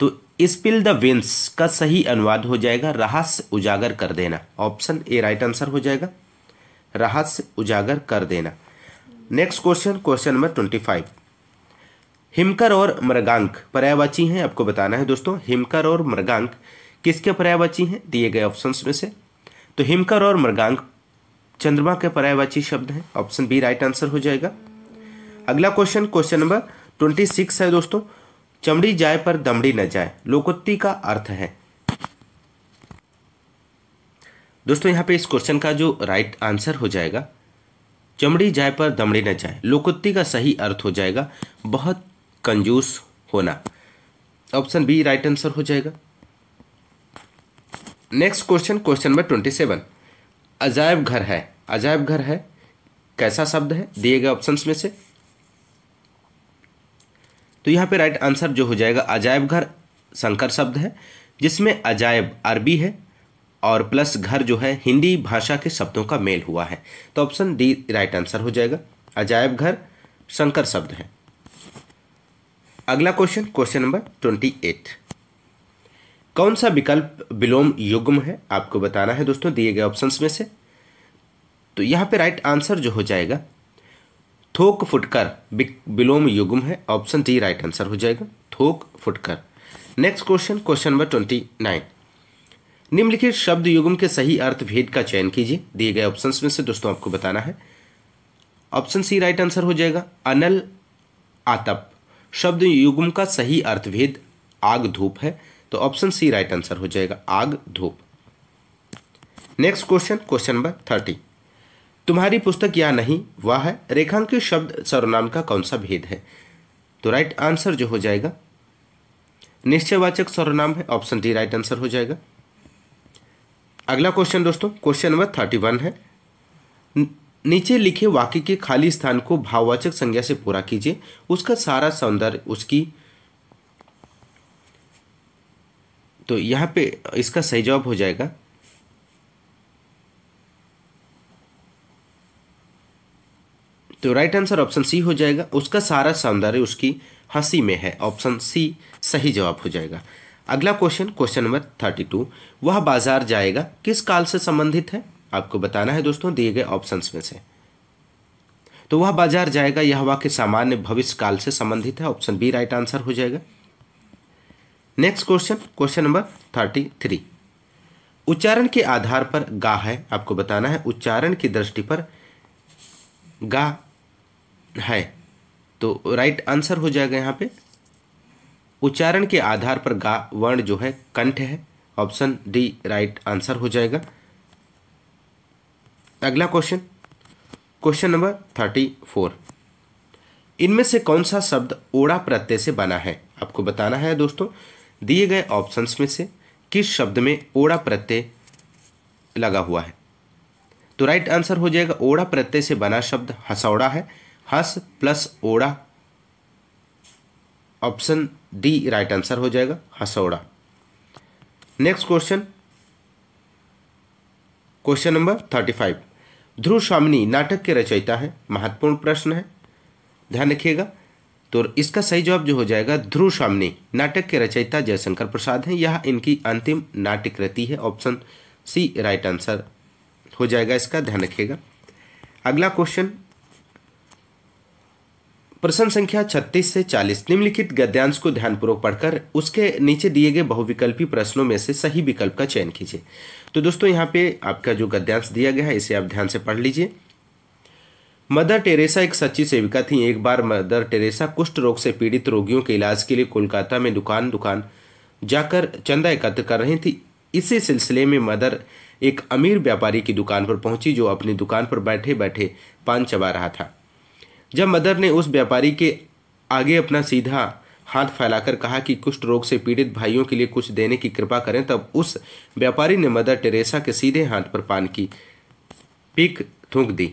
तो स्पिल द विंस का सही अनुवाद हो जाएगा रहस्य उजागर कर देना ऑप्शन ए राइट आंसर हो जाएगा रहस्य उजागर कर देना next question question number twenty five हिमकर और मृगांक पर्यायवाची हैं आपको बताना है दोस्तों हिमकर और मृगांक किसके पर्यायवाची हैं दिए गए ऑप्शंस में से तो हिमकर और मृगांक चंद्रमा के पर्यायवाची शब्द हैं ऑप्शन बी राइट आंसर हो जाएगा अगला question question number twenty six है दोस्तों चमड़ी जाए पर दमड़ी न जाए लोकोत्ति का अर्थ है दोस्तों यहां पे इस क्वेश्चन का जो राइट आंसर हो जाएगा चमड़ी जाए पर दमड़ी न जाए लोकोत्ति का सही अर्थ हो जाएगा बहुत कंजूस होना ऑप्शन बी राइट आंसर हो जाएगा next question question number twenty seven अजायब घर है अजायब घर है कैसा शब्द है दिए गए ऑप्शंस में से तो यहां पे राइट आंसर जो हो जाएगा अजायब घर संकर शब्द है जिसमें अजायब अरबी है और प्लस घर जो है हिंदी भाषा के शब्दों का मेल हुआ है तो ऑप्शन डी राइट आंसर हो जाएगा अजायब घर शंकर शब्द है अगला question question number twenty eight कौन सा विकल्प विलोम युग्म है आपको बताना है दोस्तों दिए गए ऑप्शंस में से तो यहाँ पे राइट आंसर जो हो जाएगा थोक फुटकर विलोम युग्म है ऑप्शन डी राइट आंसर हो जाएगा थोक फुटकर next question question number twenty nine निम्नलिखित शब्द युग्म के सही अर्थ भेद का चयन कीजिए दिए गए ऑप्शन में से दोस्तों आपको बताना है ऑप्शन सी राइट आंसर हो जाएगा अनल आतप शब्द युग्म का सही अर्थभेद आग धूप है तो ऑप्शन सी राइट आंसर हो जाएगा आग धूप next question question number thirty तुम्हारी पुस्तक या नहीं वह है रेखांकित शब्द सर्वनाम का कौन सा भेद है तो राइट आंसर जो हो जाएगा निश्चयवाचक सर्वनाम है ऑप्शन डी राइट आंसर हो जाएगा अगला क्वेश्चन दोस्तों क्वेश्चन नंबर थर्टी वन है नीचे लिखे वाक्य के खाली स्थान को भाववाचक संज्ञा से पूरा कीजिए उसका सारा सौंदर्य उसकी तो यहाँ पे इसका सही जवाब हो जाएगा तो राइट आंसर ऑप्शन सी हो जाएगा उसका सारा सौंदर्य उसकी हंसी में है ऑप्शन सी सही जवाब हो जाएगा अगला question question number thirty two वह बाजार जाएगा किस काल से संबंधित है आपको बताना है दोस्तों दिए गए ऑप्शंस में से तो वह बाजार जाएगा यह वाक्य के सामान्य भविष्य काल से संबंधित है ऑप्शन बी राइट आंसर हो जाएगा next question question number thirty three उच्चारण के आधार पर गा है आपको बताना है उच्चारण की दृष्टि पर गा है तो राइट आंसर हो जाएगा यहाँ पे उच्चारण के आधार पर गा वर्ण जो है कंठ है ऑप्शन डी राइट आंसर हो जाएगा अगला question question number thirty four इनमें से कौन सा शब्द ओड़ा प्रत्यय से बना है आपको बताना है दोस्तों दिए गए ऑप्शंस में से किस शब्द में ओड़ा प्रत्यय लगा हुआ है तो राइट आंसर हो जाएगा ओड़ा प्रत्यय से बना शब्द हसौड़ा है हस प्लस ओड़ा ऑप्शन डी राइट आंसर हो जाएगा हसौड़ा next question question number thirty five Dhruvswamini नाटक के रचयिता है महत्वपूर्ण प्रश्न है ध्यान रखिएगा तो इसका सही जवाब जो हो जाएगा ध्रुव सामने नाटक के रचयिता जयशंकर प्रसाद हैं यह इनकी अंतिम नाटक रति है ऑप्शन सी राइट आंसर हो जाएगा इसका ध्यान रखिएगा अगला क्वेश्चन प्रश्न संख्या 36 से 40 निम्नलिखित गद्यांश को ध्यानपूर्वक पढ़कर उसके नीचे दिए गए बहुविकल्पी प्रश्नों में से सही विकल्प का चयन कीजिए तो दोस्तों यहाँ पे आपका जो गद्यांश दिया गया है इसे आप ध्यान से पढ़ लीजिए मदर टेरेसा एक सच्ची सेविका थीं एक बार मदर टेरेसा कुष्ठ रोग से पीड़ित रोगियों के इलाज के लिए कोलकाता में दुकान दुकान जाकर चंदा एकत्र कर रही थी इसी सिलसिले में मदर एक अमीर व्यापारी की दुकान पर पहुंची जो अपनी दुकान पर बैठे बैठे पान चबा रहा था जब मदर ने उस व्यापारी के आगे अपना सीधा हाथ फैलाकर कहा कि कुष्ठ रोग से पीड़ित भाइयों के लिए कुछ देने की कृपा करें तब उस व्यापारी ने मदर टेरेसा के सीधे हाथ पर पान की पीक थूक दी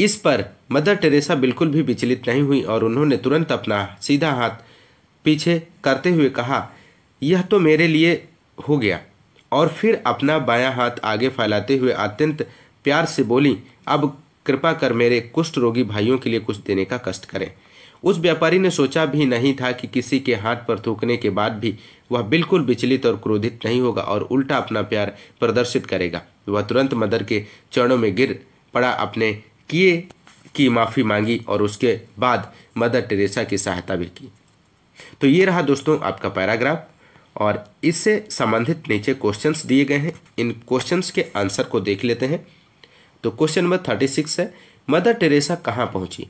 इस पर मदर टेरेसा बिल्कुल भी विचलित नहीं हुई और उन्होंने तुरंत अपना सीधा हाथ पीछे करते हुए कहा यह तो मेरे लिए हो गया और फिर अपना बायां हाथ आगे फैलाते हुए अत्यंत प्यार से बोली अब कृपा कर मेरे कुष्ठ रोगी भाइयों के लिए कुछ देने का कष्ट करें उस व्यापारी ने सोचा भी नहीं था कि किसी के हाथ पर थूकने के बाद भी वह बिल्कुल विचलित और क्रोधित नहीं होगा और उल्टा अपना प्यार प्रदर्शित करेगा वह तुरंत मदर के चरणों में गिर पड़ा अपने किए की माफ़ी मांगी और उसके बाद मदर टेरेसा की सहायता भी की तो ये रहा दोस्तों आपका पैराग्राफ और इससे संबंधित नीचे क्वेश्चंस दिए गए हैं इन क्वेश्चंस के आंसर को देख लेते हैं तो क्वेश्चन नंबर थर्टी सिक्स है मदर टेरेसा कहाँ पहुँची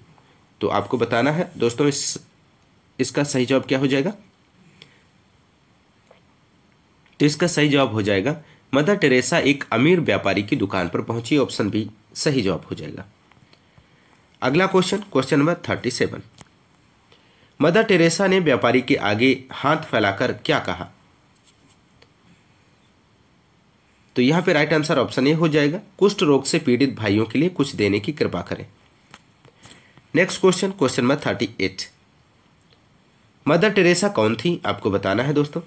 तो आपको बताना है दोस्तों इस इसका सही जवाब क्या हो जाएगा तो इसका सही जवाब हो जाएगा मदर टेरेसा एक अमीर व्यापारी की दुकान पर पहुंची ऑप्शन बी सही जवाब हो जाएगा अगला question question number thirty seven mother Teresa ने व्यापारी के आगे हाथ फैलाकर क्या कहा तो यहां पे राइट आंसर ऑप्शन ए हो जाएगा कुष्ठ रोग से पीड़ित भाइयों के लिए कुछ देने की कृपा करें next question question number thirty eight mother Teresa कौन थी आपको बताना है दोस्तों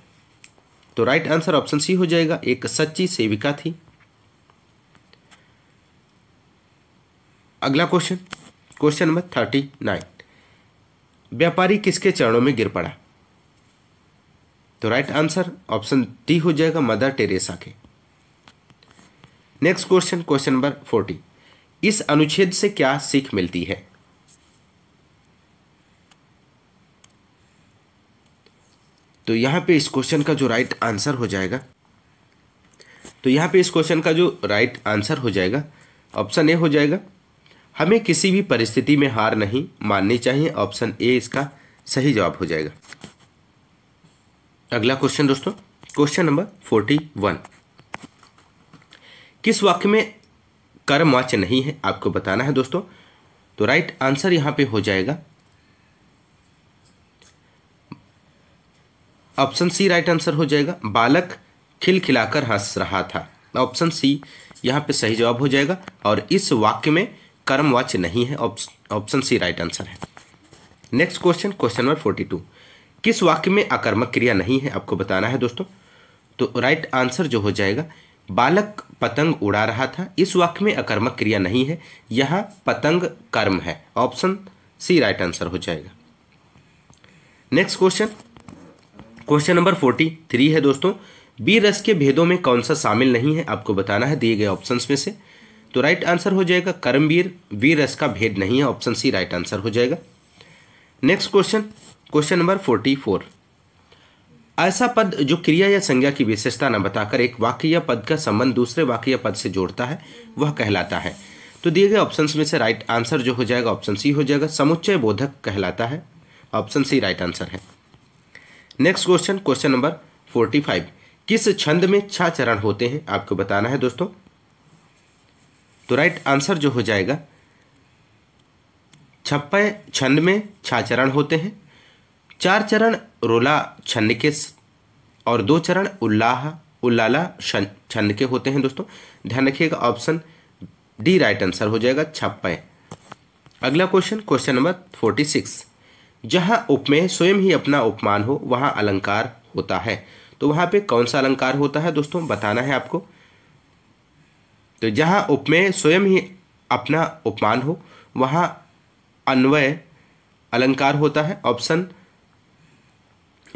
तो राइट आंसर ऑप्शन सी हो जाएगा एक सच्ची सेविका थी अगला question question number thirty nine व्यापारी किसके चरणों में गिर पड़ा तो राइट आंसर ऑप्शन डी हो जाएगा मदर टेरेसा के next question question number forty इस अनुच्छेद से क्या सीख मिलती है तो यहां पे इस क्वेश्चन का जो राइट आंसर हो जाएगा तो यहां पे इस क्वेश्चन का जो राइट आंसर हो जाएगा ऑप्शन ए हो जाएगा हमें किसी भी परिस्थिति में हार नहीं माननी चाहिए ऑप्शन ए इसका सही जवाब हो जाएगा अगला क्वेश्चन दोस्तों क्वेश्चन नंबर फोर्टी वन किस वाक्य में कर्म नहीं है आपको बताना है दोस्तों तो राइट आंसर यहां पे हो जाएगा ऑप्शन सी राइट आंसर हो जाएगा बालक खिलखिलाकर हंस रहा था ऑप्शन सी यहां पे सही जवाब हो जाएगा और इस वाक्य में कर्म वाच्य नहीं है ऑप्शन सी राइट आंसर है next question question number forty two किस वाक्य में अकर्मक क्रिया नहीं है आपको बताना है दोस्तों तो राइट आंसर जो हो जाएगा बालक पतंग उड़ा रहा था इस वाक्य में अकर्मक क्रिया नहीं है यहाँ पतंग कर्म है ऑप्शन सी राइट आंसर हो जाएगा next question question number forty three है दोस्तों बी रस के भेदों में कौन सा शामिल नहीं है आपको बताना है दिए गए ऑप्शंस में से तो राइट आंसर हो जाएगा करमवीर वीर रस का भेद नहीं है ऑप्शन सी राइट आंसर हो जाएगा next question question number forty four ऐसा पद जो क्रिया या संज्ञा की विशेषता न बताकर एक वाक्य या पद का संबंध दूसरे वाक्य या पद से जोड़ता है वह कहलाता है तो दिए गए ऑप्शन में से राइट आंसर जो हो जाएगा ऑप्शन सी हो जाएगा समुच्चय बोधक कहलाता है ऑप्शन सी राइट आंसर है next question question number forty five किस छंद में छा चरण होते हैं आपको बताना है दोस्तों तो राइट आंसर जो हो जाएगा छप्पय छंद में छा चरण होते हैं चार चरण रोला छंद के और दो चरण उल्लाह उल्लाला छंद के होते हैं दोस्तों ध्यान रखिएगा ऑप्शन डी राइट आंसर हो जाएगा छप्पय अगला question question number forty six जहाँ उपमेय स्वयं ही अपना उपमान हो वहाँ अलंकार होता है तो वहाँ पे कौन सा अलंकार होता है दोस्तों बताना है आपको तो जहाँ उपमेय स्वयं ही अपना उपमान हो वहाँ अन्वय अलंकार होता है ऑप्शन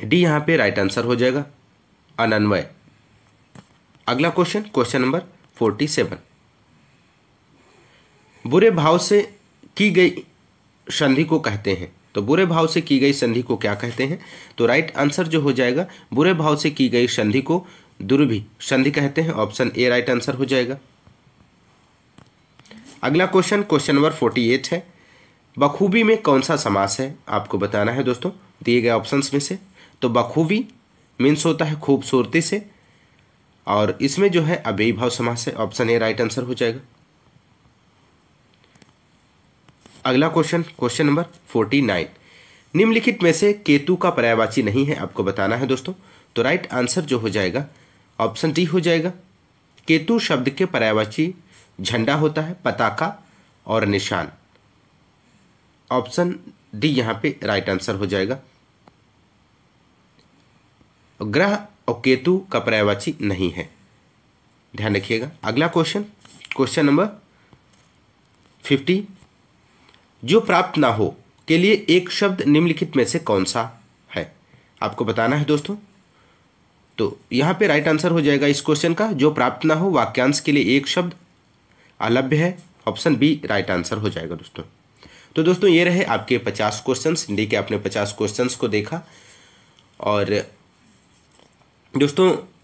डी यहाँ पे राइट आंसर हो जाएगा अनन्वय अगला question question number forty seven बुरे भाव से की गई संधि को कहते हैं तो बुरे भाव से की गई संधि को क्या कहते हैं तो राइट आंसर जो हो जाएगा बुरे भाव से की गई संधि को दुर्भि संधि कहते हैं ऑप्शन ए राइट आंसर हो जाएगा अगला question question number forty eight है बखूबी में कौन सा समास है आपको बताना है दोस्तों दिए गए ऑप्शंस में से तो बखूबी मीन्स होता है खूबसूरती से और इसमें जो है अब भाव समास है ऑप्शन ए राइट आंसर हो जाएगा अगला question question number forty nine निम्नलिखित में से केतु का पर्यायवाची नहीं है आपको बताना है दोस्तों तो राइट आंसर जो हो जाएगा ऑप्शन डी हो जाएगा केतु शब्द के पर्यायवाची झंडा होता है पताका और निशान ऑप्शन डी यहां पे राइट आंसर हो जाएगा ग्रह और केतु का पर्यायवाची नहीं है ध्यान रखिएगा अगला क्वेश्चन क्वेश्चन नंबर फिफ्टी जो प्राप्त ना हो के लिए एक शब्द निम्नलिखित में से कौन सा है आपको बताना है दोस्तों तो यहां पे राइट आंसर हो जाएगा इस क्वेश्चन का जो प्राप्त ना हो वाक्यांश के लिए एक शब्द अलभ्य है ऑप्शन बी राइट आंसर हो जाएगा दोस्तों तो दोस्तों ये रहे आपके पचास क्वेश्चन हिंदी के आपने पचास क्वेश्चन को देखा और दोस्तों